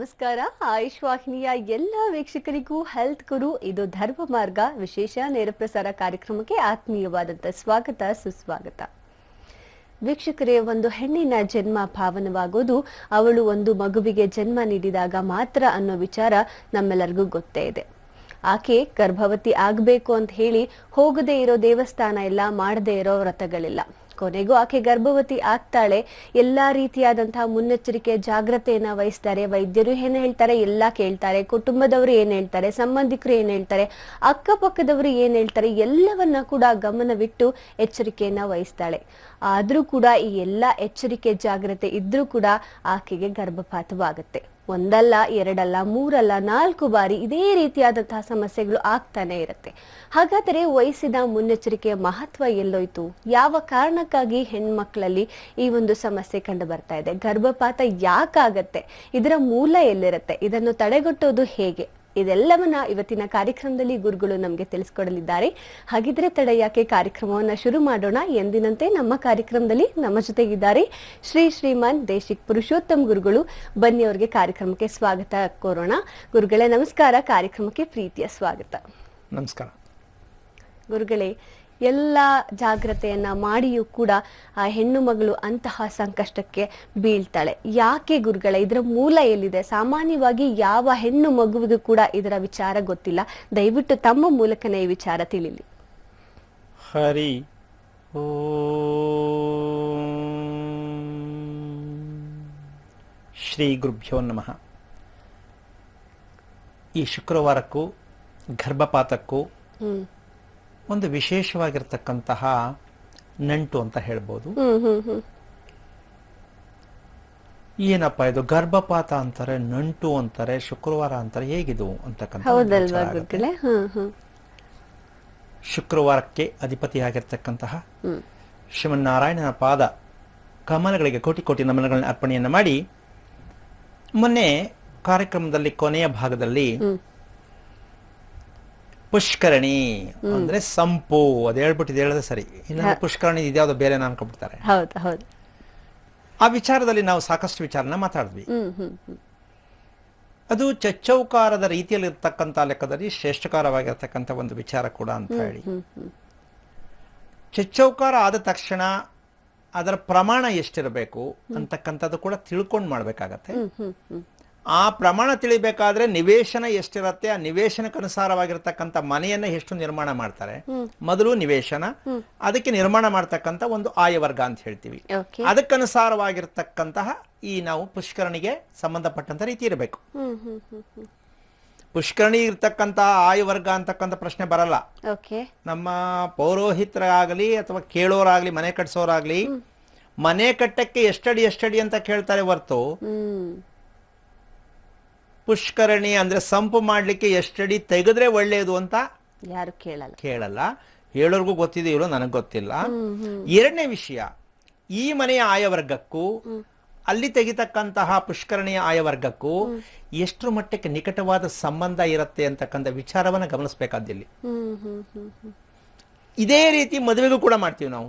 ನಮಸ್ಕಾರ ಆಯುಷ್ ವಾಹಿನಿಯ ಎಲ್ಲ ವೀಕ್ಷಕರಿಗೂ ಹೆಲ್ತ್ ಗುರು ಇದು ಧರ್ಮ ಮಾರ್ಗ ವಿಶೇಷ ನೇರಪ್ರಸಾರ ಕಾರ್ಯಕ್ರಮಕ್ಕೆ ಆತ್ಮೀಯವಾದಂತ ಸ್ವಾಗತ ಸುಸ್ವಾಗತ ವೀಕ್ಷಕರೇ ಒಂದು ಹೆಣ್ಣಿನ ಜನ್ಮ ಭಾವನವಾಗೋದು ಅವಳು ಒಂದು ಮಗುವಿಗೆ ಜನ್ಮ ನೀಡಿದಾಗ ಮಾತ್ರ ಅನ್ನೋ ವಿಚಾರ ನಮ್ಮೆಲ್ಲರಿಗೂ ಗೊತ್ತೇ ಇದೆ ಆಕೆ ಗರ್ಭವತಿ ಆಗಬೇಕು ಅಂತ ಹೇಳಿ ಹೋಗದೇ ಇರೋ ದೇವಸ್ಥಾನ ಇಲ್ಲ ಮಾಡದೇ ಇರೋ ವ್ರತಗಳಿಲ್ಲ ಕೊನೆಗೂ ಆಕೆ ಗರ್ಭವತಿ ಆಗ್ತಾಳೆ ಎಲ್ಲಾ ರೀತಿಯಾದಂತಹ ಮುನ್ನೆಚ್ಚರಿಕೆ ಜಾಗ್ರತೆಯನ್ನ ವಹಿಸ್ತಾರೆ ವೈದ್ಯರು ಏನ್ ಹೇಳ್ತಾರೆ ಎಲ್ಲಾ ಕೇಳ್ತಾರೆ ಕುಟುಂಬದವರು ಏನ್ ಹೇಳ್ತಾರೆ ಸಂಬಂಧಿಕರು ಏನ್ ಹೇಳ್ತಾರೆ ಅಕ್ಕಪಕ್ಕದವರು ಏನ್ ಹೇಳ್ತಾರೆ ಎಲ್ಲವನ್ನ ಕೂಡ ಗಮನವಿಟ್ಟು ಎಚ್ಚರಿಕೆಯನ್ನ ವಹಿಸ್ತಾಳೆ ಆದ್ರೂ ಕೂಡ ಈ ಎಲ್ಲಾ ಎಚ್ಚರಿಕೆ ಜಾಗ್ರತೆ ಇದ್ರೂ ಕೂಡ ಆಕೆಗೆ ಗರ್ಭಪಾತವಾಗುತ್ತೆ ಒಂದಲ್ಲ ಎರಡಲ್ಲ ಮೂರಲ್ಲ ನಾಲ್ಕು ಬಾರಿ ಇದೇ ರೀತಿಯಾದಂತಹ ಸಮಸ್ಯೆಗಳು ಆಗ್ತಾನೆ ಇರುತ್ತೆ ಹಾಗಾದರೆ ವಯಸ್ಸಿನ ಮುನ್ನೆಚ್ಚರಿಕೆಯ ಮಹತ್ವ ಎಲ್ಲೋಯ್ತು ಯಾವ ಕಾರಣಕ್ಕಾಗಿ ಹೆಣ್ಮಕ್ಳಲ್ಲಿ ಈ ಒಂದು ಸಮಸ್ಯೆ ಕಂಡು ಬರ್ತಾ ಇದೆ ಗರ್ಭಪಾತ ಯಾಕಾಗತ್ತೆ ಇದರ ಮೂಲ ಎಲ್ಲಿರುತ್ತೆ ಇದನ್ನು ತಡೆಗಟ್ಟೋದು ಹೇಗೆ ಇದೆಲ್ಲವನ್ನ ಇವತ್ತಿನ ಕಾರ್ಯಕ್ರಮದಲ್ಲಿ ಗುರುಗಳು ನಮಗೆ ತಿಳಿಸ್ಕೊಡಲಿದ್ದಾರೆ ಹಾಗಿದ್ರೆ ತಡ ಯಾಕೆ ಕಾರ್ಯಕ್ರಮವನ್ನ ಶುರು ಮಾಡೋಣ ಎಂದಿನಂತೆ ನಮ್ಮ ಕಾರ್ಯಕ್ರಮದಲ್ಲಿ ನಮ್ಮ ಜೊತೆಗಿದ್ದಾರೆ ಶ್ರೀ ಶ್ರೀಮಾನ್ ದೇಶಿಕ್ ಪುರುಷೋತ್ತಮ್ ಗುರುಗಳು ಬನ್ನಿ ಅವರಿಗೆ ಕಾರ್ಯಕ್ರಮಕ್ಕೆ ಸ್ವಾಗತ ಕೋರೋಣ ಗುರುಗಳೇ ನಮಸ್ಕಾರ ಕಾರ್ಯಕ್ರಮಕ್ಕೆ ಪ್ರೀತಿಯ ಸ್ವಾಗತ ನಮಸ್ಕಾರ ಗುರುಗಳೇ ಎಲ್ಲ ಜಾಗ್ರತೆಯನ್ನ ಮಾಡಿಯೂ ಕೂಡ ಆ ಹೆಣ್ಣು ಮಗಳು ಅಂತಹ ಸಂಕಷ್ಟಕ್ಕೆ ಬೀಳ್ತಾಳೆ ಯಾಕೆ ಗುರುಗಳ ಇದರ ಮೂಲ ಎಲ್ಲಿದೆ ಸಾಮಾನ್ಯವಾಗಿ ಯಾವ ಹೆಣ್ಣು ಮಗುವಿಗೂ ಕೂಡ ಇದರ ವಿಚಾರ ಗೊತ್ತಿಲ್ಲ ದಯವಿಟ್ಟು ತಮ್ಮ ಮೂಲಕನೇ ಈ ವಿಚಾರ ತಿಳಿಲಿ ಹರಿ ಶ್ರೀ ಗುರುಭ್ಯೋ ನಮಃ ಈ ಶುಕ್ರವಾರಕ್ಕೂ ಗರ್ಭಪಾತಕ್ಕೂ ಒಂದು ವಿಶೇಷವಾಗಿರ್ತಕ್ಕಂತಹ ನಂಟು ಅಂತ ಹೇಳ್ಬೋದು ಏನಪ್ಪಾ ಇದು ಗರ್ಭಪಾತ ಅಂತಾರೆ ನಂಟು ಅಂತಾರೆ ಶುಕ್ರವಾರ ಅಂತಾರೆ ಹೇಗಿದು ಅಂತಕ್ಕಂಥ ಶುಕ್ರವಾರಕ್ಕೆ ಅಧಿಪತಿಯಾಗಿರ್ತಕ್ಕಂತಹ ಶಿವನಾರಾಯಣನ ಪಾದ ಕಮಲಗಳಿಗೆ ಕೋಟಿ ಕೋಟಿ ನಮನಗಳನ್ನ ಅರ್ಪಣೆಯನ್ನು ಮಾಡಿ ಮೊನ್ನೆ ಕಾರ್ಯಕ್ರಮದಲ್ಲಿ ಕೊನೆಯ ಭಾಗದಲ್ಲಿ ಪುಷ್ಕರಣಿ ಅಂದ್ರೆ ಸಂಪು ಅದ್ ಹೇಳ್ಬಿಟ್ಟು ಹೇಳದೆ ಸರಿ ಇನ್ನ ಪುಷ್ಕರಣಿ ಇದ್ಯಾವ್ದು ಬೇರೆ ಅನ್ಕೊಂಡ್ಬಿಡ್ತಾರೆ ಆ ವಿಚಾರದಲ್ಲಿ ನಾವು ಸಾಕಷ್ಟು ವಿಚಾರನ ಮಾತಾಡಿದ್ವಿ ಅದು ಚಚ್ಚೌಕಾರದ ರೀತಿಯಲ್ಲಿ ಇರ್ತಕ್ಕಂಥ ಲೆಕ್ಕದಲ್ಲಿ ಶ್ರೇಷ್ಠಕಾರವಾಗಿರ್ತಕ್ಕಂಥ ಒಂದು ವಿಚಾರ ಕೂಡ ಅಂತ ಹೇಳಿ ಚಚ್ಚೌಕಾರ ಆದ ತಕ್ಷಣ ಅದರ ಪ್ರಮಾಣ ಎಷ್ಟಿರಬೇಕು ಅಂತಕ್ಕಂಥದ್ದು ಕೂಡ ತಿಳ್ಕೊಂಡು ಮಾಡಬೇಕಾಗತ್ತೆ ಆ ಪ್ರಮಾಣ ತಿಳಿಬೇಕಾದ್ರೆ ನಿವೇಶನ ಎಷ್ಟಿರತ್ತೆ ಆ ನಿವೇಶನಕ್ಕನುಸಾರವಾಗಿರ್ತಕ್ಕಂಥ ಮನೆಯನ್ನ ಎಷ್ಟು ನಿರ್ಮಾಣ ಮಾಡ್ತಾರೆ ಮೊದಲು ನಿವೇಶನ ಅದಕ್ಕೆ ನಿರ್ಮಾಣ ಮಾಡ್ತಕ್ಕಂಥ ಒಂದು ಆಯವರ್ಗ ಅಂತ ಹೇಳ್ತೀವಿ ಅದಕ್ಕನುಸಾರವಾಗಿರ್ತಕ್ಕಂತಹ ಈ ನಾವು ಪುಷ್ಕರಣಿಗೆ ಸಂಬಂಧಪಟ್ಟಂತ ರೀತಿ ಇರಬೇಕು ಪುಷ್ಕರಣಿ ಇರ್ತಕ್ಕಂತಹ ಆಯುವರ್ಗ ಅಂತಕ್ಕಂಥ ಪ್ರಶ್ನೆ ಬರಲ್ಲ ನಮ್ಮ ಪೌರೋಹಿತರಾಗಲಿ ಅಥವಾ ಕೇಳೋರಾಗ್ಲಿ ಮನೆ ಕಟ್ಸೋರಾಗ್ಲಿ ಮನೆ ಕಟ್ಟಕ್ಕೆ ಎಷ್ಟಡಿ ಎಷ್ಟಡಿ ಅಂತ ಕೇಳ್ತಾರೆ ಹೊರ್ತು ಪುಷ್ಕರಣಿ ಅಂದ್ರೆ ಸಂಪು ಮಾಡ್ಲಿಕ್ಕೆ ಎಷ್ಟಡಿ ತೆಗೆದ್ರೆ ಒಳ್ಳೆಯದು ಅಂತ ಯಾರು ಕೇಳಲ್ಲ ಕೇಳಲ್ಲ ಗೊತ್ತಿದೆ ಗೊತ್ತಿದೆಯೋ ನನಗೆ ಗೊತ್ತಿಲ್ಲ ಎರಡನೇ ವಿಷಯ ಈ ಮನೆಯ ಆಯವರ್ಗಕ್ಕೂ ಅಲ್ಲಿ ತೆಗಿತಕ್ಕಂತಹ ಪುಷ್ಕರಣಿಯ ಆಯವರ್ಗಕ್ಕೂ ಎಷ್ಟು ಮಟ್ಟಕ್ಕೆ ನಿಕಟವಾದ ಸಂಬಂಧ ಇರುತ್ತೆ ಅಂತಕ್ಕಂಥ ವಿಚಾರವನ್ನ ಗಮನಿಸಬೇಕಾದಲ್ಲಿ ಇದೇ ರೀತಿ ಮದುವೆಗೂ ಕೂಡ ಮಾಡ್ತೀವಿ ನಾವು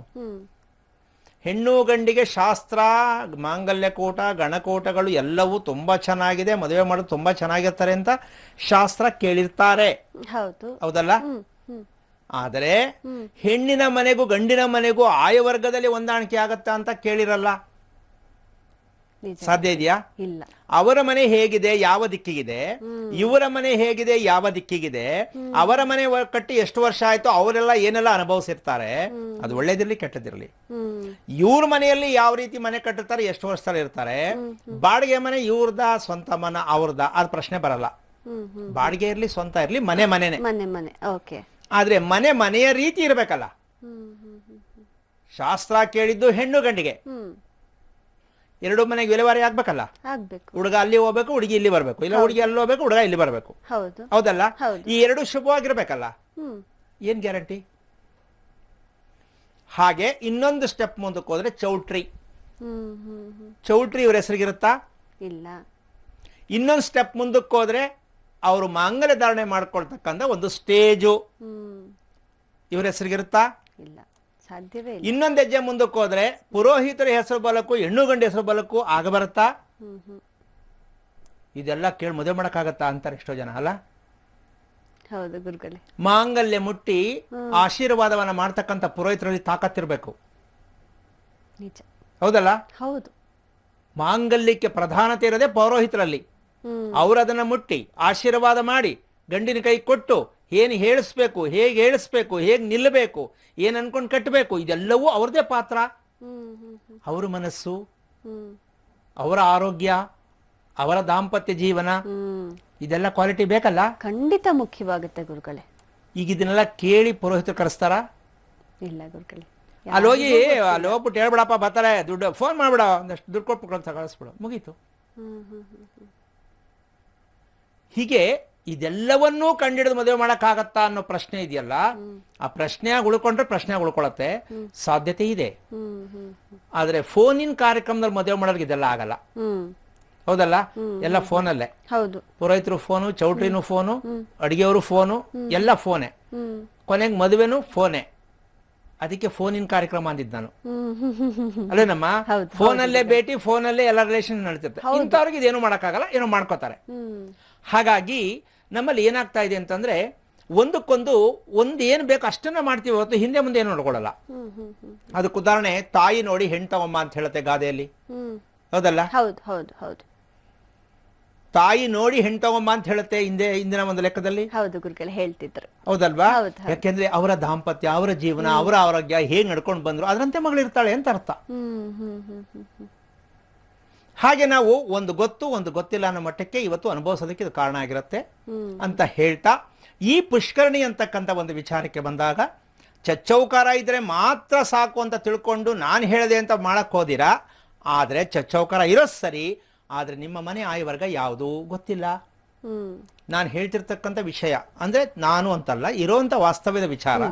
ಹೆಣ್ಣು ಗಂಡಿಗೆ ಶಾಸ್ತ್ರ ಮಾಂಗಲ್ಯ ಮಾಂಗಲ್ಯಕೂಟ ಗಣಕೂಟಗಳು ಎಲ್ಲವೂ ತುಂಬಾ ಚೆನ್ನಾಗಿದೆ ಮದುವೆ ಮಾಡೋದು ತುಂಬಾ ಚೆನ್ನಾಗಿರ್ತಾರೆ ಅಂತ ಶಾಸ್ತ್ರ ಕೇಳಿರ್ತಾರೆ ಹೌದಲ್ಲ ಆದರೆ ಹೆಣ್ಣಿನ ಮನೆಗೂ ಗಂಡಿನ ಮನೆಗೂ ಆಯ ವರ್ಗದಲ್ಲಿ ಹೊಂದಾಣಿಕೆ ಆಗತ್ತಾ ಅಂತ ಕೇಳಿರಲ್ಲ ಸಾಧ್ಯ ಇದೆಯಾ ಇಲ್ಲ ಅವರ ಮನೆ ಹೇಗಿದೆ ಯಾವ ದಿಕ್ಕಿಗಿದೆ ಇವರ ಮನೆ ಹೇಗಿದೆ ಯಾವ ದಿಕ್ಕಿಗಿದೆ ಅವರ ಮನೆ ಕಟ್ಟಿ ಎಷ್ಟು ವರ್ಷ ಆಯ್ತು ಅವರೆಲ್ಲ ಏನೆಲ್ಲ ಅನುಭವಿಸಿರ್ತಾರೆ ಅದು ಒಳ್ಳೇದಿರ್ಲಿ ಕೆಟ್ಟದಿರ್ಲಿ ಇವ್ರ ಮನೆಯಲ್ಲಿ ಯಾವ ರೀತಿ ಮನೆ ಕಟ್ಟಿರ್ತಾರೆ ಎಷ್ಟು ವರ್ಷ ಇರ್ತಾರೆ ಬಾಡಿಗೆ ಮನೆ ಇವ್ರದ ಸ್ವಂತ ಮನ ಅವ್ರದ ಅದ್ ಪ್ರಶ್ನೆ ಬರಲ್ಲ ಬಾಡಿಗೆ ಇರ್ಲಿ ಸ್ವಂತ ಇರ್ಲಿ ಮನೆ ಮನೆ ಮನೆ ಓಕೆ ಆದ್ರೆ ಮನೆ ಮನೆಯ ರೀತಿ ಇರ್ಬೇಕಲ್ಲ ಶಾಸ್ತ್ರ ಕೇಳಿದ್ದು ಹೆಣ್ಣು ಗಂಡಿಗೆ ಎರಡು ಮನೆಗೆ ವಿಲೇವಾರಿ ಆಗ್ಬೇಕಲ್ಲ ಹುಡುಗ ಅಲ್ಲಿ ಹೋಗ್ಬೇಕು ಹುಡುಗಿ ಇಲ್ಲಿ ಬರ್ಬೇಕು ಇಲ್ಲ ಹುಡುಗಿ ಅಲ್ಲಿ ಹೋಗ್ಬೇಕು ಹುಡುಗ ಇಲ್ಲಿ ಬರ್ಬೇಕು ಹೌದು ಹೌದಲ್ಲ ಈ ಎರಡು ಶುಭವಾಗಿರ್ಬೇಕಲ್ಲ ಏನ್ ಗ್ಯಾರಂಟಿ ಹಾಗೆ ಇನ್ನೊಂದು ಸ್ಟೆಪ್ ಮುಂದಕ್ಕೆ ಹೋದ್ರೆ ಚೌಟ್ರಿ ಚೌಟ್ರಿ ಇವ್ರ ಹೆಸರಿಗಿರುತ್ತಾ ಇಲ್ಲ ಇನ್ನೊಂದು ಸ್ಟೆಪ್ ಮುಂದಕ್ಕೆ ಹೋದ್ರೆ ಅವರು ಮಾಂಗಲ್ಯ ಧಾರಣೆ ಮಾಡ್ಕೊಳ್ತಕ್ಕಂಥ ಒಂದು ಸ್ಟೇಜು ಇವ್ರ ಹೆಸರಿಗಿರುತ್ತಾ ಇಲ್ಲ ಸಾಧ್ಯವೇ ಇನ್ನೊಂದು ಹೆಜ್ಜೆ ಮುಂದಕ್ಕೆ ಹೋದ್ರೆ ಪುರೋಹಿತರ ಹೆಸರು ಬಲಕ್ಕೂ ಹೆಣ್ಣು ಗಂಡ ಹೆಸರು ಬಲಕ್ಕೂ ಆಗ ಬರುತ್ತಾ ಇದೆಲ್ಲ ಕೇಳಿ ಮದುವೆ ಮಾಡಕ್ಕಾಗತ್ತಾ ಅಂತಾರೆ ಎಷ್ಟೋ ಜನ ಅಲ್ಲ ಹೌದು ಮಾಂಗಲ್ಯ ಮುಟ್ಟಿ ಆಶೀರ್ವಾದವನ್ನ ಮಾಡ್ತಕ್ಕಂಥ ಪುರೋಹಿತರಲ್ಲಿ ತಾಕತ್ತಿರ್ಬೇಕು ಹೌದಲ್ಲ ಹೌದು ಮಾಂಗಲ್ಯಕ್ಕೆ ಪ್ರಧಾನತೆ ಇರೋದೇ ಪೌರೋಹಿತರಲ್ಲಿ ಅವರದನ್ನ ಅದನ್ನ ಮುಟ್ಟಿ ಆಶೀರ್ವಾದ ಮಾಡಿ ಗಂಡಿನ ಕೈ ಕೊಟ್ಟು ಏನು ಹೇಳಿಸ್ಬೇಕು ಹೇಗೆ ಹೇಳಿಸ್ಬೇಕು ಹೇಗೆ ನಿಲ್ಲಬೇಕು ಏನು ಅನ್ಕೊಂಡು ಕಟ್ಟಬೇಕು ಇದೆಲ್ಲವೂ ಅವ್ರದೇ ಪಾತ್ರ ಅವರ ಮನಸ್ಸು ಅವರ ಆರೋಗ್ಯ ಅವರ ದಾಂಪತ್ಯ ಜೀವನ ಇದೆಲ್ಲ ಕ್ವಾಲಿಟಿ ಬೇಕಲ್ಲ ಖಂಡಿತ ಮುಖ್ಯವಾಗುತ್ತೆ ಗುರುಗಳೇ ಈಗ ಇದನ್ನೆಲ್ಲ ಕೇಳಿ ಪುರೋಹಿತರು ಕರೆಸ್ತಾರ ಇಲ್ಲ ಗುರುಗಳೇ ಅಲ್ಲಿ ಹೋಗಿ ಅಲ್ಲಿ ಹೋಗ್ಬಿಟ್ಟು ಹೇಳ್ಬಿಡಪ್ಪ ಬರ್ತಾರೆ ದುಡ್ಡು ಫೋನ್ ಮಾಡ್ಬಿಡ ಒಂದಷ್ಟು ದುಡ್ಡು ಕೊಟ್ಬಿಟ್ಟು ಕಳಿಸ್ಬಿಡು ಮುಗೀತು ಹೀಗೆ ಇದೆಲ್ಲವನ್ನೂ ಕಂಡಿಡಿದು ಮದುವೆ ಮಾಡೋಕ್ಕಾಗತ್ತಾ ಅನ್ನೋ ಪ್ರಶ್ನೆ ಇದೆಯಲ್ಲ ಆ ಪ್ರಶ್ನೆ ಉಳ್ಕೊಂಡ್ರೆ ಪ್ರಶ್ನೆ ಉಳ್ಕೊಳತ್ತೆ ಸಾಧ್ಯತೆ ಇದೆ ಆದರೆ ಫೋನಿನ ಕಾರ್ಯಕ್ರಮದಲ್ಲಿ ಮದುವೆ ಮಾಡೋರಿಗೆ ಇದೆಲ್ಲ ಆಗಲ್ಲ ಹೌದಲ್ಲ ಎಲ್ಲ ಫೋನಲ್ಲೇ ಹೌದು ಪುರೋಹಿತರು ಫೋನು ಚೌಟ್ರಿನು ಫೋನು ಅಡಿಗೆಯವರು ಫೋನು ಎಲ್ಲ ಫೋನೆ ಕೊನೆಗೆ ಮದುವೆನು ಫೋನೆ ಅದಕ್ಕೆ ಫೋನಿನ ಕಾರ್ಯಕ್ರಮ ಅಂದಿದ್ದು ನಾನು ಅಲ್ಲೇನಮ್ಮ ಫೋನಲ್ಲೇ ಭೇಟಿ ಫೋನಲ್ಲೇ ಎಲ್ಲ ರಿಲೇಷನ್ ನಡೀತಿರ್ತಾರೆ ಇಂಥವ್ರಿಗೆ ಇದೇನು ಮಾಡೋಕ್ಕಾಗಲ್ಲ ಏನೋ ಮಾಡ್ಕೋತಾರೆ ಹಾಗಾಗಿ ನಮ್ಮಲ್ಲಿ ಏನಾಗ್ತಾ ಇದೆ ಅಂತಂದ್ರೆ ಒಂದಕ್ಕೊಂದು ಏನು ಬೇಕು ಅಷ್ಟನ್ನ ಮಾಡ್ತೀವಿ ಹೊರತು ಹಿಂದೆ ಮುಂದೆ ಏನು ನೋಡ್ಕೊಳ್ಳಲ್ಲ ಅದಕ್ಕೆ ಉದಾಹರಣೆ ತಾಯಿ ನೋಡಿ ಹೆಣ್ತವಮ್ಮ ಅಂತ ಹೇಳುತ್ತೆ ಗಾದೆಯಲ್ಲಿ ಹೌದಲ್ಲ ತಾಯಿ ನೋಡಿ ಹೆಣ್ತವಮ್ಮ ಅಂತ ಹೇಳುತ್ತೆ ಹಿಂದೆ ಇಂದಿನ ಒಂದು ಲೆಕ್ಕದಲ್ಲಿ ಹೌದು ಹೇಳ್ತಿದ್ರು ಹೌದಲ್ವಾ ಯಾಕೆಂದ್ರೆ ಅವರ ದಾಂಪತ್ಯ ಅವರ ಜೀವನ ಅವರ ಆರೋಗ್ಯ ಹೇಗ್ ನಡ್ಕೊಂಡು ಬಂದ್ರು ಅದರಂತೆ ಮಗಳಿರ್ತಾಳೆ ಅಂತ ಅರ್ಥ ಹಾಗೆ ನಾವು ಒಂದು ಗೊತ್ತು ಒಂದು ಗೊತ್ತಿಲ್ಲ ಅನ್ನೋ ಮಟ್ಟಕ್ಕೆ ಇವತ್ತು ಅನುಭವಿಸೋದಕ್ಕೆ ಇದು ಕಾರಣ ಆಗಿರುತ್ತೆ ಅಂತ ಹೇಳ್ತಾ ಈ ಪುಷ್ಕರಣಿ ಅಂತಕ್ಕಂಥ ಒಂದು ವಿಚಾರಕ್ಕೆ ಬಂದಾಗ ಚಚ್ಚೌಕಾರ ಇದ್ರೆ ಮಾತ್ರ ಸಾಕು ಅಂತ ತಿಳ್ಕೊಂಡು ನಾನು ಹೇಳಿದೆ ಅಂತ ಮಾಡಕ್ಕೆ ಹೋದಿರಾ ಆದರೆ ಚಚ್ಚೌಕಾರ ಇರೋ ಸರಿ ಆದರೆ ನಿಮ್ಮ ಮನೆ ಆಯುವರ್ಗ ಯಾವುದೂ ಗೊತ್ತಿಲ್ಲ ನಾನು ಹೇಳ್ತಿರ್ತಕ್ಕಂಥ ವಿಷಯ ಅಂದರೆ ನಾನು ಅಂತಲ್ಲ ಇರೋವಂಥ ವಾಸ್ತವ್ಯದ ವಿಚಾರ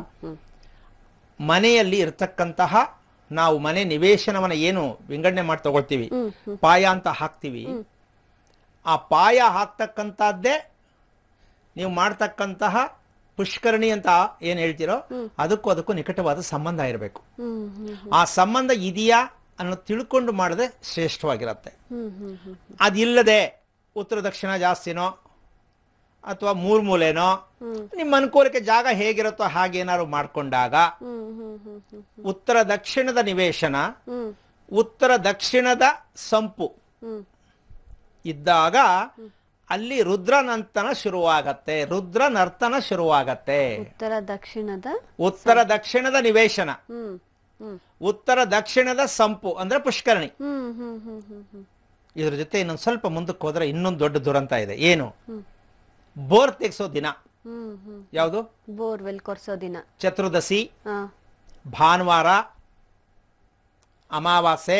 ಮನೆಯಲ್ಲಿ ಇರತಕ್ಕಂತಹ ನಾವು ಮನೆ ನಿವೇಶನವನ್ನ ಏನು ವಿಂಗಡಣೆ ಮಾಡಿ ತಗೊಳ್ತೀವಿ ಪಾಯ ಅಂತ ಹಾಕ್ತೀವಿ ಆ ಪಾಯ ಹಾಕ್ತಕ್ಕಂಥದ್ದೇ ನೀವು ಮಾಡ್ತಕ್ಕಂತಹ ಪುಷ್ಕರಣಿ ಅಂತ ಏನ್ ಹೇಳ್ತಿರೋ ಅದಕ್ಕೂ ಅದಕ್ಕೂ ನಿಕಟವಾದ ಸಂಬಂಧ ಇರಬೇಕು ಆ ಸಂಬಂಧ ಇದೆಯಾ ಅನ್ನೋ ತಿಳ್ಕೊಂಡು ಮಾಡದೆ ಶ್ರೇಷ್ಠವಾಗಿರತ್ತೆ ಅದಿಲ್ಲದೆ ಉತ್ತರ ದಕ್ಷಿಣ ಜಾಸ್ತಿನೋ ಅಥವಾ ಮೂರ್ ಮೂಲೆನೋ ನಿಮ್ಮ ಅನುಕೂಲಕ್ಕೆ ಜಾಗ ಹೇಗಿರುತ್ತೋ ಹಾಗೇನಾದ್ರು ಮಾಡ್ಕೊಂಡಾಗ ಉತ್ತರ ದಕ್ಷಿಣದ ನಿವೇಶನ ಉತ್ತರ ದಕ್ಷಿಣದ ಸಂಪು ಇದ್ದಾಗ ಅಲ್ಲಿ ರುದ್ರ ನರ್ತನ ಶುರುವಾಗತ್ತೆ ರುದ್ರ ನರ್ತನ ಶುರುವಾಗತ್ತೆ ಉತ್ತರ ದಕ್ಷಿಣದ ಉತ್ತರ ದಕ್ಷಿಣದ ನಿವೇಶನ ಉತ್ತರ ದಕ್ಷಿಣದ ಸಂಪು ಅಂದ್ರೆ ಪುಷ್ಕರಣಿ ಇದ್ರ ಜೊತೆ ಇನ್ನೊಂದು ಸ್ವಲ್ಪ ಮುಂದಕ್ಕೆ ಹೋದ್ರೆ ಇನ್ನೊಂದು ದೊಡ್ಡ ದುರಂತ ಇದೆ ಏನು ಬೋರ್ ತೆಗ್ಸೋ ದಿನ ಯಾವುದು ಬೋರ್ವೆಲ್ ಕೊರ್ಸೋ ದಿನ ಚತುರ್ದಶಿ ಭಾನುವಾರ ಅಮಾವಾಸ್ಯೆ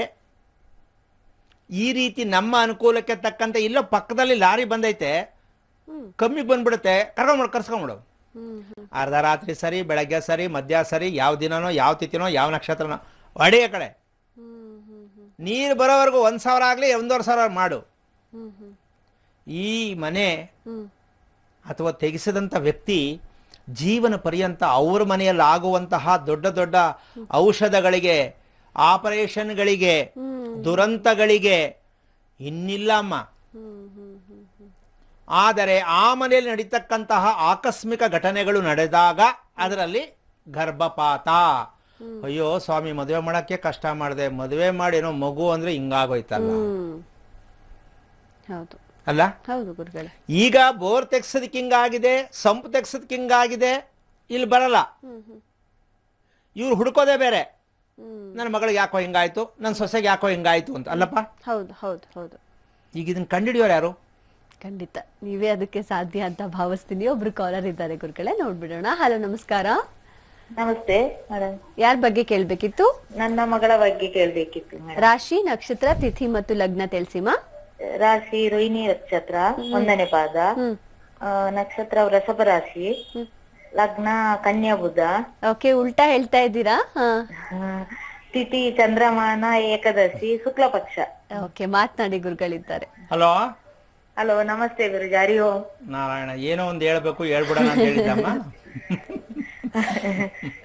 ಈ ರೀತಿ ನಮ್ಮ ಅನುಕೂಲಕ್ಕೆ ತಕ್ಕಂತೆ ಇಲ್ಲೋ ಪಕ್ಕದಲ್ಲಿ ಲಾರಿ ಬಂದೈತೆ ಕಮ್ಮಿ ಬಂದ್ಬಿಡುತ್ತೆ ಕರ್ಕೊಂಡ್ಬಿಡು ಕರ್ಸ್ಕೊಂಡ್ಬಿಡು ಅರ್ಧ ರಾತ್ರಿ ಸರಿ ಬೆಳಗ್ಗೆ ಸರಿ ಮಧ್ಯ ಸರಿ ಯಾವ ದಿನನೋ ಯಾವ ತಿಥಿನೋ ಯಾವ ನಕ್ಷತ್ರನೋ ಒಡೆಯ ಕಡೆ ನೀರು ಬರೋವರೆಗೂ ಒಂದು ಸಾವಿರ ಆಗಲಿ ಒಂದೂವರೆ ಸಾವಿರ ಮಾಡು ಈ ಮನೆ ಅಥವಾ ತೆಗೆಸಿದಂಥ ವ್ಯಕ್ತಿ ಜೀವನ ಪರ್ಯಂತ ಅವ್ರ ಮನೆಯಲ್ಲಿ ಆಗುವಂತಹ ದೊಡ್ಡ ದೊಡ್ಡ ಔಷಧಗಳಿಗೆ ಆಪರೇಷನ್ಗಳಿಗೆ ದುರಂತಗಳಿಗೆ ಇನ್ನಿಲ್ಲ ಅಮ್ಮ ಆದರೆ ಆ ಮನೆಯಲ್ಲಿ ನಡೀತಕ್ಕಂತಹ ಆಕಸ್ಮಿಕ ಘಟನೆಗಳು ನಡೆದಾಗ ಅದರಲ್ಲಿ ಗರ್ಭಪಾತ ಅಯ್ಯೋ ಸ್ವಾಮಿ ಮದುವೆ ಮಾಡಕ್ಕೆ ಕಷ್ಟ ಮಾಡಿದೆ ಮದುವೆ ಮಾಡಿ ಏನೋ ಮಗು ಅಂದ್ರೆ ಹಿಂಗಾಗೋಯ್ತಲ್ಲ ಅಲ್ಲ ಹೌದು ಗುರುಗಳೇ ಈಗ ಬೋರ್ ತೆಗ್ಸೋದಕ್ಕೆ ಹಿಂಗಾಗಿದೆ ಸಂಪ್ ತೆಗ್ಸೋದಕ್ಕೆ ಹಿಂಗಾಗಿದೆ ಇಲ್ಲಿ ಬರಲ್ಲ ಇವ್ರು ಹುಡುಕೋದೇ ಬೇರೆ ನನ್ನ ಮಗಳಿಗೆ ಯಾಕೋ ಹಿಂಗಾಯ್ತು ನನ್ನ ಸೊಸೆಗೆ ಯಾಕೋ ಹಿಂಗಾಯ್ತು ಅಂತ ಅಲ್ಲಪ್ಪ ಹೌದು ಹೌದು ಹೌದು ಈಗ ಇದನ್ನ ಕಂಡಿಡಿಯೋರು ಯಾರು ಖಂಡಿತ ನೀವೇ ಅದಕ್ಕೆ ಸಾಧ್ಯ ಅಂತ ಭಾವಿಸ್ತೀನಿ ಒಬ್ರು ಕಾಲರ್ ಇದ್ದಾರೆ ಗುರುಗಳೇ ನೋಡ್ಬಿಡೋಣ ಹಲೋ ನಮಸ್ಕಾರ ನಮಸ್ತೆ ಯಾರ ಬಗ್ಗೆ ಕೇಳ್ಬೇಕಿತ್ತು ನನ್ನ ಮಗಳ ಬಗ್ಗೆ ಕೇಳ್ಬೇಕಿತ್ತು ರಾಶಿ ನಕ್ಷತ್ರ ತಿಥಿ ಮತ್ತು ಲಗ್ನ ತಿಳಿಸಿಮಾ ರಾಶಿ ರೋಹಿಣಿ ನಕ್ಷತ್ರ ಒಂದನೇ ಪಾದ ನಕ್ಷತ್ರ ವೃಷಭ ರಾಶಿ ಲಗ್ನ ಕನ್ಯಾ ಬುಧ ಓಕೆ ಉಲ್ಟಾ ಹೇಳ್ತಾ ಇದ್ದೀರಾ ತಿಥಿ ಚಂದ್ರಮಾನ ಏಕದಶಿ ಶುಕ್ಲ ಪಕ್ಷ ಓಕೆ ಮಾತನಾಡಿ ಗುರುಗಳಿದ್ದಾರೆ ಹಲೋ ಹಲೋ ನಮಸ್ತೆ ಗುರುಜಿ ಹರಿ ಓಂ ನಾರಾಯಣ ಏನೋ ಒಂದ್ ಹೇಳ್ಬೇಕು ಹೇಳ್ಬಿಡೋಣ ಅಂತ ಹೇಳಿದ್ದಮ್ಮ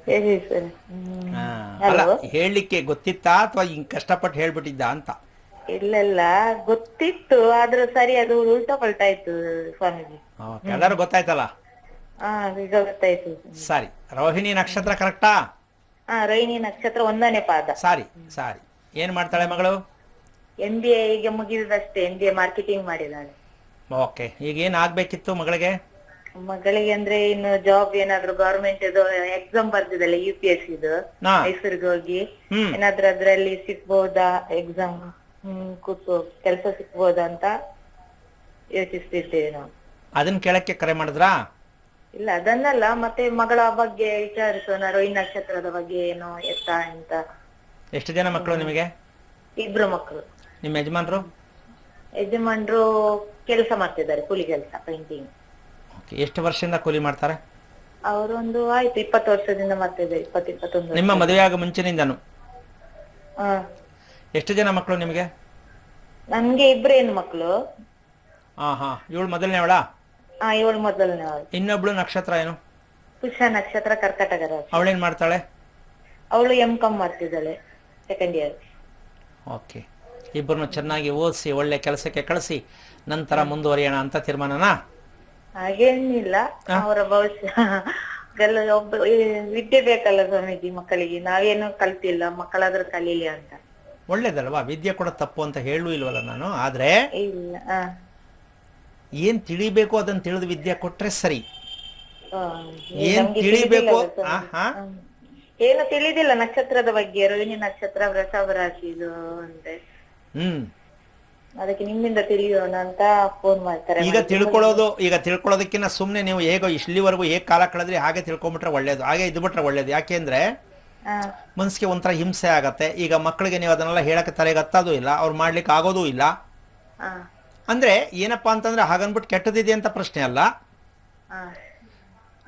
ಹೇಳಿ ಹೇಳಲಿಕ್ಕೆ ಗೊತ್ತಿತ್ತಾ ಅಥವಾ ಹಿಂಗ್ ಕಷ್ಟಪಟ್ಟು ಹೇಳ್ಬಿಟ್ಟಿದ್ದ ಅಂತ ಇಲ್ಲ ಇಲ್ಲ ಗೊತ್ತಿತ್ತು ಆದ್ರೆ ಸರಿ ಅದು ಉಲ್ಟಾ ಪಲ್ಟಾ ಇತ್ತು ಸ್ವಾಮೀಜಿ ಎಲ್ಲರೂ ಗೊತ್ತಾಯ್ತಲ್ಲ ಆ ಈಗ ಗೊತ್ತಾಯ್ತು ಸರಿ ರೋಹಿಣಿ ನಕ್ಷತ್ರ ಕರೆಕ್ಟಾ ಆ ರೋಹಿಣಿ ನಕ್ಷತ್ರ ಒಂದನೇ ಪಾದ ಸಾರಿ ಸಾರಿ ಏನ್ ಮಾಡ್ತಾಳೆ ಮಗಳು ಎಂ ಬಿ ಈಗ ಮುಗಿದಷ್ಟೇ ಎಂ ಬಿ ಎ ಮಾರ್ಕೆಟಿಂಗ್ ಮಾಡಿದಾಳೆ ಓಕೆ ಈಗ ಏನ್ ಆಗ್ಬೇಕಿತ್ತು ಮಗಳಿಗೆ ಮಗಳಿಗೆ ಅಂದ್ರೆ ಇನ್ನು ಜಾಬ್ ಏನಾದ್ರೂ ಗವರ್ಮೆಂಟ್ ಇದು ಎಕ್ಸಾಮ್ ಬರ್ತಿದಲ್ಲ ಯು ಪಿ ಎಸ್ ಇದು ಮೈಸೂರಿಗೆ ಹೋಗಿ ಏನಾದ್ರೂ ಅದ್ರಲ್ಲಿ ಸಿಗ್ಬಹುದಾ ಎಕ್ಸಾಮ್ ಕೂತು ಕೆಲಸ ಸಿಕ್ಬೋದಾ ಅಂತ ಯೋಚಿಸ್ತಿದ್ದೇವೆ ನಾವು ಅದನ್ನ ಕೇಳಕ್ಕೆ ಕರೆ ಮಾಡಿದ್ರಾ ಇಲ್ಲ ಅದನ್ನಲ್ಲ ಮತ್ತೆ ಮಗಳ ಬಗ್ಗೆ ವಿಚಾರಿಸೋಣ ರೋಹಿ ನಕ್ಷತ್ರದ ಬಗ್ಗೆ ಏನು ಎತ್ತ ಅಂತ ಎಷ್ಟು ಜನ ಮಕ್ಕಳು ನಿಮಗೆ ಇಬ್ರು ಮಕ್ಕಳು ನಿಮ್ಮ ಯಜಮಾನ್ರು ಯಜಮಾನ್ರು ಕೆಲಸ ಮಾಡ್ತಿದ್ದಾರೆ ಕೂಲಿ ಕೆಲಸ ಪೇಂಟಿಂಗ್ ಎಷ್ಟು ವರ್ಷದಿಂದ ಕೂಲಿ ಮಾಡ್ತಾರೆ ಅವರೊಂದು ಆಯ್ತು ಇಪ್ಪತ್ತು ವರ್ಷದಿಂದ ಮಾಡ್ತಿದ್ದಾರೆ ಇಪ್ಪತ್ತು ಇಪ್ಪತ್ತೊಂದು ನಿಮ್ಮ ಮದುವೆ ಆಗ ಮುಂಚಿನಿಂದನು ಎಷ್ಟು ಜನ ಮಕ್ಕಳು ನಿಮಗೆ ನಮಗೆ ಇಬ್ರು ಏನು ಮಕ್ಕಳು ಹಾ ಹಾ ಇವಳು ಮೊದಲನೇವಳ ಆ ಇವಳು ಮೊದಲನೇ ಇನ್ನೊಬ್ಳು ನಕ್ಷತ್ರ ಏನು ಪುಷ ನಕ್ಷತ್ರ ಕರ್ಕಟಕ ಅವಳು ಅವಳೇನ್ ಮಾಡ್ತಾಳೆ ಅವಳು ಎಂ ಕಾಮ್ ಮಾಡ್ತಿದ್ದಾಳೆ ಸೆಕೆಂಡ್ ಇಯರ್ ಓಕೆ ಇಬ್ಬರನ್ನು ಚೆನ್ನಾಗಿ ಓದಿಸಿ ಒಳ್ಳೆ ಕೆಲಸಕ್ಕೆ ಕಳಿಸಿ ನಂತರ ಮುಂದುವರಿಯೋಣ ಅಂತ ತೀರ್ಮಾನನಾ ಹಾಗೇನಿಲ್ಲ ಅವರ ಭವಿಷ್ಯ ಒಬ್ಬ ವಿದ್ಯೆ ಬೇಕಲ್ಲ ಸ್ವಾಮೀಜಿ ಮಕ್ಕಳಿಗೆ ನಾವೇನು ಕಲ್ತಿಲ್ಲ ಮಕ್ಕಳಾದ್ರೂ ಕಲೀಲಿ ಅಂತ ಒಳ್ಳೇದಲ್ವಾ ವಿದ್ಯೆ ಕೂಡ ತಪ್ಪು ಅಂತ ಹೇಳು ಇಲ್ವಲ್ಲ ನಾನು ಆದ್ರೆ ಏನ್ ತಿಳಿಬೇಕು ಅದನ್ನ ತಿಳಿದು ವಿದ್ಯೆ ಕೊಟ್ರೆ ಸರಿ ಏನ್ ತಿಳಿಬೇಕು ಏನು ತಿಳಿದಿಲ್ಲ ನಕ್ಷತ್ರದ ಬಗ್ಗೆ ರೋಹಿಣಿ ನಕ್ಷತ್ರ ವೃಷಭ ಹ್ಮ್ ಅದಕ್ಕೆ ನಿಮ್ಮಿಂದ ತಿಳಿಯೋಣ ಅಂತ ಫೋನ್ ಮಾಡ್ತಾರೆ ಈಗ ತಿಳ್ಕೊಳ್ಳೋದು ಈಗ ತಿಳ್ಕೊಳ್ಳೋದಕ್ಕಿಂತ ಸುಮ್ನೆ ನೀವು ಹೇಗೋ ಇಲ್ಲಿವರೆಗೂ ಹೇಗ್ ಕಾಲ ಕಳೆದ್ರಿ ಹಾಗೆ ತಿಳ್ಕೊಂಬಿಟ್ರೆ ಒಳ್ಳೇದು ಹಾಗೆ ಇದ್ಬಿಟ್ರೆ ಒಳ್ಳೇದು ಯಾಕೆಂದ್ರೆ ಮನಸ್ಸಿಗೆ ಒಂಥರ ಹಿಂಸೆ ಆಗತ್ತೆ ಈಗ ಮಕ್ಕಳಿಗೆ ನೀವು ಅದನ್ನೆಲ್ಲ ಹೇಳಕ್ಕೆ ತಲೆಗತ್ತೋದು ಇಲ್ಲ ಅವ್ರು ಮಾಡ್ಲಿಕ್ಕೆ ಆಗೋದೂ ಇಲ್ಲ ಅಂದ್ರೆ ಏನಪ್ಪಾ ಅಂತಂದ್ರೆ ಹಾಗನ್ಬಿಟ್ಟು ಕೆಟ್ಟದಿದೆ ಅಂತ ಪ್ರಶ್ನೆ ಅಲ್ಲ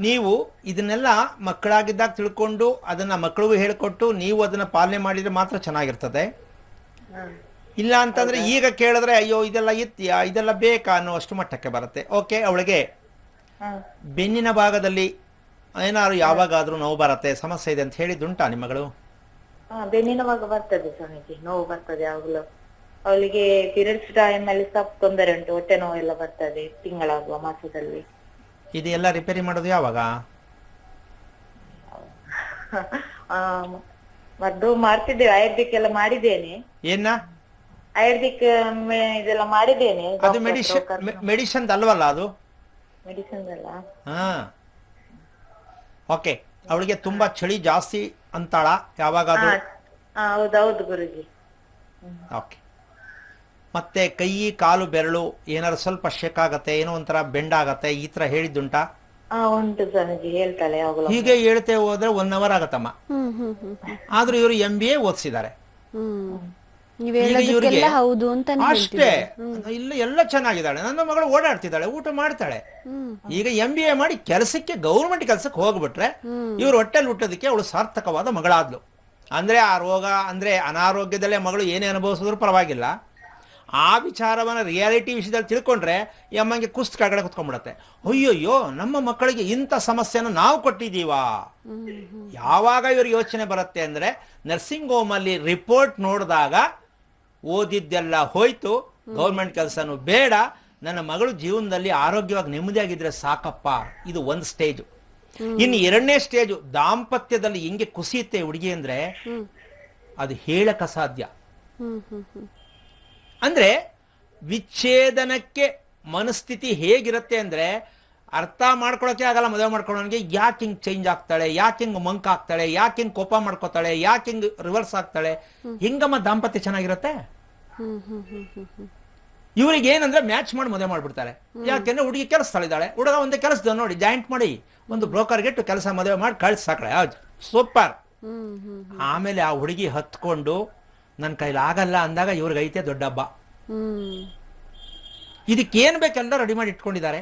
ನೀವು ಇದನ್ನೆಲ್ಲ ಮಕ್ಕಳಾಗಿದ್ದಾಗ ತಿಳ್ಕೊಂಡು ಅದನ್ನ ಮಕ್ಕಳಿಗೂ ಹೇಳಿಕೊಟ್ಟು ನೀವು ಅದನ್ನ ಪಾಲನೆ ಮಾಡಿದ್ರೆ ಮಾತ್ರ ಚೆನ್ನಾಗಿರ್ತದೆ ಇಲ್ಲ ಅಂತಂದ್ರೆ ಈಗ ಕೇಳಿದ್ರೆ ಅಯ್ಯೋ ಇದೆಲ್ಲ ಇತ್ತೀಯಾ ಇದೆಲ್ಲ ಬೇಕಾ ಅನ್ನೋ ಅಷ್ಟು ಮಟ್ಟಕ್ಕೆ ಬರುತ್ತೆ ಓಕೆ ಅವಳಿಗೆ ಬೆನ್ನಿನ ಭಾಗದಲ್ಲಿ ಏನಾದ್ರು ಯಾವಾಗಾದ್ರೂ ನೋವು ಬರುತ್ತೆ ಸಮಸ್ಯೆ ಇದೆ ಅಂತ ಹೇಳಿದ್ದುಂಟಾ ನಿಮ್ಮಗಳು ಬೆನ್ನಿನವಾಗ ಬರ್ತದೆ ಸ್ವಾಮೀಜಿ ನೋವು ಬರ್ತದೆ ಯಾವಾಗಲೂ ಅವಳಿಗೆ ಪೀರಿಯಡ್ಸ್ ಟೈಮ್ ಅಲ್ಲಿ ಸಹ ತೊಂದರೆ ಉಂಟು ಹೊಟ್ಟೆ ನೋವೆಲ್ಲ ಬರ್ತದೆ ತಿಂಗಳಾಗುವ ಮಾಸದಲ್ಲಿ ಇದೆಲ್ಲ ರಿಪೇರಿ ಮಾಡೋದು ಯಾವಾಗ ಆ, ಮದ್ದು ಮಾಡ್ತಿದ್ದೇವೆ ಆಯುರ್ವೇದಿಕ್ ಎಲ್ಲ ಮಾಡಿದ್ದೇನೆ ಏನ ಆಯುರ್ವೇದಿಕ್ ಇದೆಲ್ಲ ಮಾಡಿದ್ದೇನೆ ಅದು ಮೆಡಿಸಿನ್ ಮೆಡಿಸಿನ್ ಅಲ್ವಲ್ಲ ಅದು ಮೆಡಿಸಿನ್ ಅಲ್ಲ ಹಾ ಓಕೆ ಅವಳಿಗೆ ತುಂಬಾ ಚಳಿ ಜಾಸ್ತಿ ಅಂತಾಳ ಯಾವಾಗ ಮತ್ತೆ ಕೈ ಕಾಲು ಬೆರಳು ಏನಾರ ಸ್ವಲ್ಪ ಶೆಕ್ ಆಗತ್ತೆ ಏನೋ ಒಂಥರ ಬೆಂಡ್ ಆಗತ್ತೆ ಈ ತರ ಹೇಳಿದ್ದುಂಟಾ ಹೀಗೆ ಹೇಳ್ತೇ ಹೋದ್ರೆ ಒನ್ ಅವರ್ ಆಗತ್ತಮ್ಮ ಆದ್ರೂ ಇವರು ಎಂ ಬಿ ಎ ಓದಿಸಿದ್ದಾರೆ ಅಷ್ಟೇ ಇಲ್ಲ ಎಲ್ಲ ಚೆನ್ನಾಗಿದ್ದಾಳೆ ನನ್ನ ಮಗಳು ಓಡಾಡ್ತಿದ್ದಾಳೆ ಊಟ ಮಾಡ್ತಾಳೆ ಈಗ ಎಂ ಬಿ ಎ ಮಾಡಿ ಕೆಲಸಕ್ಕೆ ಗೌರ್ಮೆಂಟ್ ಕೆಲಸಕ್ಕೆ ಹೋಗ್ಬಿಟ್ರೆ ಇವ್ರು ಹೊಟ್ಟೆಲ್ ಹುಟ್ಟೋದಕ್ಕೆ ಅವಳು ಸಾರ್ಥಕವಾದ ಮಗಳಾದ್ಲು ಅಂದ್ರೆ ಆ ರೋಗ ಅಂದ್ರೆ ಅನಾರೋಗ್ಯದಲ್ಲೇ ಮಗಳು ಏನೇ ಅನುಭವಿಸಿದ್ರು ಪರವಾಗಿಲ್ಲ ಆ ವಿಚಾರವನ್ನ ರಿಯಾಲಿಟಿ ವಿಷಯದಲ್ಲಿ ತಿಳ್ಕೊಂಡ್ರೆ ಈ ಕುಸ್ತ ಕುಸ್ತು ಕುತ್ಕೊಂಡ್ಬಿಡತ್ತೆ ಅಯ್ಯೋಯ್ಯೋ ನಮ್ಮ ಮಕ್ಕಳಿಗೆ ಇಂಥ ಸಮಸ್ಯೆನ ನಾವು ಕೊಟ್ಟಿದ್ದೀವಾ ಯಾವಾಗ ಇವ್ರಿಗೆ ಯೋಚನೆ ಬರುತ್ತೆ ಅಂದ್ರೆ ನರ್ಸಿಂಗ್ ಹೋಮಲ್ಲಿ ರಿಪೋರ್ಟ್ ನೋಡಿದಾಗ ಓದಿದ್ದೆಲ್ಲ ಹೋಯ್ತು ಗೌರ್ಮೆಂಟ್ ಕೆಲಸನು ಬೇಡ ನನ್ನ ಮಗಳು ಜೀವನದಲ್ಲಿ ಆರೋಗ್ಯವಾಗಿ ನೆಮ್ಮದಿಯಾಗಿದ್ರೆ ಸಾಕಪ್ಪ ಇದು ಒಂದು ಸ್ಟೇಜ್ ಇನ್ನು ಎರಡನೇ ಸ್ಟೇಜ್ ದಾಂಪತ್ಯದಲ್ಲಿ ಹೆಂಗೆ ಕುಸಿಯುತ್ತೆ ಹುಡುಗಿ ಅಂದ್ರೆ ಅದು ಹೇಳಕ ಸಾಧ್ಯ ಅಂದ್ರೆ ವಿಚ್ಛೇದನಕ್ಕೆ ಮನಸ್ಥಿತಿ ಹೇಗಿರುತ್ತೆ ಅಂದ್ರೆ ಅರ್ಥ ಮಾಡ್ಕೊಳಕ್ಕೆ ಆಗಲ್ಲ ಮದುವೆ ಮಾಡ್ಕೊಳ್ಳೋನಿಗೆ ಯಾಕೆ ಹಿಂಗ್ ಚೇಂಜ್ ಆಗ್ತಾಳೆ ಯಾಕೆ ಹಿಂಗ್ ಮಂಕ್ ಆಗ್ತಾಳೆ ಯಾಕೆ ಹಿಂಗೆ ಕೋಪ ಮಾಡ್ಕೋತಾಳೆ ಯಾಕೆ ಹಿಂಗೆ ರಿವರ್ಸ್ ಆಗ್ತಾಳೆ ಹಿಂಗಮ್ಮ ದಾಂಪತ್ಯ ಚೆನ್ನಾಗಿರತ್ತೆ ಇವ್ರಿಗೆ ಏನಂದ್ರೆ ಮ್ಯಾಚ್ ಮಾಡಿ ಮದುವೆ ಮಾಡ್ಬಿಡ್ತಾರೆ ಯಾಕೆಂದ್ರೆ ಹುಡುಗಿ ಕೆಲಸದಲ್ಲಿದ್ದಾಳೆ ಹುಡುಗ ಒಂದೇ ಕೆಲಸ ನೋಡಿ ಜಾಯಿಂಟ್ ಮಾಡಿ ಒಂದು ಬ್ರೋಕರ್ಗೆ ಇಟ್ಟು ಕೆಲಸ ಮದುವೆ ಮಾಡಿ ಸಾಕಳೆ ಸೂಪರ್ ಆಮೇಲೆ ಆ ಹುಡುಗಿ ಹತ್ಕೊಂಡು ನನ್ನ ಕೈಲಿ ಆಗಲ್ಲ ಅಂದಾಗ ಇವ್ರಿಗೆ ಐತೆ ದೊಡ್ಡ ಹಬ್ಬ ಇದಕ್ಕೇನ್ ಬೇಕೆಲ್ಲ ರೆಡಿ ಮಾಡಿ ಇಟ್ಕೊಂಡಿದ್ದಾರೆ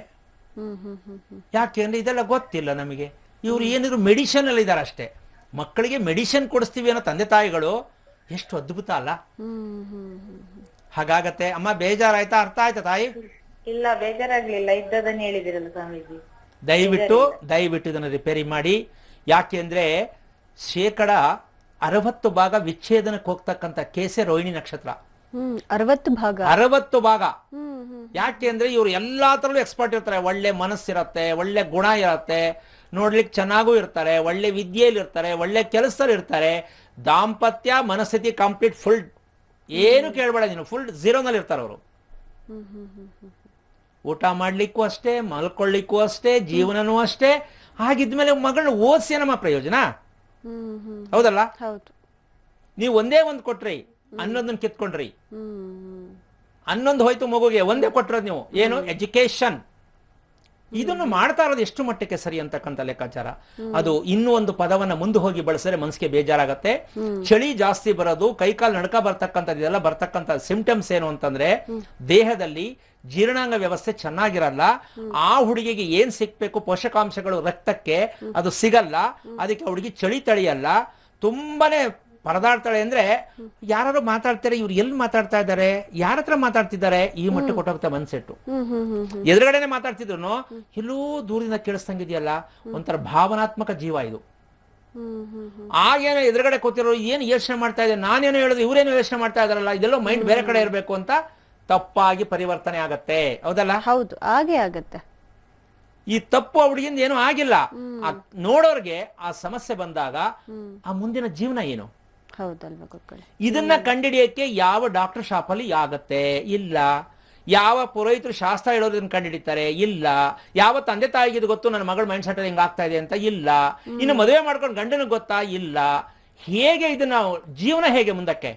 ಯಾಕೆ ಯಾಕೆಂದ್ರೆ ಇದೆಲ್ಲ ಗೊತ್ತಿಲ್ಲ ನಮಗೆ ಇವರು ಏನಿದ್ರು ಅಲ್ಲಿ ಇದಾರೆ ಅಷ್ಟೇ ಮಕ್ಕಳಿಗೆ ಮೆಡಿಷನ್ ಕೊಡಿಸ್ತೀವಿ ಅನ್ನೋ ತಂದೆ ತಾಯಿಗಳು ಎಷ್ಟು ಅದ್ಭುತ ಅಲ್ಲ ಹಾಗಾಗತ್ತೆ ಅಮ್ಮ ಬೇಜಾರಾಯ್ತಾ ಅರ್ಥ ಆಯ್ತಾ ತಾಯಿ ಇಲ್ಲ ಬೇಜಾರಾಗ್ಲಿಲ್ಲ ಇದ್ದದನ್ನ ಹೇಳಿದಿರಲ್ಲ ಸ್ವಾಮೀಜಿ ದಯವಿಟ್ಟು ದಯವಿಟ್ಟು ಇದನ್ನ ರಿಪೇರಿ ಮಾಡಿ ಯಾಕೆಂದ್ರೆ ಶೇಕಡ ಅರವತ್ತು ಭಾಗ ವಿಚ್ಛೇದನಕ್ಕೆ ಹೋಗ್ತಕ್ಕಂಥ ಕೇಸೆ ರೋಹಿಣಿ ನಕ್ಷತ್ರ ಅರವತ್ತು ಭಾಗ ಅರವತ್ತು ಭಾಗ ಯಾಕೆ ಅಂದ್ರೆ ಇವ್ರು ಎಲ್ಲಾ ತರಲು ಎಕ್ಸ್ಪರ್ಟ್ ಇರ್ತಾರೆ ಒಳ್ಳೆ ಮನಸ್ಸಿರತ್ತೆ ಒಳ್ಳೆ ಗುಣ ಇರತ್ತೆ ನೋಡ್ಲಿಕ್ಕೆ ಚೆನ್ನಾಗೂ ಇರ್ತಾರೆ ಒಳ್ಳೆ ವಿದ್ಯೆಯಲ್ಲಿ ಇರ್ತಾರೆ ಒಳ್ಳೆ ಕೆಲಸದಲ್ಲಿ ಇರ್ತಾರೆ ದಾಂಪತ್ಯ ಮನಸ್ಥಿತಿ ಕಂಪ್ಲೀಟ್ ಫುಲ್ ಏನು ಕೇಳಬೇಡ ನೀನು ಫುಲ್ ಝೀರೋನಲ್ಲಿ ಇರ್ತಾರೆ ಅವರು ಊಟ ಮಾಡ್ಲಿಕ್ಕೂ ಅಷ್ಟೇ ಮಲ್ಕೊಳ್ಳಿಕ್ಕೂ ಅಷ್ಟೇ ಜೀವನನೂ ಅಷ್ಟೇ ಹಾಗಿದ್ಮೇಲೆ ಮಗಳನ್ನ ಓದಿಸಿ ನಮ್ಮ ಪ್ರಯೋಜನ ಹೌದಲ್ಲ ನೀವು ಒಂದೇ ಒಂದು ಕೊಟ್ರಿ ಅನ್ನೋದನ್ನ ಕಿತ್ಕೊಂಡ್ರಿ ಹನ್ನೊಂದು ಹೋಯ್ತು ಮಗುಗೆ ಒಂದೇ ಕೊಟ್ಟಿರೋದು ನೀವು ಏನು ಎಜುಕೇಶನ್ ಇದನ್ನು ಮಾಡ್ತಾ ಇರೋದು ಎಷ್ಟು ಮಟ್ಟಕ್ಕೆ ಸರಿ ಅಂತಕ್ಕಂಥ ಲೆಕ್ಕಾಚಾರ ಅದು ಇನ್ನೂ ಒಂದು ಪದವನ್ನ ಮುಂದೆ ಹೋಗಿ ಬಳಸಿದ್ರೆ ಮನಸ್ಸಿಗೆ ಬೇಜಾರಾಗತ್ತೆ ಚಳಿ ಜಾಸ್ತಿ ಬರೋದು ಕೈಕಾಲು ನಡ್ಕ ಬರ್ತಕ್ಕಂಥದ್ದು ಇದೆಲ್ಲ ಬರ್ತಕ್ಕಂಥ ಸಿಂಪ್ಟಮ್ಸ್ ಏನು ಅಂತಂದ್ರೆ ದೇಹದಲ್ಲಿ ಜೀರ್ಣಾಂಗ ವ್ಯವಸ್ಥೆ ಚೆನ್ನಾಗಿರಲ್ಲ ಆ ಹುಡುಗಿಗೆ ಏನ್ ಸಿಕ್ಬೇಕು ಪೋಷಕಾಂಶಗಳು ರಕ್ತಕ್ಕೆ ಅದು ಸಿಗಲ್ಲ ಅದಕ್ಕೆ ಹುಡುಗಿ ಚಳಿ ತಳಿಯಲ್ಲ ತುಂಬಾನೇ ಪರದಾಡ್ತಾಳೆ ಅಂದ್ರೆ ಯಾರು ಮಾತಾಡ್ತಾರೆ ಇವ್ರು ಎಲ್ಲಿ ಮಾತಾಡ್ತಾ ಇದ್ದಾರೆ ಯಾರ ಹತ್ರ ಮಾತಾಡ್ತಿದ್ದಾರೆ ಈ ಮಟ್ಟ ಕೊಟ್ಟೋಗ್ತಾ ಮನ್ಸೆಟ್ಟು ಎದುರುಗಡೆನೆ ಮಾತಾಡ್ತಿದ್ರು ಎಲ್ಲೂ ದೂರದಿಂದ ಕೇಳಿಸ್ತಂಗಿದೆಯಲ್ಲ ಒಂಥರ ಭಾವನಾತ್ಮಕ ಜೀವ ಇದು ಆಗೇನೋ ಎದುರುಗಡೆ ಕೂತಿರೋ ಏನು ಯೋಚನೆ ಮಾಡ್ತಾ ಇದೆ ನಾನೇನು ಹೇಳಿದ್ರು ಇವ್ರೇನು ಯೋಚನೆ ಮಾಡ್ತಾ ಇದಾರಲ್ಲ ಇದೆಲ್ಲೋ ಮೈಂಡ್ ಬೇರೆ ಕಡೆ ಇರಬೇಕು ಅಂತ ತಪ್ಪಾಗಿ ಪರಿವರ್ತನೆ ಆಗತ್ತೆ ಹೌದಲ್ಲ ಹೌದು ಹಾಗೆ ಆಗತ್ತೆ ಈ ತಪ್ಪು ಅವಳಿಗಿಂದ ಏನು ಆಗಿಲ್ಲ ನೋಡೋರ್ಗೆ ಆ ಸಮಸ್ಯೆ ಬಂದಾಗ ಆ ಮುಂದಿನ ಜೀವನ ಏನು ಇದನ್ನ ಕಂಡಿಡಿಯಕ್ಕೆ ಯಾವ ಡಾಕ್ಟರ್ ಅಲ್ಲಿ ಆಗತ್ತೆ ಇಲ್ಲ ಯಾವ ಪುರೋಹಿತರು ಶಾಸ್ತ್ರ ಹೇಳೋದನ್ನ ಕಂಡುಹಿಡಿತಾರೆ ಇಲ್ಲ ಯಾವ ತಂದೆ ತಾಯಿಗೆ ಇದು ಗೊತ್ತು ನನ್ನ ಮಗಳ ಮೈಂಡ್ ಸೆಟ್ ಹಿಂಗೆ ಆಗ್ತಾ ಇದೆ ಅಂತ ಇಲ್ಲ ಇನ್ನು ಮದುವೆ ಮಾಡ್ಕೊಂಡು ಗಂಡನಿಗೆ ಗೊತ್ತಾ ಇಲ್ಲ ಹೇಗೆ ಇದನ್ನ ಜೀವನ ಹೇಗೆ ಮುಂದಕ್ಕೆ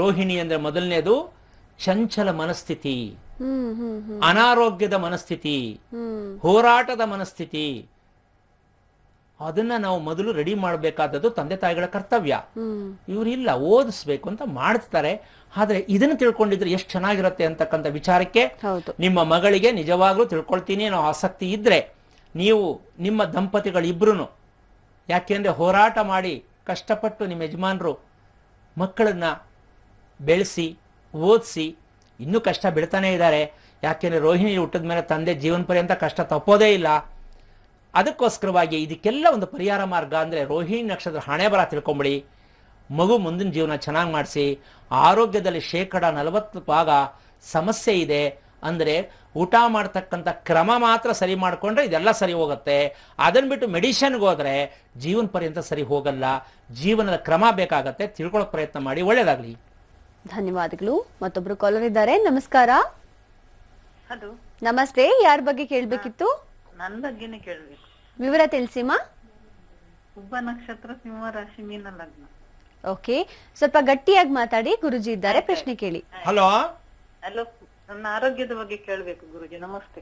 ರೋಹಿಣಿ ಅಂದ್ರೆ ಮೊದಲನೇದು ಚಂಚಲ ಮನಸ್ಥಿತಿ ಅನಾರೋಗ್ಯದ ಮನಸ್ಥಿತಿ ಹೋರಾಟದ ಮನಸ್ಥಿತಿ ಅದನ್ನ ನಾವು ಮೊದಲು ರೆಡಿ ಮಾಡಬೇಕಾದದ್ದು ತಂದೆ ತಾಯಿಗಳ ಕರ್ತವ್ಯ ಇಲ್ಲ ಓದಿಸ್ಬೇಕು ಅಂತ ಮಾಡ್ತಾರೆ ಆದ್ರೆ ಇದನ್ನ ತಿಳ್ಕೊಂಡಿದ್ರೆ ಎಷ್ಟು ಚೆನ್ನಾಗಿರುತ್ತೆ ಅಂತಕ್ಕಂಥ ವಿಚಾರಕ್ಕೆ ನಿಮ್ಮ ಮಗಳಿಗೆ ನಿಜವಾಗ್ಲೂ ತಿಳ್ಕೊಳ್ತೀನಿ ಅನ್ನೋ ಆಸಕ್ತಿ ಇದ್ರೆ ನೀವು ನಿಮ್ಮ ದಂಪತಿಗಳಿಬ್ರು ಯಾಕೆಂದ್ರೆ ಹೋರಾಟ ಮಾಡಿ ಕಷ್ಟಪಟ್ಟು ನಿಮ್ಮ ಯಜಮಾನರು ಮಕ್ಕಳನ್ನ ಬೆಳೆಸಿ ಓದಿಸಿ ಇನ್ನೂ ಕಷ್ಟ ಬೀಳ್ತಾನೆ ಇದ್ದಾರೆ ಯಾಕೆಂದ್ರೆ ರೋಹಿಣಿ ಹುಟ್ಟಿದ ಮೇಲೆ ತಂದೆ ಜೀವನ ಪರ್ಯಂತ ಕಷ್ಟ ತಪ್ಪೋದೇ ಇಲ್ಲ ಅದಕ್ಕೋಸ್ಕರವಾಗಿ ಇದಕ್ಕೆಲ್ಲ ಒಂದು ಪರಿಹಾರ ಮಾರ್ಗ ಅಂದರೆ ರೋಹಿಣಿ ನಕ್ಷತ್ರ ಹಣೆ ಬರ ತಿಳ್ಕೊಂಬಿಡಿ ಮಗು ಮುಂದಿನ ಜೀವನ ಚೆನ್ನಾಗಿ ಮಾಡಿಸಿ ಆರೋಗ್ಯದಲ್ಲಿ ಶೇಕಡ ನಲವತ್ತು ಭಾಗ ಸಮಸ್ಯೆ ಇದೆ ಅಂದರೆ ಊಟ ಮಾಡ್ತಕ್ಕಂಥ ಕ್ರಮ ಮಾತ್ರ ಸರಿ ಮಾಡಿಕೊಂಡ್ರೆ ಇದೆಲ್ಲ ಸರಿ ಹೋಗುತ್ತೆ ಅದನ್ನು ಬಿಟ್ಟು ಮೆಡಿಷನ್ಗೆ ಹೋದರೆ ಜೀವನ ಪರ್ಯಂತ ಸರಿ ಹೋಗಲ್ಲ ಜೀವನದ ಕ್ರಮ ಬೇಕಾಗತ್ತೆ ತಿಳ್ಕೊಳ್ಳೋಕೆ ಪ್ರಯತ್ನ ಮಾಡಿ ಒಳ್ಳೇದಾಗಲಿ ಧನ್ಯವಾದಗಳು ಮತ್ತೊಬ್ಬರು ಕಾಲರ್ ಇದ್ದಾರೆ ನಮಸ್ಕಾರ ನಮಸ್ತೆ ಯಾರ ಬಗ್ಗೆ ಕೇಳಬೇಕಿತ್ತು ನನ್ ಬಗ್ಗೆನೇ ಕೇಳ್ಬೇಕು ವಿವರ ತಿಳಿಸಿಮಾ ಉಬ್ಬ ನಕ್ಷತ್ರ ಸಿಂಹ ರಾಶಿ ಮೀನ ಲಗ್ನ ಓಕೆ ಸ್ವಲ್ಪ ಗಟ್ಟಿಯಾಗಿ ಮಾತಾಡಿ ಗುರುಜಿ ಇದ್ದಾರೆ ಪ್ರಶ್ನೆ ಕೇಳಿ ಹಲೋ ಅಲೋ ನನ್ನ ಆರೋಗ್ಯದ ಬಗ್ಗೆ ಕೇಳಬೇಕು ಗುರುಜಿ ನಮಸ್ತೆ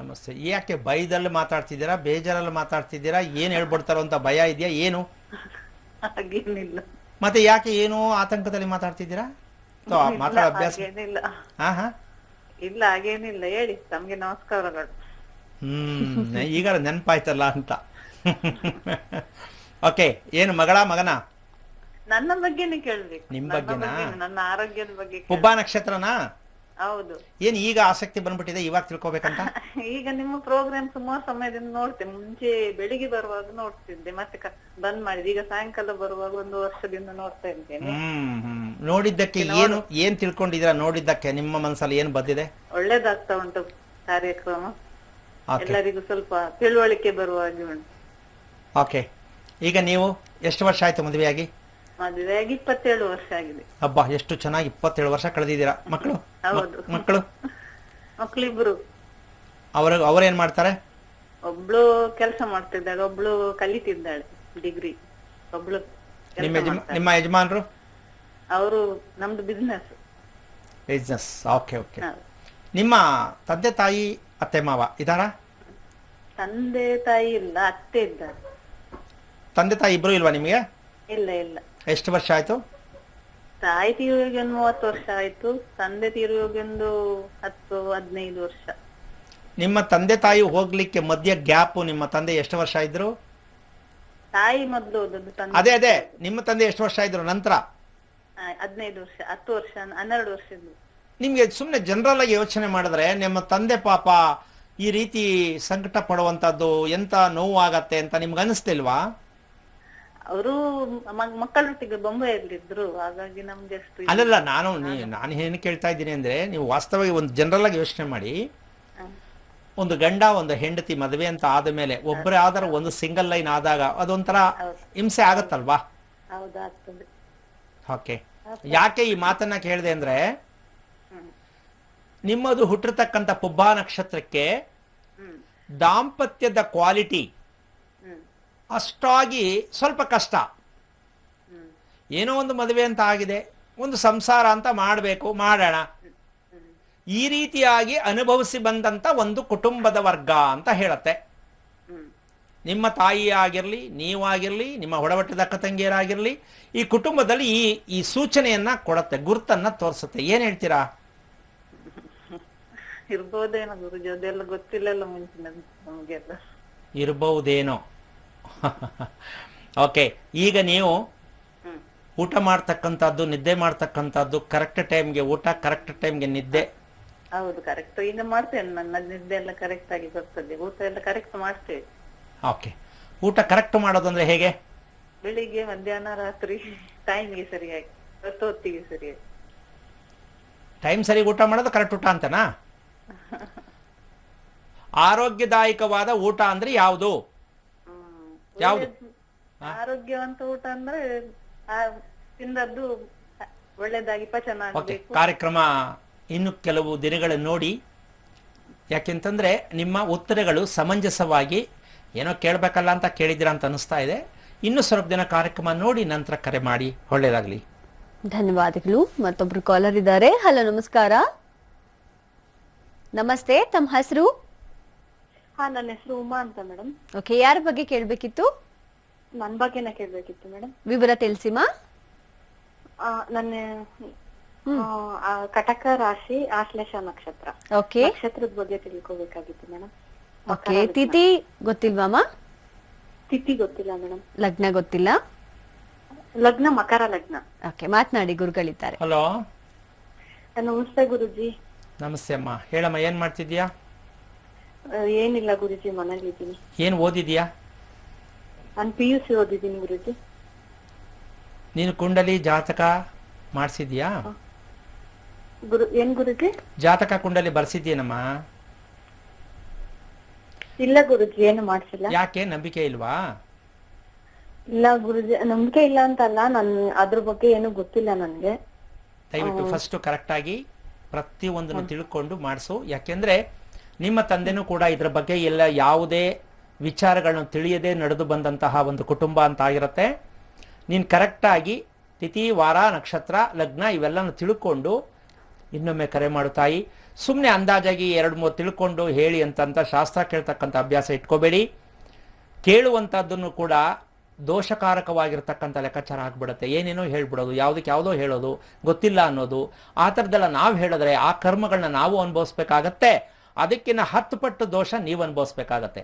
ನಮಸ್ತೆ ಯಾಕೆ ಭಯದಲ್ಲಿ ಮಾತಾಡ್ತಿದ್ದೀರಾ ಬೇಜಾರಲ್ಲಿ ಮಾತಾಡ್ತಿದ್ದೀರಾ ಏನ್ ಹೇಳ್ಬಿಡ್ತಾರೋ ಅಂತ ಭಯ ಇದೆಯಾ ಏನು ಹಾಗೇನಿಲ್ಲ ಮತ್ತೆ ಯಾಕೆ ಏನು ಆತಂಕದಲ್ಲಿ ಮಾತಾಡ್ತಿದ್ದೀರಾ ಮಾತಾಡ ಅಭ್ಯಾಸ ಇಲ್ಲ ಹಾಗೇನಿಲ್ಲ ಹೇಳಿ ತಮ್ಗೆ ನಮಸ್ಕಾರಗಳು ಹ್ಮ್ ಈಗ ನೆನಪಾಯ್ತಲ್ಲ ಅಂತ ಓಕೆ ಏನು ಮಗಳ ಮಗನ ನನ್ನ ಬಗ್ಗೆನೇ ಕೇಳ್ರಿ ನಿಮ್ ಬಗ್ಗೆನಾ ನನ್ನ ಆರೋಗ್ಯದ ಬಗ್ಗೆ ಹುಬ್ಬ ನಕ್ಷತ್ರನಾ ಹೌದು ಏನ್ ಈಗ ಆಸಕ್ತಿ ಬಂದ್ಬಿಟ್ಟಿದೆ ಇವಾಗ ತಿಳ್ಕೊಬೇಕಂತ ಈಗ ನಿಮ್ಮ ಪ್ರೋಗ್ರಾಮ್ ಸುಮಾರು ಸಮಯದಿಂದ ನೋಡ್ತೇನೆ ಮುಂಚೆ ಬೆಳಿಗ್ಗೆ ಬರುವಾಗ ನೋಡ್ತಿದ್ದೆ ಮತ್ತೆ ಬಂದ್ ಮಾಡಿದೆ ಈಗ ಸಾಯಂಕಾಲ ಬರುವಾಗ ಒಂದು ವರ್ಷದಿಂದ ನೋಡ್ತಾ ಇದ್ದೇನೆ ನೋಡಿದ್ದಕ್ಕೆ ಏನು ಏನ್ ತಿಳ್ಕೊಂಡಿದೀರಾ ನೋಡಿದ್ದಕ್ಕೆ ನಿಮ್ಮ ಮನಸ್ಸಲ್ಲಿ ಏನ್ ಬಂದಿದೆ ಒಳ್ಳೇದಾಗ್ತಾ ಉಂಟು ಕಾರ್ಯಕ್ರಮ ಎಲ್ಲರಿಗೂ ಸ್ವಲ್ಪ ತಿಳುವಳಿಕೆ ಬರುವ ಹಾಗೆ ಓಕೆ ಈಗ ನೀವು ಎಷ್ಟು ವರ್ಷ ಆಯ್ತು ಮದುವೆಯಾಗಿ ಮದುವೆಯಾಗಿ ಇಪ್ಪತ್ತೇಳು ವರ್ಷ ಆಗಿದೆ ಹಬ್ಬ ಎಷ್ಟು ಚೆನ್ನಾಗಿ ಇಪ್ಪತ್ತೇಳು ವರ್ಷ ಕಳೆದಿದ್ದೀರಾ ಮಕ್ಕಳು ಹೌದು ಮಕ್ಕಳು ಮಕ್ಕಳಿಬ್ರು ಅವರ ಏನ್ ಮಾಡ್ತಾರೆ ಒಬ್ಳು ಕೆಲಸ ಮಾಡ್ತಿದ್ದಾಳೆ ಒಬ್ಳು ಕಲಿತಿದ್ದಾಳೆ ಡಿಗ್ರಿ ಒಬ್ಳು ನಿಮ್ಮ ಯಜಮಾನ್ರು ನಿಮ್ಮ ಯಜಮಾನರು ಅವರು ನಮ್ದು ಬಿಸ್ನೆಸ್ ಬಿಸ್ನೆಸ್ ಓಕೆ ಓಕೆ ನಿಮ್ಮ ತಂದೆ ತಾಯಿ ಅತ್ತೆ ಮಾವ ಇದಾರ ತಂದೆ ತಾಯಿ ಇಲ್ಲ ಅತ್ತೆ ಇದ್ದಾರೆ ತಂದೆ ತಾಯಿ ಇಬ್ರು ಇಲ್ವಾ ನಿಮಗೆ ಇಲ್ಲ ಇಲ್ಲ ಎಷ್ಟು ವರ್ಷ ಆಯ್ತು ತಾಯಿ ತೀರಿಗೆ ಒಂದು ಮೂವತ್ತು ವರ್ಷ ಆಯ್ತು ತಂದೆ ತೀರುವಾಗ ಒಂದು ಹತ್ತು ಹದಿನೈದು ವರ್ಷ ನಿಮ್ಮ ತಂದೆ ತಾಯಿ ಹೋಗ್ಲಿಕ್ಕೆ ಮಧ್ಯ ಗ್ಯಾಪ್ ನಿಮ್ಮ ತಂದೆ ಎಷ್ಟು ವರ್ಷ ಇದ್ರು ತಾಯಿ ಮೊದಲು ಅದೇ ಅದೇ ನಿಮ್ಮ ತಂದೆ ಎಷ್ಟು ವರ್ಷ ಇದ್ರು ನಂತರ ಹದಿನೈದು ವರ್ಷ ಹತ್ತು ವರ್ಷ ಹನ್ನೆರಡು ವರ್ಷ ಇದ್ರು ನಿಮಗೆ ಸುಮ್ಮನೆ ಜನರಲ್ ಆಗಿ ಯೋಚನೆ ಮಾಡಿದ್ರೆ ನಿಮ್ಮ ತಂದೆ ಪಾಪ ಈ ರೀತಿ ಸಂಕಟ ಪಡುವಂತದ್ದು ಎಂತ ನೋವಾಗತ್ತೆ ಅಂತ ನಿಮ್ಗೆ ಅನಿಸ್ತಿಲ್ವಾ ಅವರು ಮಕ್ಕಳೊಟ್ಟಿಗೆ ಬೊಂಬೆಯಲ್ಲಿದ್ರು ಹಾಗಾಗಿ ನಮ್ಗೆ ಅಲ್ಲಲ್ಲ ನಾನು ನಾನು ಏನು ಕೇಳ್ತಾ ಇದ್ದೀನಿ ಅಂದ್ರೆ ನೀವು ವಾಸ್ತವವಾಗಿ ಒಂದು ಜನರಲ್ ಆಗಿ ಯೋಚನೆ ಮಾಡಿ ಒಂದು ಗಂಡ ಒಂದು ಹೆಂಡತಿ ಮದುವೆ ಅಂತ ಆದ ಮೇಲೆ ಒಬ್ಬರೇ ಆದ್ರೆ ಒಂದು ಸಿಂಗಲ್ ಲೈನ್ ಆದಾಗ ಅದೊಂಥರ ಹಿಂಸೆ ಆಗತ್ತಲ್ವಾ ಓಕೆ ಯಾಕೆ ಈ ಮಾತನ್ನ ಕೇಳಿದೆ ಅಂದ್ರೆ ನಿಮ್ಮದು ಹುಟ್ಟಿರ್ತಕ್ಕಂಥ ಪುಬ್ಬಾ ನಕ್ಷತ್ರಕ್ಕೆ ದಾಂಪತ್ಯದ ಕ್ವಾಲಿಟಿ ಅಷ್ಟಾಗಿ ಸ್ವಲ್ಪ ಕಷ್ಟ ಏನೋ ಒಂದು ಮದುವೆ ಅಂತ ಆಗಿದೆ ಒಂದು ಸಂಸಾರ ಅಂತ ಮಾಡಬೇಕು ಮಾಡೋಣ ಈ ರೀತಿಯಾಗಿ ಅನುಭವಿಸಿ ಬಂದಂಥ ಒಂದು ಕುಟುಂಬದ ವರ್ಗ ಅಂತ ಹೇಳತ್ತೆ ನಿಮ್ಮ ತಾಯಿ ಆಗಿರಲಿ ನೀವಾಗಿರಲಿ ನಿಮ್ಮ ಅಕ್ಕ ತಂಗಿಯರಾಗಿರಲಿ ಈ ಕುಟುಂಬದಲ್ಲಿ ಈ ಈ ಸೂಚನೆಯನ್ನು ಕೊಡತ್ತೆ ಗುರುತನ್ನು ತೋರಿಸುತ್ತೆ ಏನು ಹೇಳ್ತೀರಾ ಇರ್ಬೋದೇನೋ ಗುರುಜಿ ಅದೆಲ್ಲ ಗೊತ್ತಿಲ್ಲಲ್ಲ ಮುಂಚಿನ ನಮಗೆಲ್ಲ ಇರ್ಬಹುದೇನೋ ಓಕೆ ಈಗ ನೀವು ಊಟ ಮಾಡ್ತಕ್ಕಂಥದ್ದು ನಿದ್ದೆ ಮಾಡ್ತಕ್ಕಂಥದ್ದು ಕರೆಕ್ಟ್ ಟೈಮ್ಗೆ ಊಟ ಕರೆಕ್ಟ್ ಟೈಮ್ಗೆ ನಿದ್ದೆ ಹೌದು ಕರೆಕ್ಟ್ ಈಗ ಮಾಡ್ತೇನೆ ನನ್ನ ನಿದ್ದೆ ಎಲ್ಲ ಕರೆಕ್ಟ್ ಆಗಿ ಬರ್ತದೆ ಊಟ ಎಲ್ಲ ಕರೆಕ್ಟ್ ಮಾಡ್ತೇವೆ ಓಕೆ ಊಟ ಕರೆಕ್ಟ್ ಮಾಡೋದಂದ್ರೆ ಹೇಗೆ ಬೆಳಿಗ್ಗೆ ಮಧ್ಯಾಹ್ನ ರಾತ್ರಿ ಟೈಮ್ಗೆ ಸರಿಯಾಗಿ ಹೊತ್ತಿಗೆ ಸರಿಯಾಗಿ ಟೈಮ್ ಸರಿ ಊಟ ಮಾಡೋದು ಕರೆಕ್ಟ್ ಊಟ ಅಂತನಾ ಆರೋಗ್ಯದಾಯಕವಾದ ಊಟ ಅಂದ್ರೆ ಯಾವುದು ಯಾವುದು ಆರೋಗ್ಯವಂತ ಊಟ ಅಂದ್ರೆ ತಿಂದದ್ದು ಒಳ್ಳೇದಾಗಿ ಪಚನ ಕಾರ್ಯಕ್ರಮ ಇನ್ನು ಕೆಲವು ದಿನಗಳ ನೋಡಿ ಯಾಕೆಂತಂದ್ರೆ ನಿಮ್ಮ ಉತ್ತರಗಳು ಸಮಂಜಸವಾಗಿ ಏನೋ ಕೇಳಬೇಕಲ್ಲ ಅಂತ ಕೇಳಿದಿರ ಅಂತ ಅನಿಸ್ತಾ ಇದೆ ಇನ್ನು ಸ್ವಲ್ಪ ದಿನ ಕಾರ್ಯಕ್ರಮ ನೋಡಿ ನಂತರ ಕರೆ ಮಾಡಿ ಒಳ್ಳೇದಾಗ್ಲಿ ಧನ್ಯವಾದಗಳು ಮತ್ತೊಬ್ರು ಕಾಲರ್ ಇದ್ದಾರೆ ಹಲೋ ನಮಸ್ಕಾರ ನಮಸ್ತೆ ತಮ್ಮ ಹೆಸರು ಹಾ ನನ್ನ ಹೆಸರು ಉಮಾ ಅಂತ ಮೇಡಮ್ ಓಕೆ ಯಾರ ಬಗ್ಗೆ ಕೇಳಬೇಕಿತ್ತು ನನ್ನ ಬಗ್ಗೆನ ಕೇಳಬೇಕಿತ್ತು ಮೇಡಮ್ ವಿವರ ತಿಳಿಸಿಮ ನನ್ನ ಆ, ಕಟಕ ರಾಶಿ ಆಶ್ಲೇಷ ನಕ್ಷತ್ರ ಓಕೆ ನಕ್ಷತ್ರದ ಬಗ್ಗೆ ತಿಳ್ಕೊಬೇಕಾಗಿತ್ತು ಮೇಡಮ್ ಓಕೆ ತಿಥಿ ಗೊತ್ತಿಲ್ವಾ ತಿಥಿ ಗೊತ್ತಿಲ್ಲ ಮೇಡಮ್ ಲಗ್ನ ಗೊತ್ತಿಲ್ಲ ಲಗ್ನ ಮಕರ ಲಗ್ನ ಓಕೆ ಮಾತನಾಡಿ ಗುರುಗಳಿದ್ದಾರೆ ಹಲೋ ನಮಸ್ತೆ ಗುರುಜಿ ನಮಸ್ತೆ ಅಮ್ಮ ಹೇಳಮ್ಮ ಏನ್ ಮಾಡ್ತಿದ್ಯಾ ಏನಿಲ್ಲ ಗುರುಜಿ ಮನೇಲಿದ್ದೀನಿ ಏನ್ ಓದಿದ್ಯಾ ನಾನು ಪಿ ಯು ಸಿ ಓದಿದ್ದೀನಿ ಗುರುಜಿ ನೀನು ಕುಂಡಲಿ ಜಾತಕ ಮಾಡಿಸಿದ್ಯಾ ಗುರು ಏನ್ ಗುರುಜಿ ಜಾತಕ ಕುಂಡಲಿ ಬರ್ಸಿದ್ಯೇನಮ್ಮ ಇಲ್ಲ ಗುರುಜಿ ಏನು ಮಾಡ್ಸಿಲ್ಲ ಯಾಕೆ ನಂಬಿಕೆ ಇಲ್ವಾ ಇಲ್ಲ ಗುರುಜಿ ನಂಬಿಕೆ ಇಲ್ಲ ಅಂತಲ್ಲ ನನ್ ಅದ್ರ ಬಗ್ಗೆ ಏನು ಗೊತ್ತಿಲ್ಲ ನನ್ಗೆ ದಯವಿಟ್ಟು ಫಸ್ಟ್ ಕರೆಕ್ಟ್ ಆಗಿ ಪ್ರತಿಯೊಂದನ್ನು ತಿಳ್ಕೊಂಡು ಮಾಡಿಸು ಯಾಕೆಂದ್ರೆ ನಿಮ್ಮ ತಂದೆನೂ ಕೂಡ ಇದರ ಬಗ್ಗೆ ಎಲ್ಲ ಯಾವುದೇ ವಿಚಾರಗಳನ್ನು ತಿಳಿಯದೆ ನಡೆದು ಬಂದಂತಹ ಒಂದು ಕುಟುಂಬ ಅಂತ ಆಗಿರುತ್ತೆ ನೀನು ಕರೆಕ್ಟಾಗಿ ತಿಥಿ ವಾರ ನಕ್ಷತ್ರ ಲಗ್ನ ಇವೆಲ್ಲನೂ ತಿಳ್ಕೊಂಡು ಇನ್ನೊಮ್ಮೆ ಕರೆ ಮಾಡು ತಾಯಿ ಸುಮ್ಮನೆ ಅಂದಾಜಾಗಿ ಎರಡು ಮೂರು ತಿಳ್ಕೊಂಡು ಹೇಳಿ ಅಂತಂತ ಶಾಸ್ತ್ರ ಕೇಳ್ತಕ್ಕಂಥ ಅಭ್ಯಾಸ ಇಟ್ಕೋಬೇಡಿ ಕೇಳುವಂಥದ್ದನ್ನು ಕೂಡ ದೋಷಕಾರಕವಾಗಿರ್ತಕ್ಕಂಥ ಲೆಕ್ಕಾಚಾರ ಆಗ್ಬಿಡುತ್ತೆ ಏನೇನೋ ಹೇಳ್ಬಿಡೋದು ಯಾವುದಕ್ಕೆ ಯಾವುದೋ ಹೇಳೋದು ಗೊತ್ತಿಲ್ಲ ಅನ್ನೋದು ಆ ಥರದ್ದೆಲ್ಲ ನಾವು ಹೇಳಿದ್ರೆ ಆ ಕರ್ಮಗಳನ್ನ ನಾವು ಅನುಭವಿಸ್ಬೇಕಾಗತ್ತೆ ಅದಕ್ಕಿಂತ ಹತ್ತು ಪಟ್ಟು ದೋಷ ನೀವು ಅನುಭವಿಸ್ಬೇಕಾಗತ್ತೆ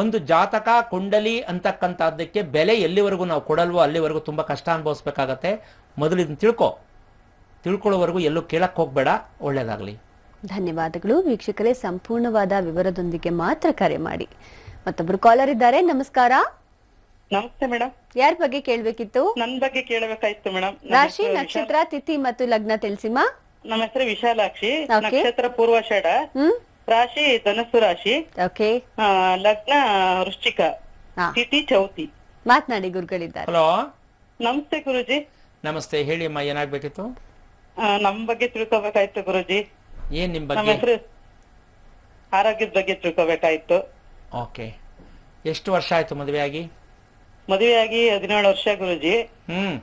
ಒಂದು ಜಾತಕ ಕುಂಡಲಿ ಅಂತಕ್ಕಂಥದ್ದಕ್ಕೆ ಬೆಲೆ ಎಲ್ಲಿವರೆಗೂ ನಾವು ಕೊಡಲ್ವೋ ಅಲ್ಲಿವರೆಗೂ ತುಂಬ ಕಷ್ಟ ಅನುಭವಿಸ್ಬೇಕಾಗತ್ತೆ ಮೊದಲು ಇದನ್ನು ತಿಳ್ಕೊ ತಿಳ್ಕೊಳ್ಳೋವರೆಗೂ ಎಲ್ಲೂ ಕೇಳಕ್ಕೆ ಹೋಗ್ಬೇಡ ಒಳ್ಳೆಯದಾಗಲಿ ಧನ್ಯವಾದಗಳು ವೀಕ್ಷಕರೇ ಸಂಪೂರ್ಣವಾದ ವಿವರದೊಂದಿಗೆ ಮಾತ್ರ ಕರೆ ಮಾಡಿ ಮತ್ತೊಬ್ಬರು ಕಾಲರ್ ಇದ್ದಾರೆ ನಮಸ್ಕಾರ ನಮಸ್ತೆ ಮೇಡಮ್ ಯಾರ ಬಗ್ಗೆ ಕೇಳಬೇಕಿತ್ತು ನನ್ನ ಬಗ್ಗೆ ಕೇಳಬೇಕಾಯ್ತು ಮೇಡಮ್ ರಾಶಿ ನಕ್ಷತ್ರ ತಿಥಿ ಮತ್ತು ಲಗ್ನ ತಿಳಿಸಿಮ್ಮ ನಮ್ಮ ಹೆಸರು ವಿಶಾಲಾಕ್ಷಿ ನಕ್ಷತ್ರ ಪೂರ್ವಾಷಾಢ ರಾಶಿ ಧನಸ್ಸು ರಾಶಿ ಓಕೆ ಲಗ್ನ ವೃಶ್ಚಿಕ ತಿಥಿ ಚೌತಿ ಮಾತನಾಡಿ ಗುರುಗಳಿದ್ದಾರೆ ಹಲೋ ನಮಸ್ತೆ ಗುರುಜಿ ನಮಸ್ತೆ ಹೇಳಿ ಅಮ್ಮ ಏನಾಗ್ಬೇಕಿತ್ತು ನಮ್ ಬಗ್ಗೆ ತಿಳ್ಕೊಬೇಕಾಯ್ತು ಗುರುಜಿ ಏನ್ ನಿಮ್ ಬಗ್ಗೆ ಆರೋಗ್ಯದ ಬಗ್ಗೆ ತಿಳ್ಕೊಬೇಕಾಯ್ತು ಓಕೆ ಎಷ್ಟು ವರ್ಷ ಆಯ್ತು ಮದುವೆ ಆಗಿ ಮದುವೆಯಾಗಿ ಹದಿನೇಳು ವರ್ಷ ಗುರುಜಿ ಹ್ಮ್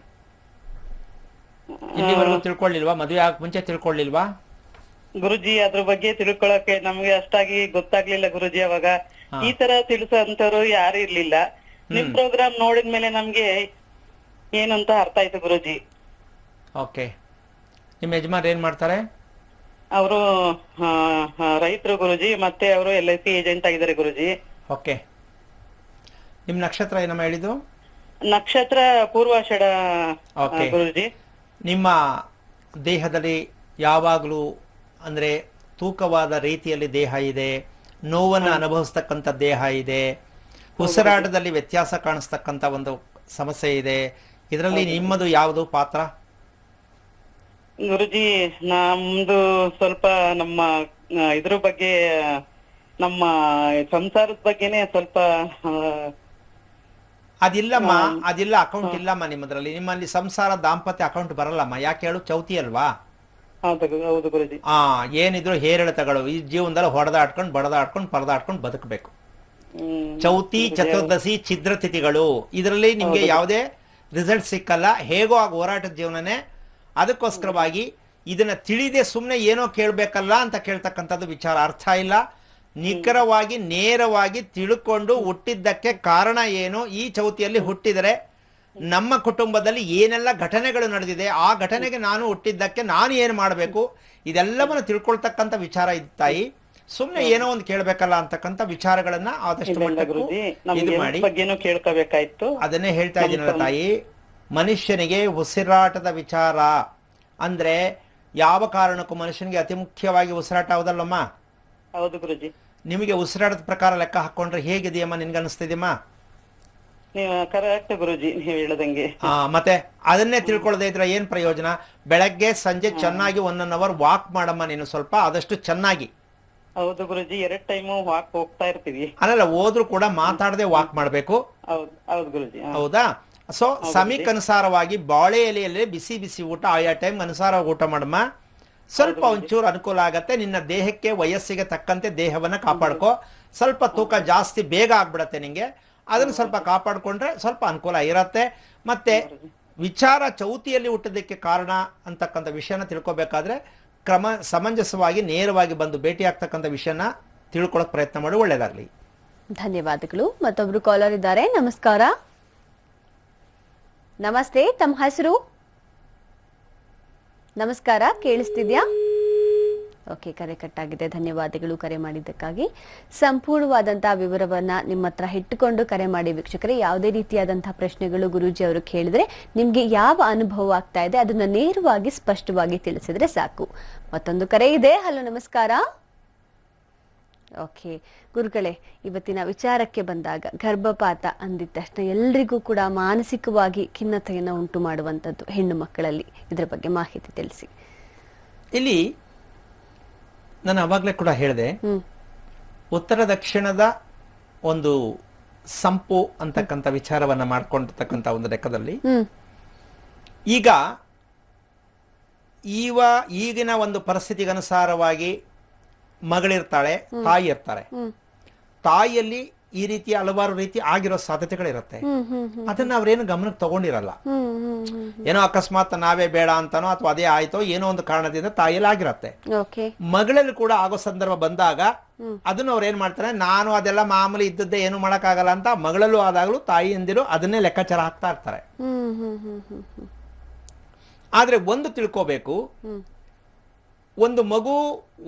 ಇಲ್ಲಿವರೆಗೂ ತಿಳ್ಕೊಳ್ಳಿಲ್ವಾ ಮದುವೆ ಆಗ ಮುಂಚೆ ತಿಳ್ಕೊಳ್ಳಿಲ್ವಾ ಗುರುಜಿ ಅದ್ರ ಬಗ್ಗೆ ತಿಳ್ಕೊಳಕ್ಕೆ ನಮ್ಗೆ ಅಷ್ಟಾಗಿ ಗೊತ್ತಾಗ್ಲಿಲ್ಲ ಗುರುಜಿ ಅವಾಗ ಈ ತರ ತಿಳಿಸೋ ಯಾರು ಇರ್ಲಿಲ್ಲ ನಿಮ್ ಪ್ರೋಗ್ರಾಮ್ ನೋಡಿದ್ಮೇಲೆ ನಮ್ಗೆ ಏನಂತ ಅರ್ಥ ಆಯ್ತು ಗುರುಜಿ ಓಕೆ ನಿಮ್ಮ ಯಜಮಾನ್ ಏನ್ ಮಾಡ್ತಾರೆ ಅವರು ರೈತರು ಗುರುಜಿ ಮತ್ತೆ ಅವರು ಎಲ್ ಐ ಸಿ ಏಜೆಂಟ್ ಆಗಿದ್ದಾರೆ ಗುರುಜಿ ಓಕೆ ನಿಮ್ ನಕ್ಷತ್ರ ಏನಮ್ಮ ಹೇಳಿದ್ದು ನಕ್ಷತ್ರ ಪೂರ್ವಾಷಡ ಗುರುಜಿ ನಿಮ್ಮ ದೇಹದಲ್ಲಿ ಯಾವಾಗಲೂ ಅಂದ್ರೆ ತೂಕವಾದ ರೀತಿಯಲ್ಲಿ ದೇಹ ಇದೆ ನೋವನ್ನ ಅನುಭವಿಸ್ತಕ್ಕಂತ ದೇಹ ಇದೆ ಉಸಿರಾಟದಲ್ಲಿ ವ್ಯತ್ಯಾಸ ಕಾಣಿಸ್ತಕ್ಕಂತ ಒಂದು ಸಮಸ್ಯೆ ಇದೆ ಇದರಲ್ಲಿ ನಿಮ್ಮದು ಯಾವುದು ಪಾತ್ರ ಗುರುಜಿ ನಮ್ದು ಸ್ವಲ್ಪ ನಮ್ಮ ಇದ್ರ ಬಗ್ಗೆ ನಮ್ಮ ಸಂಸಾರದ ಬಗ್ಗೆನೆ ಸ್ವಲ್ಪ ಅದಿಲ್ಲಮ್ಮ ಅದಿಲ್ಲ ಅಕೌಂಟ್ ಇಲ್ಲಮ್ಮ ನಿಮ್ಮದ್ರಲ್ಲಿ ನಿಮ್ಮಲ್ಲಿ ಸಂಸಾರ ದಾಂಪತ್ಯ ಅಕೌಂಟ್ ಬರಲ್ಲಮ್ಮ ಯಾಕೆ ಹೇಳು ಚೌತಿ ಅಲ್ವಾ ಹಾ ಏನಿದ್ರು ಹೇರಳತಗಳು ಈ ಜೀವನದಲ್ಲಿ ಹೊಡೆದಾಡ್ಕೊಂಡು ಬಡದಾಡ್ಕೊಂಡು ಪರದಾಡ್ಕೊಂಡು ಬದುಕಬೇಕು ಚೌತಿ ಚತುರ್ದಶಿ ಛಿದ್ರ ತಿಥಿಗಳು ಇದರಲ್ಲಿ ನಿಮ್ಗೆ ಯಾವುದೇ ರಿಸಲ್ಟ್ ಸಿಕ್ಕಲ್ಲ ಹೇಗೋ ಆಗ ಹೋರಾಟದ ಜೀವನನೇ ಅದಕ್ಕೋಸ್ಕರವಾಗಿ ಇದನ್ನ ತಿಳಿದೇ ಸುಮ್ಮನೆ ಏನೋ ಕೇಳಬೇಕಲ್ಲ ಅಂತ ಕೇಳ್ತಕ್ಕಂಥದ್ದು ವಿಚಾರ ಅರ್ಥ ಇಲ್ಲ ನಿಖರವಾಗಿ ನೇರವಾಗಿ ತಿಳ್ಕೊಂಡು ಹುಟ್ಟಿದ್ದಕ್ಕೆ ಕಾರಣ ಏನು ಈ ಚೌತಿಯಲ್ಲಿ ಹುಟ್ಟಿದರೆ ನಮ್ಮ ಕುಟುಂಬದಲ್ಲಿ ಏನೆಲ್ಲ ಘಟನೆಗಳು ನಡೆದಿದೆ ಆ ಘಟನೆಗೆ ನಾನು ಹುಟ್ಟಿದ್ದಕ್ಕೆ ನಾನು ಏನು ಮಾಡಬೇಕು ಇದೆಲ್ಲವನ್ನು ತಿಳ್ಕೊಳ್ತಕ್ಕಂಥ ವಿಚಾರ ಇದ್ದ ತಾಯಿ ಸುಮ್ಮನೆ ಏನೋ ಒಂದು ಕೇಳಬೇಕಲ್ಲ ಅಂತಕ್ಕಂಥ ವಿಚಾರಗಳನ್ನ ಆದಷ್ಟು ಇದು ಮಾಡಿ ಕೇಳ್ಕೋಬೇಕಾಯ್ತು ಅದನ್ನೇ ಹೇಳ್ತಾ ಇದ್ದೀನಲ್ಲ ತಾಯಿ ಮನುಷ್ಯನಿಗೆ ಉಸಿರಾಟದ ವಿಚಾರ ಅಂದ್ರೆ ಯಾವ ಕಾರಣಕ್ಕೂ ಮನುಷ್ಯನಿಗೆ ಅತಿ ಮುಖ್ಯವಾಗಿ ಉಸಿರಾಟ ಹೌದಲ್ಲಮ್ಮ ಹೌದು ಗುರುಜಿ ನಿಮಗೆ ಉಸಿರಾಡದ ಪ್ರಕಾರ ಲೆಕ್ಕ ಹಾಕೊಂಡ್ರೆ ಹೇಗಿದೆಯಮ್ಮ ನಿನ್ಗೆ ಅನಿಸ್ತಿದ್ಯಮ್ಮ ಕರೆಕ್ಟ್ ಗುರುಜಿ ನೀವು ಹೇಳದಂಗೆ ಮತ್ತೆ ಅದನ್ನೇ ತಿಳ್ಕೊಳ್ಳದೆ ಇದ್ರೆ ಏನ್ ಪ್ರಯೋಜನ ಬೆಳಗ್ಗೆ ಸಂಜೆ ಚೆನ್ನಾಗಿ ಒನ್ ಅನ್ ಅವರ್ ವಾಕ್ ಮಾಡಮ್ಮ ನೀನು ಸ್ವಲ್ಪ ಆದಷ್ಟು ಚೆನ್ನಾಗಿ ಹೌದು ಗುರುಜಿ ಎರಡ್ ಟೈಮು ವಾಕ್ ಹೋಗ್ತಾ ಇರ್ತೀವಿ ಅಲ್ಲಲ್ಲ ಹೋದ್ರು ಕೂಡ ಮಾತಾಡದೆ ವಾಕ್ ಮಾಡಬೇಕು ಹೌದು ಹೌದು ಗುರುಜಿ ಹೌದಾ ಸೊ ಸಮೀಕ್ ಅನುಸಾರವಾಗಿ ಬಾಳೆ ಎಲೆಯಲ್ಲಿ ಬಿಸಿ ಬಿಸಿ ಊಟ ಆಯಾ ಟೈಮ್ ಅನುಸಾರ ಊಟ ಮಾಡಮ್ಮ ಸ್ವಲ್ಪ ಒಂಚೂರು ಅನುಕೂಲ ಆಗತ್ತೆ ನಿನ್ನ ದೇಹಕ್ಕೆ ವಯಸ್ಸಿಗೆ ತಕ್ಕಂತೆ ದೇಹವನ್ನ ಕಾಪಾಡ್ಕೋ ಸ್ವಲ್ಪ ತೂಕ ಜಾಸ್ತಿ ಬೇಗ ಆಗ್ಬಿಡತ್ತೆ ನಿಂಗೆ ಅದನ್ನು ಸ್ವಲ್ಪ ಕಾಪಾಡಿಕೊಂಡ್ರೆ ಸ್ವಲ್ಪ ಅನುಕೂಲ ಇರತ್ತೆ ಮತ್ತೆ ವಿಚಾರ ಚೌತಿಯಲ್ಲಿ ಹುಟ್ಟೋದಕ್ಕೆ ಕಾರಣ ಅಂತಕ್ಕಂಥ ವಿಷಯನ ತಿಳ್ಕೊಬೇಕಾದ್ರೆ ಕ್ರಮ ಸಮಂಜಸವಾಗಿ ನೇರವಾಗಿ ಬಂದು ಭೇಟಿ ಆಗ್ತಕ್ಕಂಥ ವಿಷಯನ ತಿಳ್ಕೊಳಕ್ ಪ್ರಯತ್ನ ಮಾಡಿ ಒಳ್ಳೇದಾಗ್ಲಿ ಧನ್ಯವಾದಗಳು ಮತ್ತೊಬ್ರು ಕಾಲರ್ ಇದ್ದಾರೆ ನಮಸ್ಕಾರ ನಮಸ್ತೆ ತಮ್ಮ ಹೆಸರು ನಮಸ್ಕಾರ ಕೇಳಿಸ್ತಿದ್ಯಾ ಓಕೆ ಕರೆ ಕಟ್ ಆಗಿದೆ ಧನ್ಯವಾದಗಳು ಕರೆ ಮಾಡಿದ್ದಕ್ಕಾಗಿ ಸಂಪೂರ್ಣವಾದಂತಹ ವಿವರವನ್ನ ನಿಮ್ಮ ಹತ್ರ ಇಟ್ಟುಕೊಂಡು ಕರೆ ಮಾಡಿ ವೀಕ್ಷಕರೇ ಯಾವುದೇ ರೀತಿಯಾದಂತಹ ಪ್ರಶ್ನೆಗಳು ಗುರೂಜಿ ಅವರು ಕೇಳಿದ್ರೆ ನಿಮ್ಗೆ ಯಾವ ಅನುಭವ ಆಗ್ತಾ ಇದೆ ಅದನ್ನ ನೇರವಾಗಿ ಸ್ಪಷ್ಟವಾಗಿ ತಿಳಿಸಿದ್ರೆ ಸಾಕು ಮತ್ತೊಂದು ಕರೆ ಇದೆ ಹಲೋ ನಮಸ್ಕಾರ ಓಕೆ ಗುರುಗಳೇ ಇವತ್ತಿನ ವಿಚಾರಕ್ಕೆ ಬಂದಾಗ ಗರ್ಭಪಾತ ಅಂದಿದ್ದ ತಕ್ಷಣ ಎಲ್ರಿಗೂ ಕೂಡ ಮಾನಸಿಕವಾಗಿ ಖಿನ್ನತೆಯನ್ನು ಉಂಟು ಮಾಡುವಂಥದ್ದು ಹೆಣ್ಣು ಮಕ್ಕಳಲ್ಲಿ ಇದರ ಬಗ್ಗೆ ಮಾಹಿತಿ ತಿಳಿಸಿ ಇಲ್ಲಿ ನಾನು ಅವಾಗಲೇ ಕೂಡ ಹೇಳಿದೆ ಉತ್ತರ ದಕ್ಷಿಣದ ಒಂದು ಸಂಪು ಅಂತಕ್ಕಂಥ ವಿಚಾರವನ್ನ ಮಾಡ್ಕೊಂಡಿರ್ತಕ್ಕಂಥ ಒಂದು ಲೆಕ್ಕದಲ್ಲಿ ಈಗ ಈವ ಈಗಿನ ಒಂದು ಪರಿಸ್ಥಿತಿಗನುಸಾರವಾಗಿ ಮಗಳಿರ್ತಾಳೆ ತಾಯಿ ಇರ್ತಾರೆ ತಾಯಿಯಲ್ಲಿ ಈ ರೀತಿ ಹಲವಾರು ರೀತಿ ಆಗಿರೋ ಸಾಧ್ಯತೆಗಳಿರುತ್ತೆ ಅದನ್ನ ಅವ್ರೇನು ಗಮನಕ್ಕೆ ತಗೊಂಡಿರಲ್ಲ ಏನೋ ಅಕಸ್ಮಾತ್ ನಾವೇ ಬೇಡ ಅಂತಾನೋ ಅಥವಾ ಅದೇ ಆಯ್ತೋ ಏನೋ ಒಂದು ಕಾರಣದಿಂದ ತಾಯಿಯಲ್ಲಿ ಆಗಿರತ್ತೆ ಮಗಳಲ್ಲಿ ಕೂಡ ಆಗೋ ಸಂದರ್ಭ ಬಂದಾಗ ಅದನ್ನ ಅವ್ರ ಏನ್ ಮಾಡ್ತಾರೆ ನಾನು ಅದೆಲ್ಲ ಮಾಮೂಲಿ ಇದ್ದದ್ದೇ ಏನು ಮಾಡಕ್ಕಾಗಲ್ಲ ಅಂತ ಮಗಳಲ್ಲೂ ಆದಾಗಲೂ ಎಂದಿರೋ ಅದನ್ನೇ ಲೆಕ್ಕಾಚಾರ ಹಾಕ್ತಾ ಇರ್ತಾರೆ ಆದ್ರೆ ಒಂದು ತಿಳ್ಕೋಬೇಕು ಒಂದು ಮಗು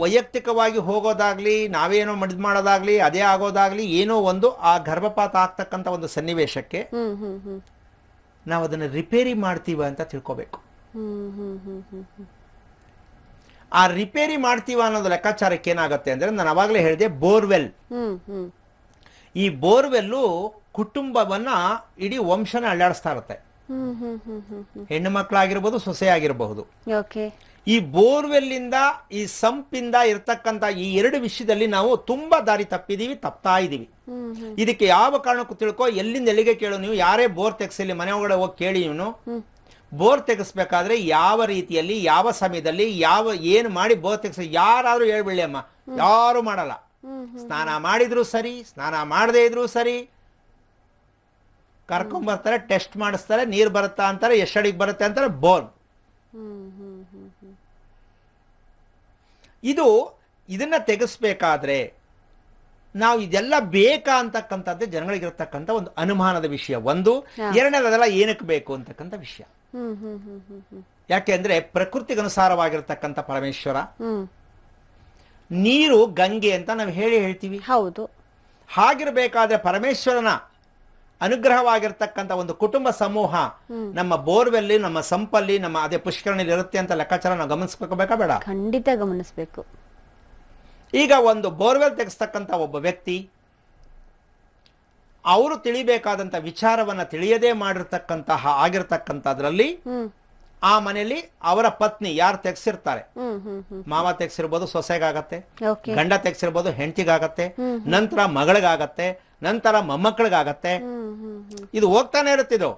ವೈಯಕ್ತಿಕವಾಗಿ ಹೋಗೋದಾಗ್ಲಿ ನಾವೇನೋ ಮಡಿದ್ ಮಾಡೋದಾಗ್ಲಿ ಅದೇ ಆಗೋದಾಗ್ಲಿ ಏನೋ ಒಂದು ಆ ಗರ್ಭಪಾತ ಆಗ್ತಕ್ಕಂಥ ಒಂದು ಸನ್ನಿವೇಶಕ್ಕೆ ನಾವು ಅದನ್ನ ರಿಪೇರಿ ಮಾಡ್ತೀವ ಅಂತ ತಿಳ್ಕೋಬೇಕು ಆ ರಿಪೇರಿ ಮಾಡ್ತೀವ ಅನ್ನೋದು ಲೆಕ್ಕಾಚಾರಕ್ಕೆ ಏನಾಗುತ್ತೆ ಅಂದ್ರೆ ನಾನು ಅವಾಗಲೇ ಹೇಳಿದೆ ಬೋರ್ವೆಲ್ ಈ ಬೋರ್ವೆಲ್ಲು ಕುಟುಂಬವನ್ನ ಇಡೀ ವಂಶನ ಅಳ್ಳಾಡಿಸ್ತಾ ಇರುತ್ತೆ ಹೆಣ್ಣು ಮಕ್ಕಳಾಗಿರ್ಬೋದು ಸೊಸೆ ಆಗಿರಬಹುದು ಈ ಬೋರ್ವೆಲ್ಲಿಂದ ಈ ಸಂಪಿಂದ ಇರತಕ್ಕಂಥ ಈ ಎರಡು ವಿಷಯದಲ್ಲಿ ನಾವು ತುಂಬಾ ದಾರಿ ತಪ್ಪಿದೀವಿ ತಪ್ತಾ ಇದ್ದೀವಿ ಇದಕ್ಕೆ ಯಾವ ಕಾರಣಕ್ಕೂ ತಿಳ್ಕೊ ಎಲ್ಲಿಂದ ಎಲ್ಲಿಗೆ ಕೇಳು ನೀವು ಯಾರೇ ಬೋರ್ ತೆಗ್ಸಲಿ ಮನೆ ಒಳಗಡೆ ಹೋಗಿ ಕೇಳಿ ಇವನು ಬೋರ್ ತೆಗೆಸ್ಬೇಕಾದ್ರೆ ಯಾವ ರೀತಿಯಲ್ಲಿ ಯಾವ ಸಮಯದಲ್ಲಿ ಯಾವ ಏನು ಮಾಡಿ ಬೋರ್ ತೆಗೆಸಿ ಯಾರಾದ್ರೂ ಹೇಳ್ಬಿಳಿ ಅಮ್ಮ ಯಾರು ಮಾಡಲ್ಲ ಸ್ನಾನ ಮಾಡಿದ್ರು ಸರಿ ಸ್ನಾನ ಮಾಡದೇ ಇದ್ರು ಸರಿ ಕರ್ಕೊಂಡ್ಬರ್ತಾರೆ ಟೆಸ್ಟ್ ಮಾಡಿಸ್ತಾರೆ ನೀರು ಬರುತ್ತಾ ಅಂತಾರೆ ಎಷ್ಟಡಿಗೆ ಬರುತ್ತೆ ಅಂತಾರೆ ಬೋರ್ ಇದು ಇದನ್ನು ತೆಗೆಸ್ಬೇಕಾದ್ರೆ ನಾವು ಇದೆಲ್ಲ ಬೇಕಾ ಅಂತಕ್ಕಂಥದ್ದೇ ಜನಗಳಿಗಿರ್ತಕ್ಕಂಥ ಒಂದು ಅನುಮಾನದ ವಿಷಯ ಒಂದು ಎರಡನೇದೆಲ್ಲ ಏನಕ್ಕೆ ಬೇಕು ಅಂತಕ್ಕಂಥ ವಿಷಯ ಯಾಕೆ ಅಂದ್ರೆ ಪ್ರಕೃತಿಗನುಸಾರವಾಗಿರ್ತಕ್ಕಂಥ ಪರಮೇಶ್ವರ ನೀರು ಗಂಗೆ ಅಂತ ನಾವು ಹೇಳಿ ಹೇಳ್ತೀವಿ ಹೌದು ಹಾಗಿರಬೇಕಾದ್ರೆ ಪರಮೇಶ್ವರನ ಅನುಗ್ರಹವಾಗಿರ್ತಕ್ಕಂಥ ಒಂದು ಕುಟುಂಬ ಸಮೂಹ ನಮ್ಮ ಬೋರ್ವೆಲ್ಲಿ ನಮ್ಮ ಸಂಪಲ್ಲಿ ನಮ್ಮ ಅದೇ ಪುಷ್ಕರಣಿಲಿ ಇರುತ್ತೆ ಅಂತ ಲೆಕ್ಕಾಚಾರ ನಾವು ಗಮನಿಸ್ಬೇಕು ಬೇಕಾ ಬೇಡ ಖಂಡಿತ ಗಮನಿಸಬೇಕು ಈಗ ಒಂದು ಬೋರ್ವೆಲ್ ತೆಗೆಸ್ತಕ್ಕಂಥ ಒಬ್ಬ ವ್ಯಕ್ತಿ ಅವರು ತಿಳಿಬೇಕಾದಂತಹ ವಿಚಾರವನ್ನ ತಿಳಿಯದೇ ಮಾಡಿರ್ತಕ್ಕಂತಹ ಆಗಿರ್ತಕ್ಕಂಥದ್ರಲ್ಲಿ ಆ ಮನೆಯಲ್ಲಿ ಅವರ ಪತ್ನಿ ಯಾರು ತೆಗ್ಸಿರ್ತಾರೆ ಮಾವ ತೆಗ್ಸಿರ್ಬೋದು ಸೊಸೆಗಾಗತ್ತೆ ಗಂಡ ತೆಗ್ಸಿರ್ಬೋದು ಹೆಂಡತಿಗಾಗತ್ತೆ ನಂತರ ಮಗಳಿಗಾಗತ್ತೆ ನಂತರ ಮೊಮ್ಮಕ್ಕಳಿಗಾಗತ್ತೆ ಇದು ಹೋಗ್ತಾನೆ ಇರುತ್ತಿದ್ದು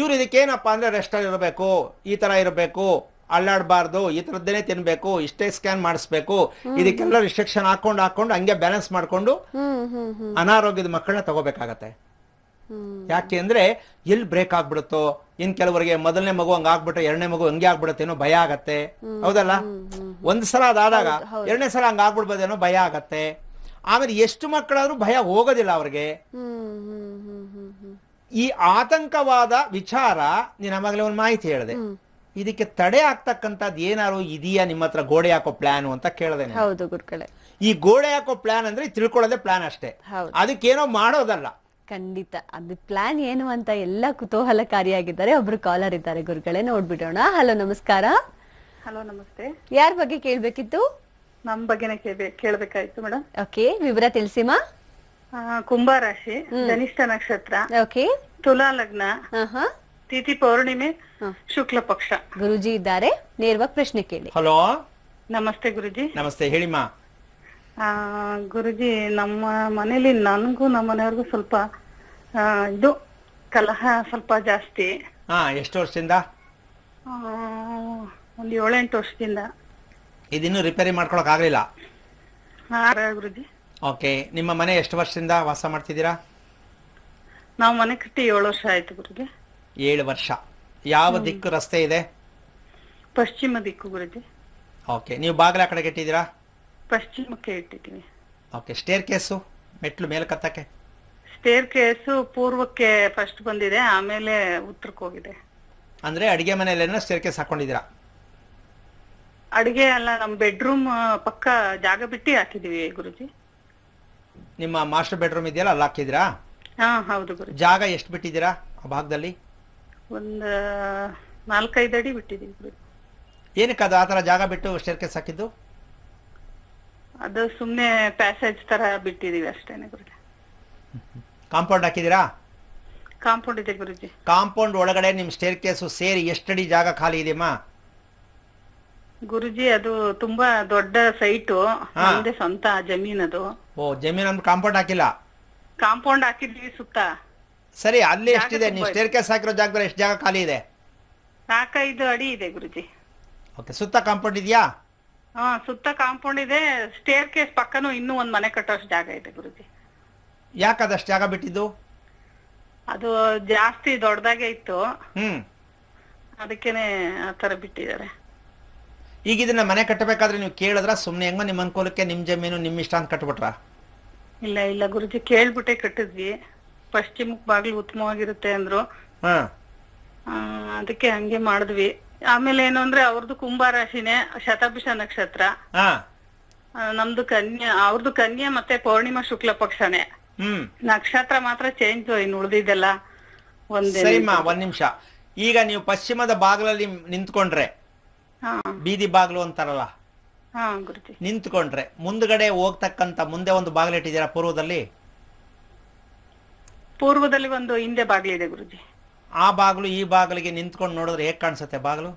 ಇವ್ರು ಇದಕ್ಕೇನಪ್ಪ ಅಂದ್ರೆ ರೆಸ್ಟ್ ಇರಬೇಕು ಈ ತರ ಇರಬೇಕು ಅಳ್ಳಾಡಬಾರ್ದು ಈ ತರದ್ದೇನೆ ತಿನ್ಬೇಕು ಇಷ್ಟೇ ಸ್ಕ್ಯಾನ್ ಮಾಡಿಸ್ಬೇಕು ಇದಕ್ಕೆಲ್ಲ ರಿಸ್ಟ್ರಿಕ್ಷನ್ ಹಾಕೊಂಡು ಹಾಕೊಂಡು ಹಂಗೆ ಬ್ಯಾಲೆನ್ಸ್ ಮಾಡ್ಕೊಂಡು ಅನಾರೋಗ್ಯದ ಮಕ್ಕಳನ್ನ ತಗೋಬೇಕಾಗತ್ತೆ ಯಾಕೆ ಅಂದ್ರೆ ಎಲ್ಲಿ ಬ್ರೇಕ್ ಆಗ್ಬಿಡುತ್ತೋ ಇನ್ ಕೆಲವರಿಗೆ ಮೊದಲನೇ ಮಗು ಹಂಗ ಆಗ್ಬಿಟ್ರೆ ಎರಡನೇ ಮಗು ಹಂಗೆ ಆಗ್ಬಿಡತ್ತೇನೋ ಭಯ ಆಗತ್ತೆ ಹೌದಲ್ಲ ಒಂದ್ ಸಲ ಅದಾದಾಗ ಎರಡನೇ ಸಲ ಹಂಗ ಆಗ್ಬಿಡ್ಬೋದೇನೋ ಭಯ ಆಗತ್ತೆ ಆಮೇಲೆ ಎಷ್ಟು ಮಕ್ಕಳಾದ್ರೂ ಭಯ ಹೋಗೋದಿಲ್ಲ ಅವ್ರಿಗೆ ಈ ಆತಂಕವಾದ ವಿಚಾರ ನೀನ್ ಆಮಾಗಲೇ ಒಂದು ಮಾಹಿತಿ ಹೇಳಿದೆ ಇದಕ್ಕೆ ತಡೆ ಆಗ್ತಕ್ಕಂಥದ್ದು ಏನಾರು ಇದೆಯಾ ನಿಮ್ಮ ಹತ್ರ ಗೋಡೆ ಹಾಕೋ ಪ್ಲಾನ್ ಅಂತ ಕೇಳಿದೆ ಈ ಗೋಡೆ ಹಾಕೋ ಪ್ಲಾನ್ ಅಂದ್ರೆ ತಿಳ್ಕೊಳ್ಳೋದೇ ಪ್ಲಾನ್ ಅಷ್ಟೇ ಅದಕ್ಕೇನೋ ಮಾಡೋದಲ್ಲ ಖಂಡಿತ ಅದ್ ಪ್ಲಾನ್ ಏನು ಅಂತ ಎಲ್ಲ ಕುತೂಹಲಕಾರಿಯಾಗಿದ್ದಾರೆ ಒಬ್ರು ಕಾಲರ್ ಇದ್ದಾರೆ ಗುರುಗಳೇ ನೋಡ್ಬಿಡೋಣ ಹಲೋ ನಮಸ್ಕಾರ ಹಲೋ ನಮಸ್ತೆ ಯಾರ ಬಗ್ಗೆ ಕೇಳ್ಬೇಕಿತ್ತು ನಮ್ ಬಗ್ಗೆನೇ ಕೇಳ್ಬೇಕಾಯ್ತು ಮೇಡಮ್ ಓಕೆ ವಿವರ ತಿಳಿಸಿಮಾ ಕುಂಭರಾಶಿ ಧನಿಷ್ಠ ನಕ್ಷತ್ರ ಓಕೆ ತುಲಾ ಲಗ್ನ ತಿಥಿ ಪೌರ್ಣಿಮೆ ಶುಕ್ಲ ಪಕ್ಷ ಗುರುಜಿ ಇದ್ದಾರೆ ನೇರವಾಗಿ ಪ್ರಶ್ನೆ ಕೇಳಿ ಹಲೋ ನಮಸ್ತೆ ಗುರುಜಿ ನಮಸ್ತೆ ಹೇಳಿಮಾ ಆ ಗುರುಜಿ ನಮ್ಮ ಮನೇಲಿ ನನಗೂ ನಮ್ಮ ಮನೆಯವ್ರಿಗೂ ಸ್ವಲ್ಪ ಇದು ಕಲಹ ಸ್ವಲ್ಪ ಜಾಸ್ತಿ ಹಾ ಎಷ್ಟು ವರ್ಷದಿಂದ ಒಂದು ಏಳೆಂಟು ವರ್ಷದಿಂದ ಇದಿನ್ನೂ ರಿಪೇರಿ ಮಾಡ್ಕೊಳಕ್ ಆಗ್ಲಿಲ್ಲ ಗುರುಜಿ ಓಕೆ ನಿಮ್ಮ ಮನೆ ಎಷ್ಟು ವರ್ಷದಿಂದ ವಾಸ ಮಾಡ್ತಿದ್ದೀರಾ ನಾವು ಮನೆ ಕಟ್ಟಿ ಏಳು ವರ್ಷ ಆಯ್ತು ಗುರುಜಿ ಏಳು ವರ್ಷ ಯಾವ ದಿಕ್ಕು ರಸ್ತೆ ಇದೆ ಪಶ್ಚಿಮ ದಿಕ್ಕು ಗುರುಜಿ ಓಕೆ ನೀವು ಬಾಗಿಲ ಕಡೆ ಕಟ್ಟಿದ್ದೀರಾ ಪಶ್ಚಿಮಕ್ಕೆ ಇಟ್ಟಿದ್ದೀನಿ ಓಕೆ ಸ್ಟೇರ್ ಕೇಸು ಮೆಟ್ಲು ಮೇಲೆ ಕತ್ತಕ್ಕೆ ಸ್ಟೇರ್ ಕೇಸು ಪೂರ್ವಕ್ಕೆ ಫಸ್ಟ್ ಬಂದಿದೆ ಆಮೇಲೆ ಉತ್ತರಕ್ಕೆ ಹೋಗಿದೆ ಅಂದ್ರೆ ಅಡಿಗೆ ಮನೆಯಲ್ಲೇನೋ ಸ್ಟೇರ್ ಕೇಸ್ ಹಾಕೊಂಡಿದ್ದೀರಾ ಅಡಿಗೆ ಅಲ್ಲ ನಮ್ಮ ಬೆಡ್ರೂಮ್ ಪಕ್ಕ ಜಾಗ ಬಿಟ್ಟಿ ಹಾಕಿದೀವಿ ಗುರುಜಿ ನಿಮ್ಮ ಮಾಸ್ಟರ್ ಬೆಡ್ರೂಮ್ ಇದೆಯಲ್ಲ ಅಲ್ಲಿ ಹಾಕಿದ್ದೀರಾ ಹಾ ಹೌದು ಗುರುಜಿ ಜಾಗ ಎಷ್ಟು ಬಿಟ್ಟಿದ್ದೀರಾ ಆ ಭಾಗದಲ್ಲಿ ಒಂದು ನಾಲ್ಕೈದು ಅಡಿ ಬಿಟ್ಟಿದ್ದೀವಿ ಏನಕ್ಕೆ ಅದು ಆ ಜಾಗ ಬಿಟ್ಟು ಸ್ಟೇರ್ ಕೇಸ್ ಹಾಕಿದ್ದು ಅದು ಸುಮ್ಮನೆ ಪ್ಯಾಸೇಜ್ ತರ ಬಿಟ್ಟಿದೀವಿ ಅಷ್ಟೇನೆ ಗುರುಜಿ ಕಾಂಪೌಂಡ್ ಹಾಕಿದೀರಾ ಕಾಂಪೌಂಡ್ ಇದೆ ಗುರುಜಿ ಕಾಂಪೌಂಡ್ ಒಳಗಡೆ ನಿಮ್ ಸ್ಟೇರ್ ಕೇಸ್ ಸೇರಿ ಎಷ್ಟಡಿ ಜಾಗ ಖಾಲಿ ಇದೆಯಮ್ಮ ಗುರುಜಿ ಅದು ತುಂಬಾ ದೊಡ್ಡ ಸೈಟ್ ಸ್ವಂತ ಜಮೀನ್ ಅದು ಓ ಜಮೀನ್ ಅಂದ್ರೆ ಕಾಂಪೌಂಡ್ ಹಾಕಿಲ್ಲ ಕಾಂಪೌಂಡ್ ಹಾಕಿದ್ವಿ ಸುತ್ತ ಸರಿ ಅಲ್ಲಿ ಎಷ್ಟಿದೆ ನೀವು ಸ್ಟೇರ್ ಕೇಸ್ ಹಾಕಿರೋ ಜಾಗದಲ್ಲಿ ಎಷ್ಟು ಜಾಗ ಖಾಲಿ ಇದೆ ನಾಲ್ಕೈದು ಅಡಿ ಇದೆ ಗುರುಜಿ ಓಕೆ ಸುತ್ತ ಕಾಂಪೌಂಡ್ ಇದೆಯಾ ಹಾ ಸುತ್ತ ಕಾಂಪೌಂಡ್ ಇದೆ ಸ್ಟೇರ್ ಕೇಸ್ ಪಕ್ಕನೂ ಇನ್ನೂ ಒಂದ್ ಮನೆ ಕಟ್ಟೋಷ್ಟು ಜಾಗ ಇದೆ ಗುರುಜಿ ಅದಷ್ಟು ಜಾಗ ಬಿಟ್ಟಿದ್ದು ಅದು ಜಾಸ್ತಿ ದೊಡ್ಡದಾಗೆ ಇತ್ತು ಹ್ಮ್ ಅದಕ್ಕೇನೆ ಆ ಥರ ಬಿಟ್ಟಿದ್ದಾರೆ ಈಗ ಇದನ್ನ ಮನೆ ಕಟ್ಟಬೇಕಾದ್ರೆ ನೀವು ಕೇಳಿದ್ರ ಸುಮ್ಮನೆ ಹೆಂಗ ನಿಮ್ಮ ಅನುಕೂಲಕ್ಕೆ ನಿಮ್ಮ ಜಮೀನು ನಿಮ್ ಇಷ್ಟ ಅಂತ ಕಟ್ಬಿಟ್ರ ಇಲ್ಲ ಇಲ್ಲ ಗುರುಜಿ ಕೇಳ್ಬಿಟ್ಟೆ ಕಟ್ಟಿದ್ವಿ ಪಶ್ಚಿಮಕ್ಕೆ ಬಾಗಿಲು ಉತ್ತಮವಾಗಿರುತ್ತೆ ಅಂದ್ರು ಹಾ ಅದಕ್ಕೆ ಹಂಗೆ ಮಾಡಿದ್ವಿ ಆಮೇಲೆ ಏನು ಅಂದ್ರೆ ಅವ್ರದ್ದು ಕುಂಭ ರಾಶಿನೇ ಶತಾಭಿಷ ನಕ್ಷತ್ರ ಹಾ ನಮ್ದು ಕನ್ಯಾ ಅವ್ರದ್ದು ಕನ್ಯಾ ಮತ್ತೆ ಪೌರ್ಣಿಮಾ ಶುಕ್ಲ ಪಕ್ಷನೇ ಹ್ಮ್ ನಕ್ಷತ್ರ ಮಾತ್ರ ಚೇಂಜ್ ಇನ್ನು ಉಳಿದಿದ್ದೆಲ್ಲ ಒಂದೇ ಒಂದ್ ನಿಮಿಷ ಈಗ ನೀವು ಪಶ್ಚಿಮದ ಬಾಗ್ಲಲ್ಲಿ ನಿಂತ್ಕೊಂಡ್ರೆ ಹಾ ಬೀದಿ ಬಾಗ್ಲು ಅಂತಾರಲ್ಲ ಹಾ ಗುರುಜಿ ನಿಂತ್ಕೊಂಡ್ರೆ ಮುಂದ್ಗಡೆ ಹೋಗ್ತಕ್ಕಂತ ಮುಂದೆ ಒಂದು ಬಾಗಿಲು ಇಟ್ಟಿದ್ದೀರಾ ಪೂರ್ವದಲ್ಲಿ ಪೂರ್ವದಲ್ಲಿ ಒಂದು ಹಿಂದೆ ಇದೆ ಗುರುಜಿ ಆ ಬಾಗಿಲು ಈ ಬಾಗಿಲಿಗೆ ನಿಂತ್ಕೊಂಡು ನೋಡಿದ್ರೆ ಹೇಗೆ ಕಾಣಿಸುತ್ತೆ ಬಾಗಿಲು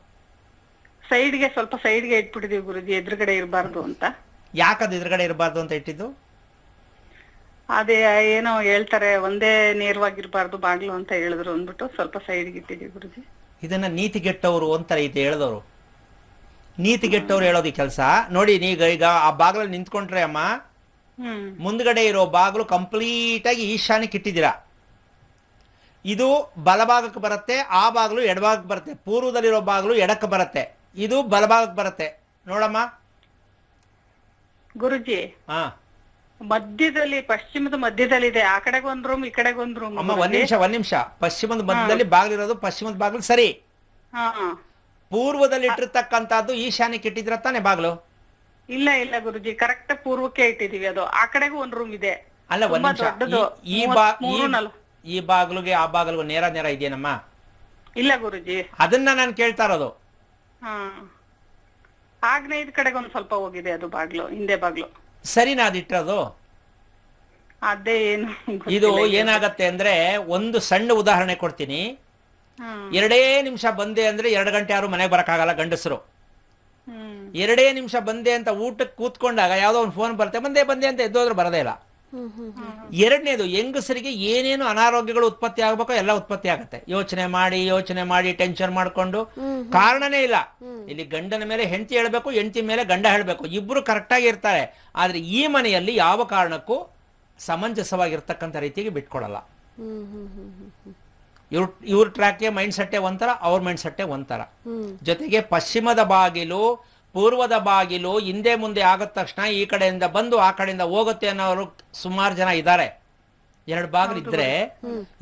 ಸೈಡ್ಗೆ ಸ್ವಲ್ಪ ಸೈಡ್ಗೆ ಇಟ್ಬಿಟ್ಟಿದೀವಿ ಗುರುಜಿ ಎದುರುಗಡೆ ಇರಬಾರ್ದು ಅಂತ ಯಾಕದು ಎದುರುಗಡೆ ಇರಬಾರ್ದು ಅಂತ ಇಟ್ಟಿದ್ದು ಅದೇ ಏನೋ ಹೇಳ್ತಾರೆ ಒಂದೇ ನೇರವಾಗಿರಬಾರ್ದು ಬಾಗಿಲು ಅಂತ ಹೇಳಿದ್ರು ಅಂದ್ಬಿಟ್ಟು ಸ್ವಲ್ಪ ಸೈಡ್ಗೆ ಇಟ್ಟಿದೀವಿ ಗುರುಜಿ ಇದನ್ನ ನೀತಿಗೆಟ್ಟವರು ಅಂತಾರೆ ಇದು ಹೇಳಿದವರು ನೀತಿಗೆಟ್ಟವ್ರು ಹೇಳೋದು ಕೆಲಸ ನೋಡಿ ನೀಗ ಈಗ ಆ ಬಾಗಿಲಲ್ಲಿ ನಿಂತ್ಕೊಂಡ್ರೆ ಅಮ್ಮ ಮುಂದ್ಗಡೆ ಇರೋ ಬಾಗಿಲು ಕಂಪ್ಲೀಟ್ ಆಗಿ ಈಶಾನ್ಯಕ್ಕೆ ಇಟ್ಟಿದ್ದೀರಾ ಇದು ಬಲಭಾಗಕ್ಕೆ ಬರುತ್ತೆ ಆ ಬಾಗಿಲು ಎಡಭಾಗಕ್ಕೆ ಬರುತ್ತೆ ಪೂರ್ವದಲ್ಲಿರೋ ಬಾಗಿಲು ಎಡಕ್ಕೆ ಬರುತ್ತೆ ಇದು ಬಲಭಾಗಕ್ಕೆ ಬರುತ್ತೆ ನೋಡಮ್ಮ ಗುರುಜಿ ಹಾ ಮಧ್ಯದಲ್ಲಿ ಪಶ್ಚಿಮದ ಮಧ್ಯದಲ್ಲಿ ಇದೆ ಆ ಕಡೆಗೆ ಒಂದ್ ರೂಮ್ ಈ ಕಡೆಗೆ ಒಂದ್ ರೂಮ್ ಅಮ್ಮ ಒಂದ್ ನಿಮಿಷ ಒಂದ್ ನಿಮಿಷ ಪಶ್ಚಿಮದ ಮಧ್ಯದಲ್ಲಿ ಬಾಗಿಲಿರೋದು ಪಶ್ಚಿಮದ ಬಾಗಿಲು ಸರಿ ಪೂರ್ವದಲ್ಲಿ ಇಟ್ಟಿರ್ತಕ್ಕಂತದ್ದು ಈಶಾನ್ಯಕ್ಕೆ ಇಟ್ಟಿದ್ರ ತಾನೆ ಬಾಗಿಲು ಇಲ್ಲ ಇಲ್ಲ ಗುರುಜಿ ಕರೆಕ್ಟ್ ಪೂರ್ವಕ್ಕೆ ಇಟ್ಟಿದೀವಿ ಅದು ಆ ಕಡೆಗೂ ಒಂದ್ ರೂಮ್ ಇದೆ ಅಲ್ಲ ಒಂದ್ ನಿಮಿಷ ಈ ಈ ಬಾಗಿಲಿಗೆ ಆ ಬಾಗಿಲು ನೇರ ನೇರ ಇದೆಯೇನಮ್ಮ ಇಲ್ಲ ಗುರುಜಿ ಅದನ್ನ ನಾನು ಕೇಳ್ತಾ ಇರೋದು ಕಡೆಗೆ ಒಂದ್ ಸ್ವಲ್ಪ ಹೋಗಿದೆ ಅದು ಬಾಗ್ಲು ಹಿಂದೆ ಬಾಗ್ಲು ಸರಿನಾ ಅದೇ ಏನು ಇದು ಏನಾಗತ್ತೆ ಅಂದ್ರೆ ಒಂದು ಸಣ್ಣ ಉದಾಹರಣೆ ಕೊಡ್ತೀನಿ ಎರಡೇ ನಿಮಿಷ ಬಂದೆ ಅಂದ್ರೆ ಎರಡು ಗಂಟೆ ಯಾರು ಮನೆಗೆ ಬರಕ್ಕಾಗಲ್ಲ ಗಂಡಸರು ಎರಡೇ ನಿಮಿಷ ಬಂದೆ ಅಂತ ಊಟಕ್ಕೆ ಕೂತ್ಕೊಂಡಾಗ ಯಾವ್ದೋ ಒಂದು ಫೋನ್ ಬರುತ್ತೆ ಬಂದೆ ಬಂದೆ ಅಂತ ಎದ್ದೋದ್ರು ಬರದೇ ಇಲ್ಲ ಎರಡನೇದು ಹೆಂಗಸರಿಗೆ ಏನೇನು ಅನಾರೋಗ್ಯಗಳು ಉತ್ಪತ್ತಿ ಆಗಬೇಕೋ ಎಲ್ಲ ಉತ್ಪತ್ತಿ ಆಗುತ್ತೆ ಯೋಚನೆ ಮಾಡಿ ಯೋಚನೆ ಮಾಡಿ ಟೆನ್ಷನ್ ಮಾಡ್ಕೊಂಡು ಕಾರಣನೇ ಇಲ್ಲ ಇಲ್ಲಿ ಗಂಡನ ಮೇಲೆ ಹೆಂಡತಿ ಹೇಳ್ಬೇಕು ಹೆಂಡತಿ ಮೇಲೆ ಗಂಡ ಹೇಳಬೇಕು ಇಬ್ರು ಕರೆಕ್ಟಾಗಿ ಇರ್ತಾರೆ ಆದ್ರೆ ಈ ಮನೆಯಲ್ಲಿ ಯಾವ ಕಾರಣಕ್ಕೂ ಸಮಂಜಸವಾಗಿರ್ತಕ್ಕಂಥ ರೀತಿಗೆ ಬಿಟ್ಕೊಡಲ್ಲ ಇವ್ರ ಇವ್ರ ಟ್ರ್ಯಾಕ್ಗೆ ಮೈಂಡ್ ಸೆಟ್ಟೆ ಒಂಥರ ಅವ್ರ ಮೈಂಡ್ ಸೆಟ್ಟೆ ಒಂಥರ ಜೊತೆಗೆ ಪಶ್ಚಿಮದ ಬಾಗಿಲು ಪೂರ್ವದ ಬಾಗಿಲು ಹಿಂದೆ ಮುಂದೆ ಆಗದ ತಕ್ಷಣ ಈ ಕಡೆಯಿಂದ ಬಂದು ಆ ಕಡೆಯಿಂದ ಹೋಗುತ್ತೆ ಅನ್ನೋರು ಸುಮಾರು ಜನ ಇದ್ದಾರೆ ಎರಡು ಬಾಗಿಲು ಇದ್ರೆ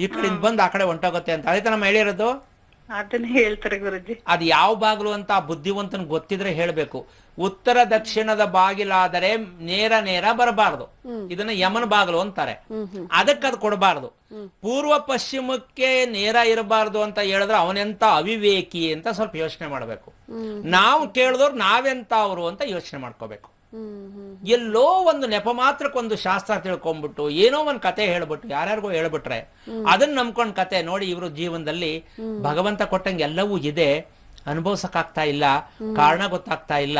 ಈ ಕಡೆಯಿಂದ ಬಂದು ಆ ಕಡೆ ಹೊಂಟೋಗುತ್ತೆ ಅಂತ ಅದೇ ನಮ್ಮ ಹೇಳಿರೋದು ಹೇಳ್ತಾರೆ ಗುರುಜಿ ಅದ್ ಯಾವ ಬಾಗಿಲು ಅಂತ ಬುದ್ಧಿವಂತನ ಗೊತ್ತಿದ್ರೆ ಹೇಳ್ಬೇಕು ಉತ್ತರ ದಕ್ಷಿಣದ ಬಾಗಿಲಾದರೆ ನೇರ ನೇರ ಬರಬಾರದು ಇದನ್ನ ಯಮನ ಬಾಗಿಲು ಅಂತಾರೆ ಅದ್ ಕೊಡಬಾರದು ಪೂರ್ವ ಪಶ್ಚಿಮಕ್ಕೆ ನೇರ ಇರಬಾರದು ಅಂತ ಹೇಳಿದ್ರೆ ಅವನೆಂತ ಅವಿವೇಕಿ ಅಂತ ಸ್ವಲ್ಪ ಯೋಚನೆ ಮಾಡಬೇಕು ನಾವು ಕೇಳಿದವ್ರು ಅವ್ರು ಅಂತ ಯೋಚನೆ ಮಾಡ್ಕೋಬೇಕು ಎಲ್ಲೋ ಒಂದು ನೆಪ ಮಾತ್ರಕ್ಕೊಂದು ಶಾಸ್ತ್ರ ತಿಳ್ಕೊಂಡ್ಬಿಟ್ಟು ಏನೋ ಒಂದು ಕತೆ ಹೇಳ್ಬಿಟ್ಟು ಯಾರ್ಯಾರಿಗೋ ಹೇಳ್ಬಿಟ್ರೆ ಅದನ್ನ ನಂಬ್ಕೊಂಡ್ ಕತೆ ನೋಡಿ ಇವರು ಜೀವನದಲ್ಲಿ ಭಗವಂತ ಕೊಟ್ಟಂಗೆ ಎಲ್ಲವೂ ಇದೆ ಅನುಭವಿಸಕ್ಕಾಗ್ತಾ ಇಲ್ಲ ಕಾರಣ ಗೊತ್ತಾಗ್ತಾ ಇಲ್ಲ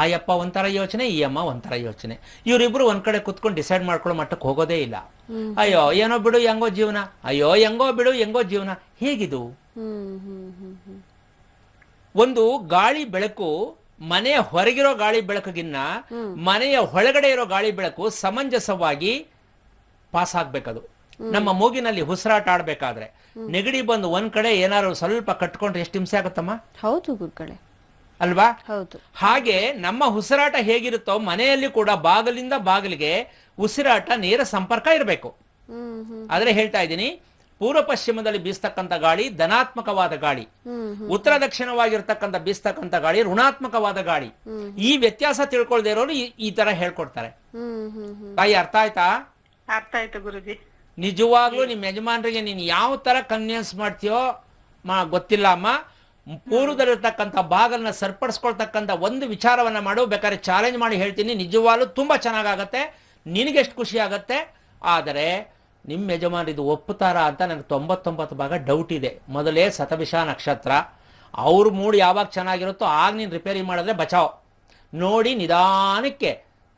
ಆಯಪ್ಪ ಒಂಥರ ಯೋಚನೆ ಈ ಅಮ್ಮ ಒಂಥರ ಯೋಚನೆ ಇವರಿಬ್ರು ಒಂದ್ ಕಡೆ ಕುತ್ಕೊಂಡು ಡಿಸೈಡ್ ಮಾಡ್ಕೊಳ್ಳೋ ಮಟ್ಟಕ್ಕೆ ಹೋಗೋದೇ ಇಲ್ಲ ಅಯ್ಯೋ ಏನೋ ಬಿಡು ಹೆಂಗೋ ಜೀವನ ಅಯ್ಯೋ ಹೆಂಗೋ ಬಿಡು ಹೆಂಗೋ ಜೀವನ ಹೇಗಿದು ಒಂದು ಗಾಳಿ ಬೆಳಕು ಮನೆಯ ಹೊರಗಿರೋ ಗಾಳಿ ಬೆಳಕುಗಿನ್ನ ಮನೆಯ ಒಳಗಡೆ ಇರೋ ಗಾಳಿ ಬೆಳಕು ಸಮಂಜಸವಾಗಿ ಪಾಸ್ ಆಗ್ಬೇಕದು ನಮ್ಮ ಮೂಗಿನಲ್ಲಿ ಹುಸಿರಾಟ ಆಡ್ಬೇಕಾದ್ರೆ ನೆಗಡಿ ಬಂದು ಒಂದ್ ಕಡೆ ಏನಾದ್ರು ಸ್ವಲ್ಪ ಕಟ್ಕೊಂಡ್ರೆ ಎಷ್ಟು ಹಿಂಸೆ ಆಗುತ್ತಮ್ಮ ಹೌದು ಗುರುಗಳೆ ಅಲ್ವಾ ಹೌದು ಹಾಗೆ ನಮ್ಮ ಉಸಿರಾಟ ಹೇಗಿರುತ್ತೋ ಮನೆಯಲ್ಲಿ ಕೂಡ ಬಾಗಿಲಿಂದ ಬಾಗಿಲಿಗೆ ಉಸಿರಾಟ ನೇರ ಸಂಪರ್ಕ ಇರಬೇಕು ಆದ್ರೆ ಹೇಳ್ತಾ ಇದ್ದೀನಿ ಪೂರ್ವ ಪಶ್ಚಿಮದಲ್ಲಿ ಬೀಸ್ತಕ್ಕಂಥ ಗಾಳಿ ಧನಾತ್ಮಕವಾದ ಗಾಳಿ ಉತ್ತರ ದಕ್ಷಿಣವಾಗಿರ್ತಕ್ಕಂಥ ಬೀಸ್ತಕ್ಕಂಥ ಗಾಳಿ ಋಣಾತ್ಮಕವಾದ ಗಾಳಿ ಈ ವ್ಯತ್ಯಾಸ ತಿಳ್ಕೊಳ್ದೆ ಇರೋರು ಈ ತರ ಹೇಳ್ಕೊಡ್ತಾರೆ ತಾಯಿ ಅರ್ಥ ಆಯ್ತಾ ಅರ್ಥ ಆಯ್ತು ಗುರುಜಿ ನಿಜವಾಗ್ಲೂ ನಿಮ್ ಯಜಮಾನರಿಗೆ ನೀನ್ ಯಾವ ತರ ಕನ್ವಿನ್ಸ್ ಮಾಡ್ತೀಯೋ ಗೊತ್ತಿಲ್ಲ ಅಮ್ಮ ಪೂರ್ವದಲ್ಲಿರ್ತಕ್ಕಂಥ ಭಾಗನ ಸರಿಪಡಿಸ್ಕೊಳ್ತಕ್ಕಂಥ ಒಂದು ವಿಚಾರವನ್ನ ಮಾಡು ಬೇಕಾದ್ರೆ ಚಾಲೆಂಜ್ ಮಾಡಿ ಹೇಳ್ತೀನಿ ನಿಜವಾಗ್ಲೂ ತುಂಬಾ ಚೆನ್ನಾಗಾಗತ್ತೆ ನಿನಗೆಷ್ಟು ಖುಷಿ ಆಗತ್ತೆ ಆದರೆ ನಿಮ್ಮ ಇದು ಒಪ್ಪುತ್ತಾರಾ ಅಂತ ನನಗೆ ತೊಂಬತ್ತೊಂಬತ್ತು ಭಾಗ ಡೌಟ್ ಇದೆ ಮೊದಲೇ ಸತಭಿಷ ನಕ್ಷತ್ರ ಅವ್ರ ಮೂಡ್ ಯಾವಾಗ ಚೆನ್ನಾಗಿರುತ್ತೋ ಆಗ ನೀನು ರಿಪೇರಿ ಮಾಡಿದ್ರೆ ಬಚಾವ್ ನೋಡಿ ನಿಧಾನಕ್ಕೆ